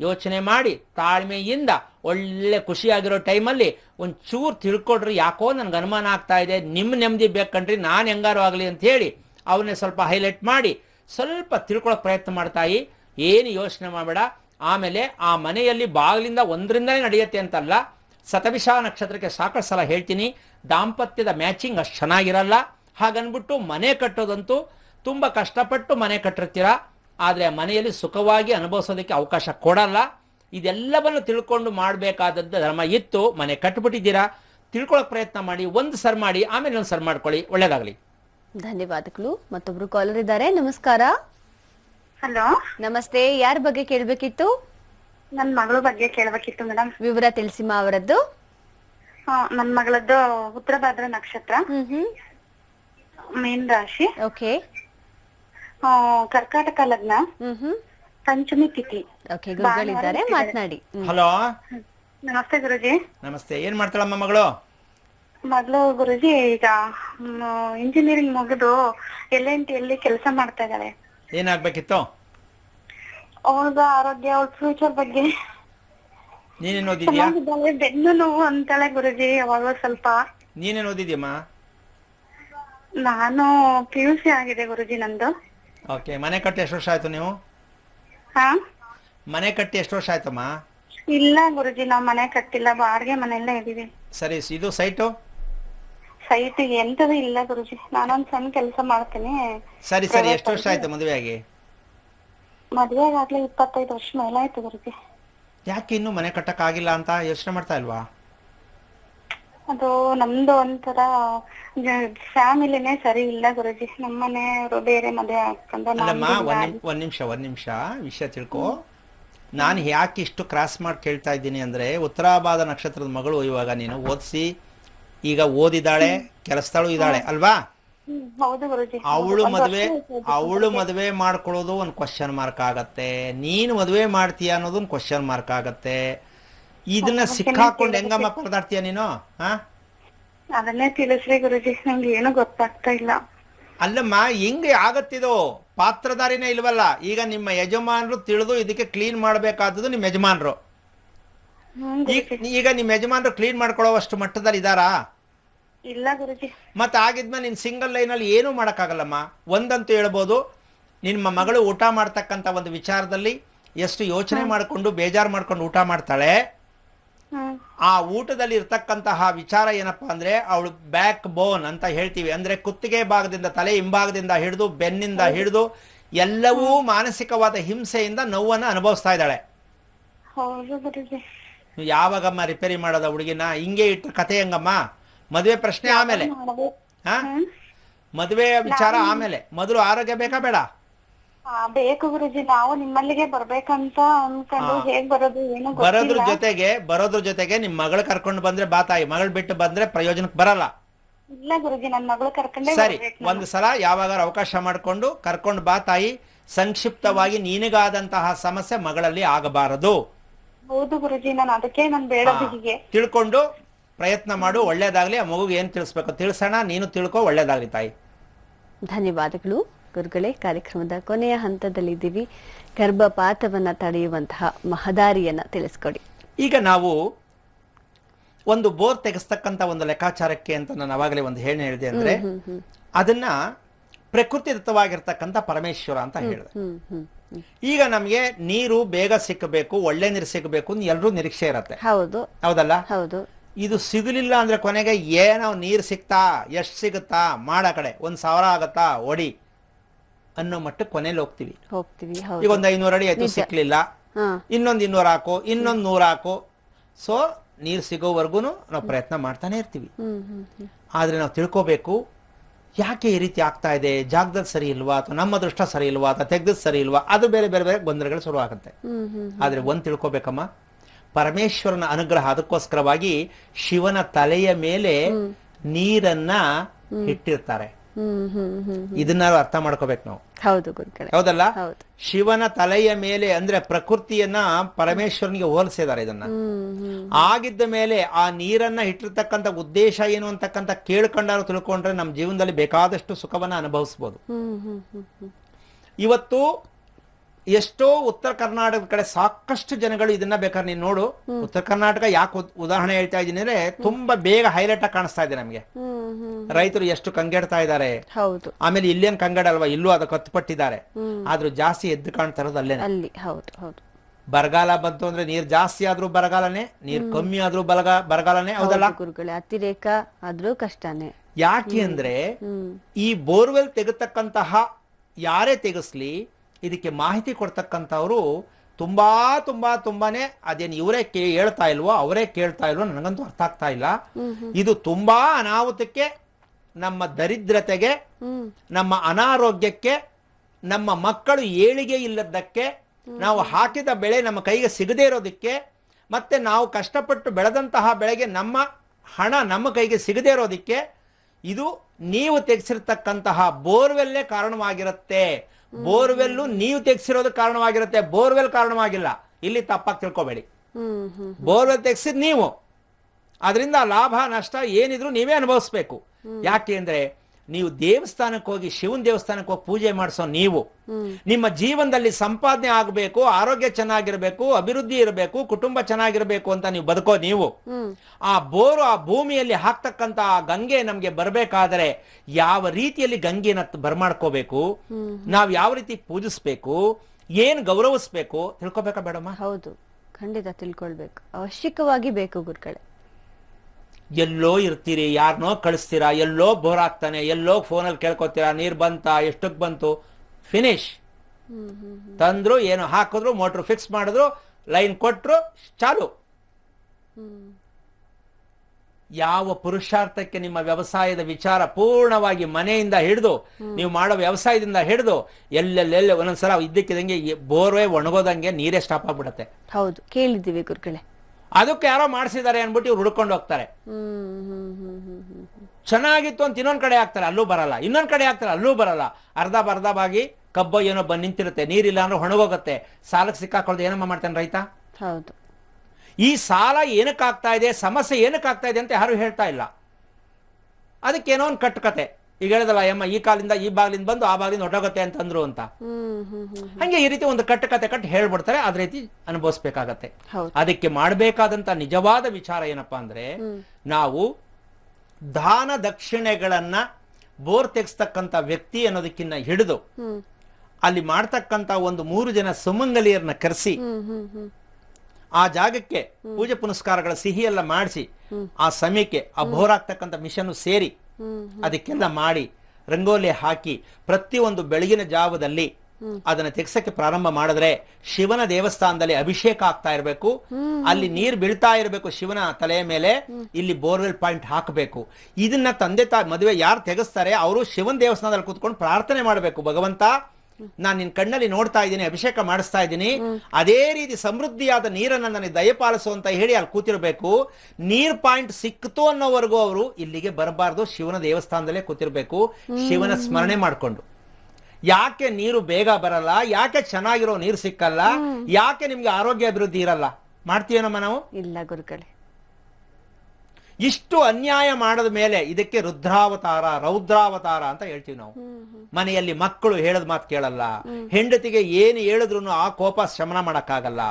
ಯೋಚನೆ ಮಾಡಿ ತಾಳ್ಮೆಯಿಂದ ಒಳ್ಳೆ ಖುಷಿಯಾಗಿರೋ ಟೈಮಲ್ಲಿ ಒಂಚೂರು ತಿಳ್ಕೊಡ್ರಿ ಯಾಕೋ ನನಗೆ ಅನುಮಾನ ಆಗ್ತಾ ಇದೆ ನಿಮ್ಮ ನೆಮ್ಮದಿ ಬೇಕಂಡ್ರಿ ನಾನು ಹೆಂಗಾರು ಆಗಲಿ ಅಂತ ಹೇಳಿ ಅವನ್ನೇ ಸ್ವಲ್ಪ ಹೈಲೈಟ್ ಮಾಡಿ ಸ್ವಲ್ಪ ತಿಳ್ಕೊಳ್ಳೋಕೆ ಪ್ರಯತ್ನ ಮಾಡ್ತಾಯಿ ಏನು ಯೋಚನೆ ಮಾಡಬೇಡ ಆಮೇಲೆ ಆ ಮನೆಯಲ್ಲಿ ಬಾಗಿಲಿಂದ ಒಂದರಿಂದನೇ ನಡೆಯುತ್ತೆ ಅಂತಲ್ಲ ಸತವಿಷ ನಕ್ಷತ್ರಕ್ಕೆ ಸಾಕಷ್ಟು ಸಲ ಹೇಳ್ತೀನಿ ದಾಂಪತ್ಯದ ಮ್ಯಾಚಿಂಗ್ ಅಷ್ಟು ಚೆನ್ನಾಗಿರಲ್ಲ ಹಾಗನ್ಬಿಟ್ಟು ಮನೆ ಕಟ್ಟೋದಂತೂ ತುಂಬ ಕಷ್ಟಪಟ್ಟು ಮನೆ ಕಟ್ಟಿರ್ತೀರಾ ಆದರೆ ಮನೆಯಲ್ಲಿ ಸುಖವಾಗಿ ಅನುಭವಿಸೋದಕ್ಕೆ ಅವಕಾಶ ಕೊಡಲ್ಲ ಇದೆಲ್ಲವನ್ನು ತಿಳ್ಕೊಂಡು ಮಾಡಬೇಕಾದದ್ದು ಧರ್ಮ ಇತ್ತು ಮನೆ ಕಟ್ಟಿಬಿಟ್ಟಿದ್ದೀರಾ ತಿಳ್ಕೊಳ್ಳೋಕೆ ಪ್ರಯತ್ನ ಮಾಡಿ ಒಂದು ಸರ್ ಮಾಡಿ ಆಮೇಲೆ ಒಂದು ಸರ್ ಮಾಡ್ಕೊಳ್ಳಿ ಒಳ್ಳೇದಾಗಲಿ ಧನ್ಯವಾದಗಳು ಮತ್ತೊಬ್ರು ಕಾಲರ್ ಇದ್ದಾರೆ ನಮಸ್ಕಾರ ಹಲೋ ನಮಸ್ತೆ ಯಾರ ಬಗ್ಗೆ ಕೇಳಬೇಕಿತ್ತು ನನ್ ಮಗಳ ಬಗ್ಗೆ ಕೇಳಬೇಕಿತ್ತು ಮೇಡಮ್ ವಿವರ ತಿಳಿಸಿ ಅವರದ್ದು ನನ್ ಮಗಳದ್ದು ಉತ್ತರ ಭಾದ್ರ ನಕ್ಷತ್ರ ಮೇನ್ ರಾಶಿ ಓಕೆ ಕರ್ನಾಟಕ ಲಗ್ನ ಪಂಚಮಿ ತಿಥಿ ಓಕೆ ಮಾತನಾಡಿ ಹಲೋ ನಮಸ್ತೆ ಗುರುಜಿ ನಮಸ್ತೆ ಏನ್ ಮಾಡ್ತಾಳಮ್ಮ ಮಗಳು ಮೊದ್ಲು ಗುರುಜಿ ಈಗ ಇಂಜಿನಿಯರಿಂಗ್ ಮುಗಿದು ಎಲ್ ಎನ್ ಟಿ ಕೆಲಸ ಮಾಡ್ತಾ ಇದ್ದಾರೆ ಏನಾಗ್ಬೇಕಿತ್ತು ಅವಳದ ಆರೋಗ್ಯ ಅವಳ ಫ್ಯೂಚರ್ ಬಗ್ಗೆ ನೀನೇನ್ ಓದಿದ್ಯಾ ಬೆನ್ನು ನೋವು ಅಂತಾಳೆ ಗುರುಜಿ ಅವಾಗ ಸ್ವಲ್ಪ ನೀನೇನ್ ಓದಿದ್ಯಮ್ಮ ನಾನು ಪಿ ಯು ಸಿ ಆಗಿದೆ ಗುರುಜಿ ನಂದು ಓಕೆ ಮನೆ ಕಟ್ಟಿ ಎಷ್ಟು ವರ್ಷ ಆಯ್ತು ನೀವು ಹಾ ಮನೆ ಕಟ್ಟಿ ಎಷ್ಟು ವರ್ಷ ಆಯ್ತಮ್ಮ ಇಲ್ಲ ಗುರುಜಿ ನಾವ್ ಮನೆ ಕಟ್ಟಿಲ್ಲ ಬಾಡಿಗೆ ಮನೆಯಲ್ಲೇ ಇದೀವಿ ಸರಿ ಇದು ಸೈಟು ಸೈಟ್ ಎಂತದು ಇಲ್ಲ ಗುರುಜಿ ನಾನೊಂದ್ ಸಣ್ಣ ಕೆಲಸ ಮಾಡ್ತೀನಿ ಸರಿ ಸರಿ ಎಷ್ಟು ವರ್ಷ ಆಯ್ತು ಮದುವೆ ಆಗಿ ಮದ್ವೆಗಾಗ್ಲೇ ಇಪ್ಪತ್ತೈದು ವರ್ಷ ಮೇಲೆ ಆಯ್ತು ಗುರುಜಿ ಯಾಕೆ ಇನ್ನು ಮನೆ ಕಟ್ಟಕ್ ಆಗಿಲ್ಲ ಅಂತ ಯೋಚನೆ ಮಾಡ್ತಾ ಇಲ್ವಾ ಅದು ನಮ್ದು ಒಂಥರ ಫ್ಯಾಮಿಲಿನೇ ಸರಿ ಇಲ್ಲ ಗುರುಜಿ ಮನೆಯವರು ಬೇರೆ ಮದುವೆ ಹಾಕೊಂಡ ಒಂದ್ ನಿಮಿಷ ಒಂದ್ ನಿಮಿಷ ವಿಷಯ ತಿಳ್ಕೊ ನಾನ್ ಯಾಕೆ ಇಷ್ಟು ಕ್ರಾಸ್ ಮಾಡಿ ಕೇಳ್ತಾ ಇದ್ದೀನಿ ಅಂದ್ರೆ ಉತ್ತರಾಭಾದ ನಕ್ಷತ್ರದ ಮಗಳು ಇವಾಗ ನೀನು ಓದಿಸಿ ಈಗ ಓದಿದಾಳೆ ಕೆಲಸದಳು ಇದ್ದಾಳೆ ಅಲ್ವಾ ಅವಳು ಮದ್ವೆ ಅವಳು ಮದ್ವೆ ಮಾಡ್ಕೊಳ್ಳೋದು ಒಂದು ಕ್ವಶನ್ ಮಾರ್ಕ್ ಆಗತ್ತೆ ನೀನು ಮದ್ವೆ ಮಾಡ್ತೀಯ ಅನ್ನೋದು ಒಂದು ಕ್ವಶನ್ ಮಾರ್ಕ್ ಆಗತ್ತೆ ಇದನ್ನ ಸಿಕ್ಕಾಕೊಂಡು ಹೆಂಗಮ್ಮ ಪರದಾಡ್ತೀಯ ನೀನು ಹಾ ಅದನ್ನೇ ತಿಳಿಸ್ರಿ ಗುರುಜಿ ನಂಗೆ ಏನು ಗೊತ್ತಾಗ್ತಾ ಇಲ್ಲ ಅಲ್ಲಮ್ಮ ಹೆಂಗೆ ಆಗತ್ತಿದು ಪಾತ್ರಧಾರಿನೇ ಇಲ್ವಲ್ಲ ಈಗ ನಿಮ್ಮ ಯಜಮಾನರು ತಿಳಿದು ಇದಕ್ಕೆ ಕ್ಲೀನ್ ಮಾಡ್ಬೇಕಾದದ್ದು ನಿಮ್ಮ ಯಜಮಾನರು ಈಗ ನಿಮ್ಮ ಯಜಮಾನರು ಕ್ಲೀನ್ ಮಾಡ್ಕೊಳ್ಳೋವಷ್ಟು ಮಟ್ಟದಲ್ಲಿ ಇದಾರಾ ಇಲ್ಲ ಗುರುಜಿ ಮತ್ತೆ ಆಗಿದ್ಮೇಲೆ ನೀನ್ ಸಿಂಗಲ್ ಲೈನ್ ಅಲ್ಲಿ ಏನು ಮಾಡಕ್ಕಾಗಲ್ಲಮ್ಮ ಒಂದಂತೂ ಹೇಳ್ಬೋದು ನಿಮ್ಮ ಮಗಳು ಊಟ ಮಾಡ್ತಕ್ಕಂತ ಒಂದು ವಿಚಾರದಲ್ಲಿ ಎಷ್ಟು ಯೋಚನೆ ಮಾಡಿಕೊಂಡು ಬೇಜಾರು ಮಾಡ್ಕೊಂಡು ಊಟ ಮಾಡ್ತಾಳೆ ಆ ಊಟದಲ್ಲಿ ಇರ್ತಕ್ಕಂತಹ ವಿಚಾರ ಏನಪ್ಪಾ ಅಂದ್ರೆ ಅವಳು ಬ್ಯಾಕ್ ಬೋನ್ ಅಂತ ಹೇಳ್ತೀವಿ ಅಂದ್ರೆ ಕುತ್ತಿಗೆ ಭಾಗದಿಂದ ತಲೆ ಹಿಂಭಾಗದಿಂದ ಹಿಡಿದು ಬೆನ್ನಿಂದ ಹಿಡಿದು ಎಲ್ಲವೂ ಮಾನಸಿಕವಾದ ಹಿಂಸೆಯಿಂದ ನೋವನ್ನ ಅನುಭವಿಸ್ತಾ ಇದ್ದಾಳೆ ಯಾವಾಗಮ್ಮ ರಿಪೇರಿ ಮಾಡೋದ ಹುಡುಗಿನ ಹಿಂಗೆ ಇಟ್ಟು ಕತೆ ಹೆಂಗಮ್ಮ ಮದುವೆ ಪ್ರಶ್ನೆ ಆಮೇಲೆ ಹಾ ಮದುವೆ ವಿಚಾರ ಆಮೇಲೆ ಮೊದಲು ಆರೋಗ್ಯ ಬೇಕಾ ಬೇಡ ಬೇಕು ಗುರುಜಿ ನಾವು ನಿಮ್ಮಲ್ಲಿಗೆ ಬರ್ಬೇಕಂತ ಅನ್ಕೊಂಡು ಹೇಗ್ ಬರೋದು ಏನು ಬರೋದ್ರ ಜೊತೆಗೆ ಬರೋದ್ರ ಜೊತೆಗೆ ನಿಮ್ ಮಗಳು ಕರ್ಕೊಂಡು ಬಂದ್ರೆ ಬಾ ತಾಯಿ ಮಗಳು ಬಿಟ್ಟು ಬಂದ್ರೆ ಪ್ರಯೋಜನಕ್ಕೆ ಬರಲ್ಲ ಇಲ್ಲ ಗುರುಜಿ ನನ್ನ ಮಗಳು ಕರ್ಕೊಂಡೆ ಸರಿ ಒಂದು ಸಲ ಯಾವಾಗ ಅವಕಾಶ ಮಾಡ್ಕೊಂಡು ಕರ್ಕೊಂಡು ಬಾ ತಾಯಿ ಸಂಕ್ಷಿಪ್ತವಾಗಿ ನೀನಿಗಾದಂತಹ ಸಮಸ್ಯೆ ಮಗಳಲ್ಲಿ ಆಗಬಾರದು ಹೌದು ಗುರುಜಿ ನಾನು ಅದಕ್ಕೆ ನಾನು ಬೇಡ ತಿಳ್ಕೊಂಡು ಪ್ರಯತ್ನ ಮಾಡು ಒಳ್ಳೇದಾಗಲಿ ಆ ಮಗುಗೆ ಏನು ತಿಳಿಸ್ಬೇಕು ತಿಳಿಸೋಣ ನೀನು ತಿಳ್ಕೊ ಒಳ್ಳೇದಾಗಲಿ ತಾಯಿ ಧನ್ಯವಾದಗಳು ಗುರುಗಳೇ ಕಾರ್ಯಕ್ರಮದ ಕೊನೆಯ ಹಂತದಲ್ಲಿ ಇದ್ದೀವಿ ಗರ್ಭಪಾತವನ್ನ ತಡೆಯುವಂತಹ ಮಹದಾರಿಯನ್ನ ತಿಳಿಸ್ಕೊಡಿ ಈಗ ನಾವು ಒಂದು ಬೋರ್ ತೆಗೆಸ್ತಕ್ಕಂತ ಒಂದು ಲೆಕ್ಕಾಚಾರಕ್ಕೆ ಅಂತ ನಾನು ಅವಾಗಲೇ ಒಂದು ಹೇಳಿ ಹೇಳಿದೆ ಅಂದ್ರೆ ಅದನ್ನ ಪ್ರಕೃತಿ ದತ್ತವಾಗಿರ್ತಕ್ಕಂಥ ಪರಮೇಶ್ವರ ಅಂತ ಹೇಳಿದೆ ಈಗ ನಮಗೆ ನೀರು ಬೇಗ ಸಿಕ್ಕಬೇಕು ಒಳ್ಳೆ ನೀರು ಸಿಗಬೇಕು ಎಲ್ಲರೂ ನಿರೀಕ್ಷೆ ಇರತ್ತೆ ಹೌದು ಹೌದಲ್ಲ ಹೌದು ಇದು ಸಿಗಲಿಲ್ಲ ಅಂದರೆ ಕೊನೆಗೆ ಏನೋ ನೀರು ಸಿಗ್ತಾ ಎಷ್ಟು ಸಿಗುತ್ತಾ ಮಾಡ ಕಡೆ ಒಂದು ಸಾವಿರ ಆಗುತ್ತಾ ಒಡಿ ಅನ್ನೋ ಮಟ್ಟಕ್ಕೆ ಕೊನೆಯಲ್ಲಿ ಹೋಗ್ತೀವಿ ಹೋಗ್ತೀವಿ ಈಗ ಒಂದು ಐನೂರು ಅಡಿ ಆಯ್ತು ಸಿಕ್ಲಿಲ್ಲ ಇನ್ನೊಂದು ಇನ್ನೂರು ಹಾಕು ಇನ್ನೊಂದು ನೂರು ಹಾಕು ಸೊ ನೀರು ಸಿಗೋವರೆಗೂ ನಾವು ಪ್ರಯತ್ನ ಮಾಡ್ತಾನೆ ಇರ್ತೀವಿ ಆದರೆ ನಾವು ತಿಳ್ಕೋಬೇಕು ಯಾಕೆ ಈ ರೀತಿ ಆಗ್ತಾ ಇದೆ ಜಾಗದಲ್ಲಿ ಸರಿ ಇಲ್ವಾ ಅಥವಾ ನಮ್ಮ ದೃಷ್ಟ ಸರಿ ಇಲ್ವಾ ಅಥವಾ ತೆಗ್ದಿದ್ ಸರಿ ಇಲ್ವಾ ಅದು ಬೇರೆ ಬೇರೆ ಬೇರೆ ಗೊಂದಲಗಳು ಶುರು ಆಗುತ್ತೆ ಆದರೆ ಒಂದು ತಿಳ್ಕೊಬೇಕಮ್ಮ ಪರಮೇಶ್ವರನ ಅನುಗ್ರಹ ಅದಕ್ಕೋಸ್ಕರವಾಗಿ ಶಿವನ ತಲೆಯ ಮೇಲೆ ನೀರನ್ನ ಇಟ್ಟಿರ್ತಾರೆ ಇದನ್ನ ಅರ್ಥ ಮಾಡ್ಕೋಬೇಕು ನಾವು ಹೌದು ಹೌದಲ್ಲ ಶಿವನ ತಲೆಯ ಮೇಲೆ ಅಂದ್ರೆ ಪ್ರಕೃತಿಯನ್ನ ಪರಮೇಶ್ವರನಿಗೆ ಹೋಲಿಸಿದ್ದಾರೆ ಇದನ್ನ ಆಗಿದ್ದ ಮೇಲೆ ಆ ನೀರನ್ನ ಇಟ್ಟಿರ್ತಕ್ಕಂತ ಉದ್ದೇಶ ಏನು ಅಂತಕ್ಕಂತ ಕೇಳ್ಕೊಂಡಾರು ತಿಳ್ಕೊಂಡ್ರೆ ನಮ್ಮ ಜೀವನದಲ್ಲಿ ಬೇಕಾದಷ್ಟು ಸುಖವನ್ನ ಅನುಭವಿಸ್ಬೋದು ಇವತ್ತು ಎಷ್ಟೋ ಉತ್ತರ ಕರ್ನಾಟಕದ ಕಡೆ ಸಾಕಷ್ಟು ಜನಗಳು ಇದನ್ನ ಬೇಕಾದ್ರೆ ನೀನ್ ನೋಡು ಉತ್ತರ ಕರ್ನಾಟಕ ಯಾಕೆ ಉದಾಹರಣೆ ಹೇಳ್ತಾ ಇದೀನಿ ಅಂದ್ರೆ ತುಂಬಾ ಬೇಗ ಹೈಲೈಟ್ ಆಗಿ ಕಾಣಿಸ್ತಾ ಇದೆ ನಮಗೆ ರೈತರು ಎಷ್ಟು ಕಂಗೆಡ್ತಾ ಇದ್ದಾರೆ ಆಮೇಲೆ ಇಲ್ಲೇನ್ ಅಲ್ವಾ ಇಲ್ಲೂ ಅದಕ್ಕೆ ಕತ್ತುಪಟ್ಟಿದ್ದಾರೆ ಆದ್ರೂ ಜಾಸ್ತಿ ಎದ್ದು ಕಾಣ್ತಾ ಇರೋದು ಅಲ್ಲೇ ಬರಗಾಲ ಬಂತು ಅಂದ್ರೆ ನೀರ್ ಜಾಸ್ತಿ ಆದ್ರೂ ಬರಗಾಲನೇ ನೀರ್ ಕಮ್ಮಿ ಆದ್ರೂ ಬಲಗ ಬರಗಾಲನೇ ಹೌದಲ್ಲ ಅತಿರೇಕ ಆದ್ರೂ ಕಷ್ಟನೇ ಯಾಕೆ ಅಂದ್ರೆ ಈ ಬೋರ್ವೆಲ್ ತೆಗೆತಕ್ಕಂತಹ ಯಾರೇ ತೆಗೆಸ್ಲಿ ಇದಕ್ಕೆ ಮಾಹಿತಿ ಕೊಡ್ತಕ್ಕಂಥವರು ತುಂಬ ತುಂಬ ತುಂಬಾನೇ ಅದೇನು ಇವರೇ ಕೇ ಹೇಳ್ತಾ ಇಲ್ವೋ ಅವರೇ ಕೇಳ್ತಾ ಇಲ್ವೋ ನನಗಂತೂ ಅರ್ಥ ಆಗ್ತಾ ಇಲ್ಲ ಇದು ತುಂಬಾ ಅನಾಹುತಕ್ಕೆ ನಮ್ಮ ದರಿದ್ರತೆಗೆ ನಮ್ಮ ಅನಾರೋಗ್ಯಕ್ಕೆ ನಮ್ಮ ಮಕ್ಕಳು ಏಳಿಗೆ ಇಲ್ಲದಕ್ಕೆ ನಾವು ಹಾಕಿದ ಬೆಳೆ ನಮ್ಮ ಕೈಗೆ ಸಿಗದೇ ಇರೋದಕ್ಕೆ ಮತ್ತೆ ನಾವು ಕಷ್ಟಪಟ್ಟು ಬೆಳೆದಂತಹ ಬೆಳೆಗೆ ನಮ್ಮ ಹಣ ನಮ್ಮ ಕೈಗೆ ಸಿಗದೇ ಇರೋದಕ್ಕೆ ಇದು ನೀವು ತೆಗೆಸಿರ್ತಕ್ಕಂತಹ ಬೋರ್ವೆಲ್ಲೇ ಕಾರಣವಾಗಿರುತ್ತೆ ಬೋರ್ವೆಲ್ ನೀವು ತೆಗ್ಸಿರೋದು ಕಾರಣವಾಗಿರುತ್ತೆ ಬೋರ್ವೆಲ್ ಕಾರಣವಾಗಿಲ್ಲ ಇಲ್ಲಿ ತಪ್ಪಾಗಿ ತಿಳ್ಕೊಬೇಡಿ ಬೋರ್ವೆಲ್ ತೆಗ್ಸಿದ್ ನೀವು ಅದರಿಂದ ಲಾಭ ನಷ್ಟ ಏನಿದ್ರು ನೀವೇ ಅನುಭವಿಸ್ಬೇಕು ಯಾಕೆ ಅಂದ್ರೆ ನೀವು ದೇವಸ್ಥಾನಕ್ಕೆ ಹೋಗಿ ಶಿವನ ದೇವಸ್ಥಾನಕ್ಕೆ ಹೋಗಿ ಪೂಜೆ ಮಾಡಿಸೋ ನೀವು ನಿಮ್ಮ ಜೀವನದಲ್ಲಿ ಸಂಪಾದನೆ ಆಗಬೇಕು ಆರೋಗ್ಯ ಚೆನ್ನಾಗಿರಬೇಕು ಅಭಿವೃದ್ಧಿ ಇರಬೇಕು ಕುಟುಂಬ ಚೆನ್ನಾಗಿರಬೇಕು ಅಂತ ನೀವು ಬದುಕೋ ನೀವು ಆ ಬೋರು ಆ ಭೂಮಿಯಲ್ಲಿ ಹಾಕ್ತಕ್ಕಂತ ಆ ಗಂಗೆ ನಮ್ಗೆ ಬರಬೇಕಾದ್ರೆ ಯಾವ ರೀತಿಯಲ್ಲಿ ಗಂಗೆನ ಬರ್ಮಾಡ್ಕೋಬೇಕು ನಾವ್ ಯಾವ ರೀತಿ ಪೂಜಿಸ್ಬೇಕು ಏನ್ ಗೌರವಿಸ್ಬೇಕು ತಿಳ್ಕೊಬೇಕಾ ಬೇಡಮ್ಮ ಹೌದು ಖಂಡಿತ ತಿಳ್ಕೊಳ್ಬೇಕು ಅವಶ್ಯಕವಾಗಿ ಬೇಕು ಗುರುಗಳೇ ಎಲ್ಲೋ ಇರ್ತೀರಿ ಯಾರನ್ನೋ ಕಳಿಸ್ತೀರಾ ಎಲ್ಲೋ ಬೋರ್ ಆಗ್ತಾನೆ ಎಲ್ಲೋ ಫೋನಲ್ಲಿ ಕೇಳ್ಕೊತೀರಾ ನೀರ್ ಬಂತ ಎಷ್ಟಕ್ಕೆ ಬಂತು ಫಿನಿಶ್ ತಂದ್ರು ಏನು ಹಾಕಿದ್ರು ಮೋಟ್ರ್ ಫಿಕ್ಸ್ ಮಾಡಿದ್ರು ಲೈನ್ ಕೊಟ್ಟರು ಚಾಲು ಯಾವ ಪುರುಷಾರ್ಥಕ್ಕೆ ನಿಮ್ಮ ವ್ಯವಸಾಯದ ವಿಚಾರ ಪೂರ್ಣವಾಗಿ ಮನೆಯಿಂದ ಹಿಡಿದು ನೀವು ಮಾಡೋ ವ್ಯವಸಾಯದಿಂದ ಹಿಡಿದು ಎಲ್ಲೆಲ್ಲೆಲ್ಲ ಒಂದೊಂದ್ಸಲ ಇದ್ದಕ್ಕಿದಂಗೆ ಬೋರ್ವೆ ಒಣಗೋದಂಗೆ ನೀರೇ ಸ್ಟಾಪ್ ಆಗ್ಬಿಡತ್ತೆ ಹೌದು ಕೇಳಿದ್ದೀವಿ ಗುರುಗಳೇ ಅದಕ್ಕೆ ಯಾರೋ ಮಾಡಿಸಿದ್ದಾರೆ ಅನ್ಬಿಟ್ಟು ಇವ್ರು ಹುಡ್ಕೊಂಡು ಹೋಗ್ತಾರೆ ಚೆನ್ನಾಗಿತ್ತು ಅಂತ ಇನ್ನೊಂದ್ ಕಡೆ ಹಾಕ್ತಾರೆ ಅಲ್ಲೂ ಬರಲ್ಲ ಇನ್ನೊಂದ್ ಕಡೆ ಹಾಕ್ತಾರೆ ಅಲ್ಲೂ ಬರಲ್ಲ ಅರ್ಧ ಬರ್ಧವಾಗಿ ಬಾಗಿ ಕಬ್ಬು ಏನೋ ಬಂದು ನಿಂತಿರುತ್ತೆ ನೀರಿಲ್ಲ ಅಂದ್ರೆ ಹೊಣಗೋಗುತ್ತೆ ಸಾಲಕ್ಕೆ ಸಿಕ್ಕಾಕೊಳ್ಳೋದು ಏನಮ್ಮ ಮಾಡ್ತಾನೆ ರೈತ ಹೌದು ಈ ಸಾಲ ಏನಕ್ಕಾಗ್ತಾ ಇದೆ ಸಮಸ್ಯೆ ಏನಕ್ಕಾಗ್ತಾ ಇದೆ ಅಂತ ಯಾರು ಹೇಳ್ತಾ ಇಲ್ಲ ಏನೋ ಒಂದು ಕಟ್ಟುಕತೆ ಈಗ ಹೇಳಿದಲ್ಲ ಯಮ್ಮ ಈ ಕಾಲಿಂದ ಈ ಬಾಗಿಲಿಂದ ಬಂದು ಆ ಬಾಗಿಲಿಂದ ಹೊಟ್ಟೋಗತ್ತೆ ಅಂತಂದ್ರು ಅಂತ ಹಂಗೆ ಈ ರೀತಿ ಒಂದು ಕಟ್ಟ ಕತೆ ಕಟ್ಟಿ ಹೇಳ್ಬಿಡ್ತಾರೆ ಅದ ರೀತಿ ಅನುಭವಿಸ್ಬೇಕಾಗತ್ತೆ ಅದಕ್ಕೆ ಮಾಡಬೇಕಾದಂತ ನಿಜವಾದ ವಿಚಾರ ಏನಪ್ಪಾ ಅಂದ್ರೆ ನಾವು ದಾನ ದಕ್ಷಿಣೆಗಳನ್ನ ಬೋರ್ ತೆಗೆಸ್ತಕ್ಕಂಥ ವ್ಯಕ್ತಿ ಅನ್ನೋದಕ್ಕಿನ್ನ ಹಿಡಿದು ಅಲ್ಲಿ ಮಾಡ್ತಕ್ಕಂತ ಒಂದು ಮೂರು ಜನ ಸುಮಂಗಲಿಯರನ್ನ ಕರೆಸಿ ಆ ಜಾಗಕ್ಕೆ ಪೂಜೆ ಪುನಸ್ಕಾರಗಳ ಸಿಹಿಯೆಲ್ಲ ಮಾಡಿಸಿ ಆ ಸಮಯಕ್ಕೆ ಆ ಬೋರ್ ಆಗ್ತಕ್ಕಂತ ಮಿಷನ್ ಸೇರಿ ಅದಕ್ಕೆಲ್ಲ ಮಾಡಿ ರಂಗೋಲಿ ಹಾಕಿ ಪ್ರತಿಯೊಂದು ಬೆಳಗಿನ ಜಾವದಲ್ಲಿ ಅದನ್ನ ತೆಗ್ಸಕ್ಕೆ ಪ್ರಾರಂಭ ಮಾಡಿದ್ರೆ ಶಿವನ ದೇವಸ್ಥಾನದಲ್ಲಿ ಅಭಿಷೇಕ ಆಗ್ತಾ ಇರಬೇಕು ಅಲ್ಲಿ ನೀರು ಬೀಳ್ತಾ ಇರಬೇಕು ಶಿವನ ತಲೆಯ ಮೇಲೆ ಇಲ್ಲಿ ಬೋರ್ವೆಲ್ ಪಾಯಿಂಟ್ ಹಾಕಬೇಕು ಇದನ್ನ ತಂದೆ ತಾಯಿ ಮದುವೆ ಯಾರು ತೆಗೆಸ್ತಾರೆ ಅವರು ಶಿವನ ದೇವಸ್ಥಾನದಲ್ಲಿ ಕೂತ್ಕೊಂಡು ಪ್ರಾರ್ಥನೆ ಮಾಡಬೇಕು ಭಗವಂತ ನಾನು ನಿನ್ನ ಕಣ್ಣಲ್ಲಿ ನೋಡ್ತಾ ಇದ್ದೀನಿ ಅಭಿಷೇಕ ಮಾಡಿಸ್ತಾ ಇದ್ದೀನಿ ಅದೇ ರೀತಿ ಸಮೃದ್ಧಿಯಾದ ನೀರನ್ನ ನನಗೆ ದಯಪಾಲಿಸು ಅಂತ ಹೇಳಿ ಅಲ್ಲಿ ಕೂತಿರ್ಬೇಕು ನೀರ್ ಪಾಯಿಂಟ್ ಸಿಕ್ತು ಅನ್ನೋವರೆಗೂ ಅವರು ಇಲ್ಲಿಗೆ ಬರಬಾರ್ದು ಶಿವನ ದೇವಸ್ಥಾನದಲ್ಲೇ ಕೂತಿರ್ಬೇಕು ಶಿವನ ಸ್ಮರಣೆ ಮಾಡಿಕೊಂಡು ಯಾಕೆ ನೀರು ಬೇಗ ಬರಲ್ಲ ಯಾಕೆ ಚೆನ್ನಾಗಿರೋ ನೀರು ಸಿಕ್ಕಲ್ಲ ಯಾಕೆ ನಿಮ್ಗೆ ಆರೋಗ್ಯ ಅಭಿವೃದ್ಧಿ ಇರಲ್ಲ ಮಾಡ್ತೀವೇನಮ್ಮ ನಾವು ಇಲ್ಲ ಗುರುಗಳೇ ಇಷ್ಟು ಅನ್ಯಾಯ ಮಾಡದ ಮೇಲೆ ಇದಕ್ಕೆ ರುದ್ರಾವತಾರ ರೌದ್ರಾವತಾರ ಅಂತ ಹೇಳ್ತೀವಿ ನಾವು ಮನೆಯಲ್ಲಿ ಮಕ್ಕಳು ಹೇಳದ್ ಮಾತು ಕೇಳಲ್ಲ ಹೆಂಡತಿಗೆ ಏನು ಹೇಳಿದ್ರು ಆ ಕೋಪ ಶಮನ ಮಾಡಕ್ಕಾಗಲ್ಲ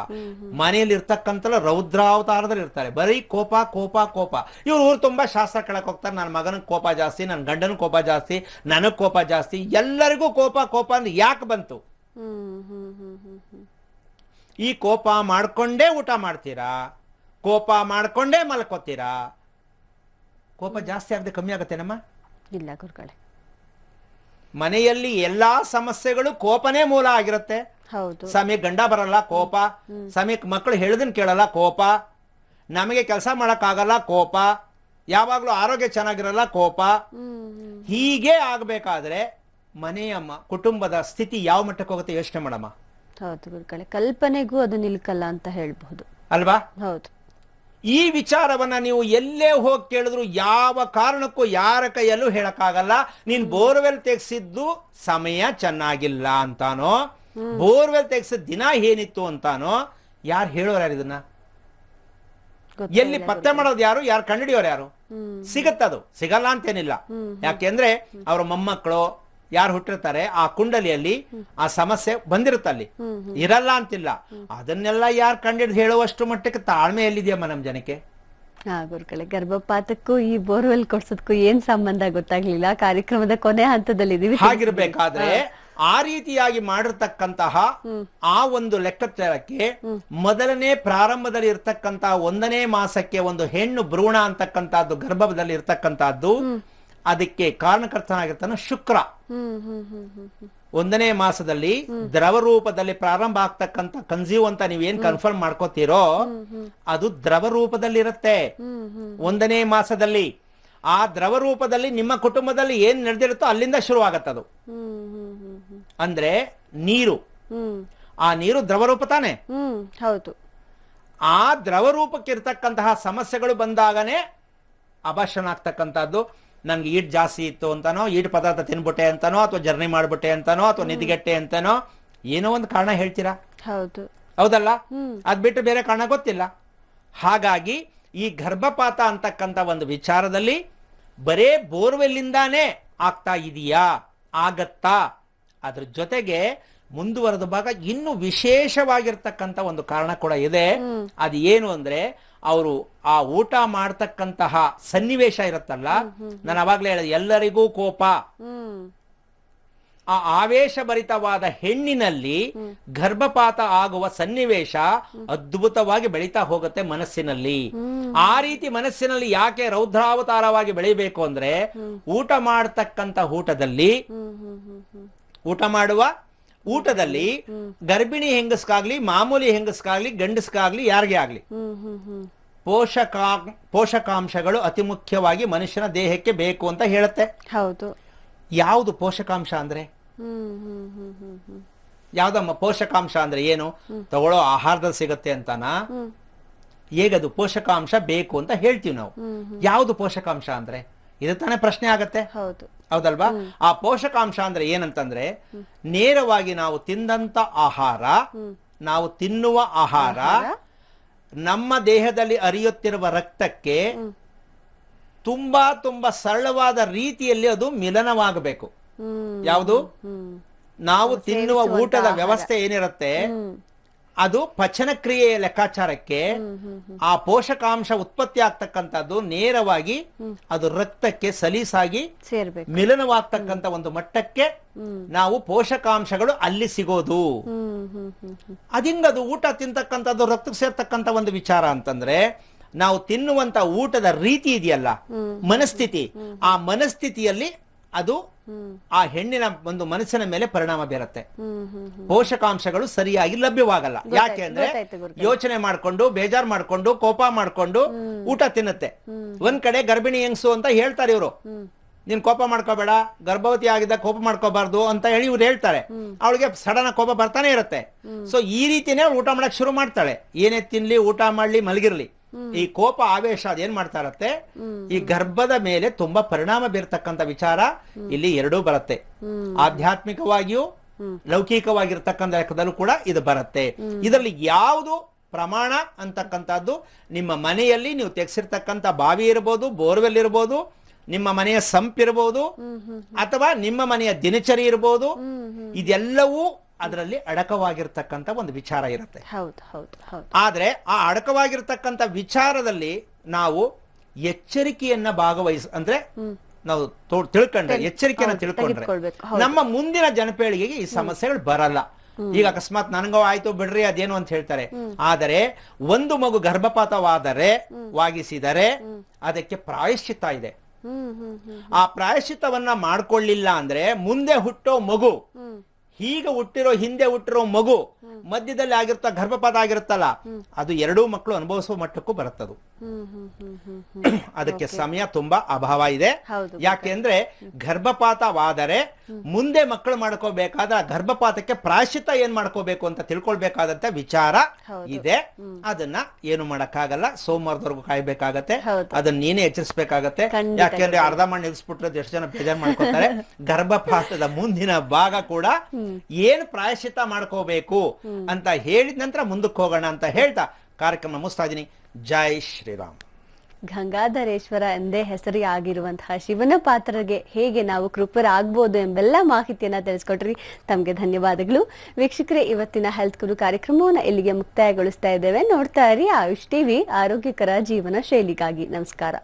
ಮನೆಯಲ್ಲಿ ಇರ್ತಕ್ಕಂತ ರೌದ್ರಾವತಾರದಲ್ಲಿ ಇರ್ತಾರೆ ಬರೀ ಕೋಪ ಕೋಪ ಕೋಪ ಇವ್ರು ಊರು ತುಂಬಾ ಶಾಸ್ತ್ರ ಕೇಳಕ್ ಹೋಗ್ತಾರೆ ನನ್ನ ಮಗನ ಕೋಪ ಜಾಸ್ತಿ ನನ್ನ ಗಂಡನ ಕೋಪ ಜಾಸ್ತಿ ನನಗ್ ಕೋಪ ಜಾಸ್ತಿ ಎಲ್ಲರಿಗೂ ಕೋಪ ಕೋಪ ಅಂದ್ರೆ ಯಾಕೆ ಬಂತು ಈ ಕೋಪ ಮಾಡ್ಕೊಂಡೇ ಊಟ ಮಾಡ್ತೀರಾ ಕೋಪ ಮಾಡ್ಕೊಂಡೇ ಮಲ್ಕೋತೀರಾ ಕೋಪ ಜಾಸ್ತಿ ಆಗದೆ ಕಮ್ಮಿ ಆಗುತ್ತೇನಮ್ಮ ಇಲ್ಲ ಗುರುಗಳೇ ಮನೆಯಲ್ಲಿ ಎಲ್ಲಾ ಸಮಸ್ಯೆಗಳು ಕೋಪನೇ ಮೂಲ ಆಗಿರುತ್ತೆ ಹೌದು ಸಮಯಕ್ಕೆ ಗಂಡ ಬರಲ್ಲ ಕೋಪ ಸಮಯಕ್ಕೆ ಮಕ್ಕಳು ಹೇಳ್ದನ್ ಕೇಳಲ್ಲ ಕೋಪ ನಮಗೆ ಕೆಲಸ ಮಾಡೋಕ್ಕಾಗಲ್ಲ ಕೋಪ ಯಾವಾಗಲೂ ಆರೋಗ್ಯ ಚೆನ್ನಾಗಿರಲ್ಲ ಕೋಪ ಹೀಗೆ ಆಗಬೇಕಾದ್ರೆ ಮನೆಯಮ್ಮ ಕುಟುಂಬದ ಸ್ಥಿತಿ ಯಾವ ಮಟ್ಟಕ್ಕೆ ಹೋಗುತ್ತೆ ಯೋಚನೆ ಮಾಡಮ್ಮ ಹೌದು ಕಲ್ಪನೆಗೂ ಅದು ನಿಲ್ಕಲ್ಲ ಅಂತ ಹೇಳ್ಬಹುದು ಅಲ್ವಾ ಹೌದು ಈ ವಿಚಾರವನ್ನ ನೀವು ಎಲ್ಲೇ ಹೋಗಿ ಕೇಳಿದ್ರು ಯಾವ ಕಾರಣಕ್ಕೂ ಯಾರ ಕೈಯಲ್ಲೂ ಹೇಳಕ್ಕಾಗಲ್ಲ ನೀನ್ ಬೋರ್ವೆಲ್ ತೆಗೆಸಿದ್ದು ಸಮಯ ಚೆನ್ನಾಗಿಲ್ಲ ಅಂತಾನೋ ಬೋರ್ವೆಲ್ ತೆಗೆಸಿದ ದಿನ ಏನಿತ್ತು ಅಂತಾನೋ ಯಾರು ಹೇಳೋರ್ ಯಾರು ಇದನ್ನ ಎಲ್ಲಿ ಪತ್ತೆ ಮಾಡೋದು ಯಾರು ಯಾರು ಕಂಡಿಡಿಯೋರು ಯಾರು ಸಿಗತ್ತದು ಸಿಗಲ್ಲ ಅಂತೇನಿಲ್ಲ ಯಾಕೆಂದ್ರೆ ಅವ್ರ ಮೊಮ್ಮಕ್ಕಳು ಯಾರು ಹುಟ್ಟಿರ್ತಾರೆ ಆ ಕುಂಡಲಿಯಲ್ಲಿ ಆ ಸಮಸ್ಯೆ ಬಂದಿರುತ್ತಲ್ಲಿ ಇರಲ್ಲ ಅಂತಿಲ್ಲ ಅದನ್ನೆಲ್ಲ ಯಾರು ಕಂಡು ಹೇಳುವಷ್ಟು ಮಟ್ಟಕ್ಕೆ ತಾಳ್ಮೆ ಎಲ್ಲಿದೆಯಮ್ಮ ನಮ್ ಜನಕ್ಕೆ ಹಾ ಗುರುಗಳೇ ಗರ್ಭಪಾತಕ್ಕೂ ಈ ಬೋರ್ವೆಲ್ ಕೊಡ್ಸೋದಕ್ಕೂ ಏನ್ ಸಂಬಂಧ ಗೊತ್ತಾಗ್ಲಿಲ್ಲ ಕಾರ್ಯಕ್ರಮದ ಕೊನೆ ಹಂತದಲ್ಲಿ ಇದೀವಿ ಹಾಗಿರ್ಬೇಕಾದ್ರೆ ಆ ರೀತಿಯಾಗಿ ಮಾಡಿರ್ತಕ್ಕಂತಹ ಆ ಒಂದು ಲೆಕ್ಕಾಚಾರಕ್ಕೆ ಮೊದಲನೇ ಪ್ರಾರಂಭದಲ್ಲಿ ಇರ್ತಕ್ಕಂತಹ ಒಂದನೇ ಮಾಸಕ್ಕೆ ಒಂದು ಹೆಣ್ಣು ಭ್ರೂಣ ಅಂತಕ್ಕಂತಹದ್ದು ಗರ್ಭದಲ್ಲಿ ಇರ್ತಕ್ಕಂತಹದ್ದು ಅದಕ್ಕೆ ಕಾರಣಕರ್ತನಾಗಿರ್ತಾನೆ ಶುಕ್ರ ಒಂದನೇ ಮಾಸದಲ್ಲಿ ದ್ರವ ರೂಪದಲ್ಲಿ ಪ್ರಾರಂಭ ಆಗ್ತಕ್ಕಂತ ಕನ್ಸ್ಯೂಮ್ ಅಂತ ನೀವೇನ್ ಕನ್ಫರ್ಮ್ ಮಾಡ್ಕೋತೀರೋ ಅದು ದ್ರವ ರೂಪದಲ್ಲಿರುತ್ತೆ ಒಂದನೇ ಮಾಸದಲ್ಲಿ ಆ ದ್ರವ ರೂಪದಲ್ಲಿ ನಿಮ್ಮ ಕುಟುಂಬದಲ್ಲಿ ಏನ್ ನಡೆದಿರುತ್ತೋ ಅಲ್ಲಿಂದ ಶುರು ಆಗತ್ತದು ಅಂದ್ರೆ ನೀರು ಆ ನೀರು ದ್ರವ ರೂಪ ತಾನೆ ಹೌದು ಆ ದ್ರವ ರೂಪಕ್ಕಿರ್ತಕ್ಕಂತಹ ಸಮಸ್ಯೆಗಳು ಬಂದಾಗನೇ ಅಭಾಷಣ ಆಗ್ತಕ್ಕಂಥದ್ದು ನನಗೆ ಈಟ್ ಜಾಸ್ತಿ ಇತ್ತು ಅಂತಾನೋ ಈಟ್ ಪದಾರ್ಥ ತಿನ್ಬಿಟ್ಟೆ ಅಂತಾನೋ ಅಥವಾ ಜರ್ನಿ ಮಾಡ್ಬಿಟ್ಟೆ ಅಂತಾನೋ ಅಥವಾ ನಿದ್ಗೆಟ್ಟೆ ಅಂತಾನೋ ಏನೋ ಒಂದು ಕಾರಣ ಹೇಳ್ತೀರಾ ಹೌದು ಹೌದಲ್ಲ ಅದ್ ಬಿಟ್ಟು ಬೇರೆ ಕಾರಣ ಗೊತ್ತಿಲ್ಲ ಹಾಗಾಗಿ ಈ ಗರ್ಭಪಾತ ಅಂತಕ್ಕಂತ ಒಂದು ವಿಚಾರದಲ್ಲಿ ಬರೇ ಬೋರ್ವೆಲ್ಲಿಂದಾನೇ ಆಗ್ತಾ ಇದೆಯಾ ಆಗತ್ತಾ ಅದ್ರ ಜೊತೆಗೆ ಮುಂದುವರೆದ ಭಾಗ ಇನ್ನು ವಿಶೇಷವಾಗಿರ್ತಕ್ಕಂಥ ಒಂದು ಕಾರಣ ಕೂಡ ಇದೆ ಅದು ಏನು ಅಂದ್ರೆ ಅವರು ಆ ಊಟ ಮಾಡ್ತಕ್ಕಂತಹ ಸನ್ನಿವೇಶ ಇರುತ್ತಲ್ಲ ನಾನು ಅವಾಗ್ಲೇ ಹೇಳಿದೆ ಎಲ್ಲರಿಗೂ ಕೋಪ ಆ ಆವೇಶಭರಿತವಾದ ಹೆಣ್ಣಿನಲ್ಲಿ ಗರ್ಭಪಾತ ಆಗುವ ಸನ್ನಿವೇಶ ಅದ್ಭುತವಾಗಿ ಬೆಳೀತಾ ಹೋಗುತ್ತೆ ಮನಸ್ಸಿನಲ್ಲಿ ಆ ರೀತಿ ಮನಸ್ಸಿನಲ್ಲಿ ಯಾಕೆ ರೌದ್ರಾವತಾರವಾಗಿ ಬೆಳಿಬೇಕು ಅಂದ್ರೆ ಊಟ ಮಾಡ್ತಕ್ಕಂತ ಊಟದಲ್ಲಿ ಊಟ ಮಾಡುವ ಊಟದಲ್ಲಿ ಗರ್ಭಿಣಿ ಹೆಂಗಸ್ಗಾಗ್ಲಿ ಮಾಮೂಲಿ ಹೆಂಗಸ್ಗಾಗ್ಲಿ ಗಂಡಸ್ಗಾಗ್ಲಿ ಯಾರಿಗೆ ಆಗ್ಲಿ ಪೋಷಕಾ ಪೋಷಕಾಂಶಗಳು ಅತಿ ಮುಖ್ಯವಾಗಿ ಮನುಷ್ಯನ ದೇಹಕ್ಕೆ ಬೇಕು ಅಂತ ಹೇಳುತ್ತೆ ಹೌದು ಯಾವ್ದು ಪೋಷಕಾಂಶ ಅಂದ್ರೆ ಯಾವ್ದಮ್ಮ ಪೋಷಕಾಂಶ ಅಂದ್ರೆ ಏನು ತಗೊಳ್ಳೋ ಆಹಾರದಲ್ಲಿ ಸಿಗತ್ತೆ ಅಂತಾನಾ ಹೇಗದು ಪೋಷಕಾಂಶ ಬೇಕು ಅಂತ ಹೇಳ್ತೀವಿ ನಾವು ಯಾವ್ದು ಪೋಷಕಾಂಶ ಅಂದ್ರೆ ಇದು ತಾನೇ ಪ್ರಶ್ನೆ ಆಗತ್ತೆ ಹೌದಲ್ವಾ ಆ ಪೋಷಕಾಂಶ ಅಂದ್ರೆ ಏನಂತಂದ್ರೆ ನೇರವಾಗಿ ನಾವು ತಿಂದಂತ ಆಹಾರ ನಾವು ತಿನ್ನುವ ಆಹಾರ ನಮ್ಮ ದೇಹದಲ್ಲಿ ಅರಿಯುತ್ತಿರುವ ರಕ್ತಕ್ಕೆ ತುಂಬಾ ತುಂಬಾ ಸರಳವಾದ ರೀತಿಯಲ್ಲಿ ಅದು ಮಿಲನವಾಗಬೇಕು ಯಾವುದು ನಾವು ತಿನ್ನುವ ಊಟದ ವ್ಯವಸ್ಥೆ ಏನಿರುತ್ತೆ ಅದು ಪಚನ ಕ್ರಿಯೆಯ ಲೆಕ್ಕಾಚಾರಕ್ಕೆ ಆ ಪೋಷಕಾಂಶ ಉತ್ಪತ್ತಿ ಆಗ್ತಕ್ಕಂಥದ್ದು ನೇರವಾಗಿ ಅದು ರಕ್ತಕ್ಕೆ ಸಲೀಸಾಗಿ ಮಿಲನವಾಗ್ತಕ್ಕಂತ ಒಂದು ಮಟ್ಟಕ್ಕೆ ನಾವು ಪೋಷಕಾಂಶಗಳು ಅಲ್ಲಿ ಸಿಗೋದು ಅದಿಂಗದು ಊಟ ತಿಂತಕ್ಕಂಥದ್ದು ರಕ್ತಕ್ಕೆ ಸೇರ್ತಕ್ಕಂಥ ಒಂದು ವಿಚಾರ ಅಂತಂದ್ರೆ ನಾವು ತಿನ್ನುವಂತ ಊಟದ ರೀತಿ ಇದೆಯಲ್ಲ ಮನಸ್ಥಿತಿ ಆ ಮನಸ್ಥಿತಿಯಲ್ಲಿ ಅದು ಆ ಹೆಣ್ಣಿನ ಒಂದು ಮನಸ್ಸಿನ ಮೇಲೆ ಪರಿಣಾಮ ಬೀರುತ್ತೆ ಪೋಷಕಾಂಶಗಳು ಸರಿಯಾಗಿ ಲಭ್ಯವಾಗಲ್ಲ ಯಾಕೆ ಅಂದ್ರೆ ಯೋಚನೆ ಮಾಡ್ಕೊಂಡು ಬೇಜಾರ್ ಮಾಡ್ಕೊಂಡು ಕೋಪ ಮಾಡ್ಕೊಂಡು ಊಟ ತಿನ್ನುತ್ತೆ ಒಂದ್ ಕಡೆ ಗರ್ಭಿಣಿ ಹೆಂಗ್ಸು ಅಂತ ಹೇಳ್ತಾರೆ ಇವರು ನೀನ್ ಕೋಪ ಮಾಡ್ಕೋಬೇಡ ಗರ್ಭವತಿ ಆಗಿದ್ದ ಕೋಪ ಮಾಡ್ಕೋಬಾರ್ದು ಅಂತ ಹೇಳಿ ಇವ್ರು ಹೇಳ್ತಾರೆ ಅವಳಿಗೆ ಸಡನ್ ಕೋಪ ಬರ್ತಾನೆ ಇರುತ್ತೆ ಸೊ ಈ ರೀತಿನೇ ಊಟ ಮಾಡಕ್ ಶುರು ಮಾಡ್ತಾಳೆ ಏನೇ ತಿನ್ಲಿ ಊಟ ಮಾಡ್ಲಿ ಮಲಗಿರ್ಲಿ ಈ ಕೋಪ ಆವೇಶ ಅದೇನ್ ಮಾಡ್ತಾ ಇರತ್ತೆ ಈ ಗರ್ಭದ ಮೇಲೆ ತುಂಬಾ ಪರಿಣಾಮ ಬೀರ್ತಕ್ಕಂಥ ವಿಚಾರ ಇಲ್ಲಿ ಎರಡೂ ಬರುತ್ತೆ ಆಧ್ಯಾತ್ಮಿಕವಾಗಿಯೂ ಲೌಕಿಕವಾಗಿರ್ತಕ್ಕಂಥ ಲೆಕ್ಕದಲ್ಲೂ ಕೂಡ ಇದು ಬರುತ್ತೆ ಇದರಲ್ಲಿ ಯಾವುದು ಪ್ರಮಾಣ ಅಂತಕ್ಕಂಥದ್ದು ನಿಮ್ಮ ಮನೆಯಲ್ಲಿ ನೀವು ತೆಗೆಸಿರ್ತಕ್ಕಂಥ ಬಾವಿ ಇರ್ಬೋದು ಬೋರ್ವೆಲ್ ಇರ್ಬೋದು ನಿಮ್ಮ ಮನೆಯ ಸಂಪ್ ಇರ್ಬೋದು ಅಥವಾ ನಿಮ್ಮ ಮನೆಯ ದಿನಚರಿ ಇರ್ಬೋದು ಇದೆಲ್ಲವೂ ಅದರಲ್ಲಿ ಅಡಕವಾಗಿರ್ತಕ್ಕಂಥ ಒಂದು ವಿಚಾರ ಇರುತ್ತೆ ಆದ್ರೆ ಆ ಅಡಕವಾಗಿರ್ತಕ್ಕಂಥ ವಿಚಾರದಲ್ಲಿ ನಾವು ಎಚ್ಚರಿಕೆಯನ್ನ ಭಾಗವಹಿಸ ಅಂದ್ರೆ ನಾವು ತಿಳ್ಕೊಂಡ್ರೆ ಎಚ್ಚರಿಕೆಯನ್ನ ತಿಳ್ಕೊಂಡ್ರೆ ನಮ್ಮ ಮುಂದಿನ ಜನಪೇಳಿಗೆಗೆ ಈ ಸಮಸ್ಯೆಗಳು ಬರಲ್ಲ ಈಗ ಅಕಸ್ಮಾತ್ ನನಗೋ ಆಯ್ತು ಬಿಡ್ರಿ ಅದೇನು ಅಂತ ಹೇಳ್ತಾರೆ ಆದರೆ ಒಂದು ಮಗು ಗರ್ಭಪಾತವಾದರೆ ವಾಗಿಸಿದರೆ ಅದಕ್ಕೆ ಪ್ರಾಯಶ್ಚಿತ ಇದೆ ಆ ಪ್ರಾಯಶ್ಚಿತವನ್ನ ಮಾಡ್ಕೊಳ್ಳಿಲ್ಲ ಅಂದ್ರೆ ಮುಂದೆ ಹುಟ್ಟೋ ಮಗು ಈಗ ಹುಟ್ಟಿರೋ ಹಿಂದೆ ಹುಟ್ಟಿರೋ ಮಗು ಮಧ್ಯದಲ್ಲಿ ಆಗಿರ್ತ ಗರ್ಭಪಾತ ಆಗಿರುತ್ತಲ್ಲ ಅದು ಎರಡೂ ಮಕ್ಕಳು ಅನುಭವಿಸುವ ಮಟ್ಟಕ್ಕೂ ಬರುತ್ತದು ಅದಕ್ಕೆ ಸಮಯ ತುಂಬಾ ಅಭಾವ ಇದೆ ಯಾಕೆಂದ್ರೆ ಗರ್ಭಪಾತವಾದರೆ ಮುಂದೆ ಮಕ್ಕಳು ಮಾಡ್ಕೋಬೇಕಾದ್ರೆ ಗರ್ಭಪಾತಕ್ಕೆ ಪ್ರಾಶ್ಚಿತ ಏನ್ ಮಾಡ್ಕೋಬೇಕು ಅಂತ ತಿಳ್ಕೊಳ್ಬೇಕಾದಂತ ವಿಚಾರ ಇದೆ ಅದನ್ನ ಏನು ಮಾಡಕ್ಕಾಗಲ್ಲ ಸೋಮವಾರದವರೆಗೂ ಕಾಯ್ಬೇಕಾಗತ್ತೆ ಅದನ್ನ ನೀನೇ ಎಚ್ಚರಿಸಬೇಕಾಗತ್ತೆ ಯಾಕೆಂದ್ರೆ ಅರ್ಧ ಮಣ್ಣು ನಿಲ್ಸ್ಬಿಟ್ರೆ ಎಷ್ಟು ಜನ ಬೇಜಾರು ಮಾಡ್ಕೊತಾರೆ ಗರ್ಭಪಾತದ ಮುಂದಿನ ಭಾಗ ಕೂಡ ಏನ್ ಪ್ರಾಯಶ್ಚಿತ ಮಾಡ್ಕೋಬೇಕು ಅಂತ ಹೇಳಿದ ನಂತರ ಮುಂದಕ್ಕೆ ಹೋಗೋಣ ಅಂತ ಹೇಳ್ತಾ ಕಾರ್ಯಕ್ರಮ ಮುಗಿಸ್ತಾ ಇದ್ದೀನಿ ಜೈ ಶ್ರೀರಾಮ್ ಗಂಗಾಧರೇಶ್ವರ ಎಂದೇ ಹೆಸರಿ ಆಗಿರುವಂತಹ ಶಿವನ ಪಾತ್ರರಿಗೆ ಹೇಗೆ ನಾವು ಕೃಪರಾಗಬಹುದು ಎಂಬೆಲ್ಲ ಮಾಹಿತಿಯನ್ನ ತಿಳಿಸ್ಕೊಟ್ರಿ ತಮಗೆ ಧನ್ಯವಾದಗಳು ವೀಕ್ಷಕರೇ ಇವತ್ತಿನ ಹೆಲ್ತ್ ಗುರು ಕಾರ್ಯಕ್ರಮವನ್ನು ಇಲ್ಲಿಗೆ ಮುಕ್ತಾಯಗೊಳಿಸ್ತಾ ಇದ್ದೇವೆ ನೋಡ್ತಾ ಇರಿ ಆಯುಷ್ ಟಿವಿ ಆರೋಗ್ಯಕರ ಜೀವನ ಶೈಲಿಗಾಗಿ ನಮಸ್ಕಾರ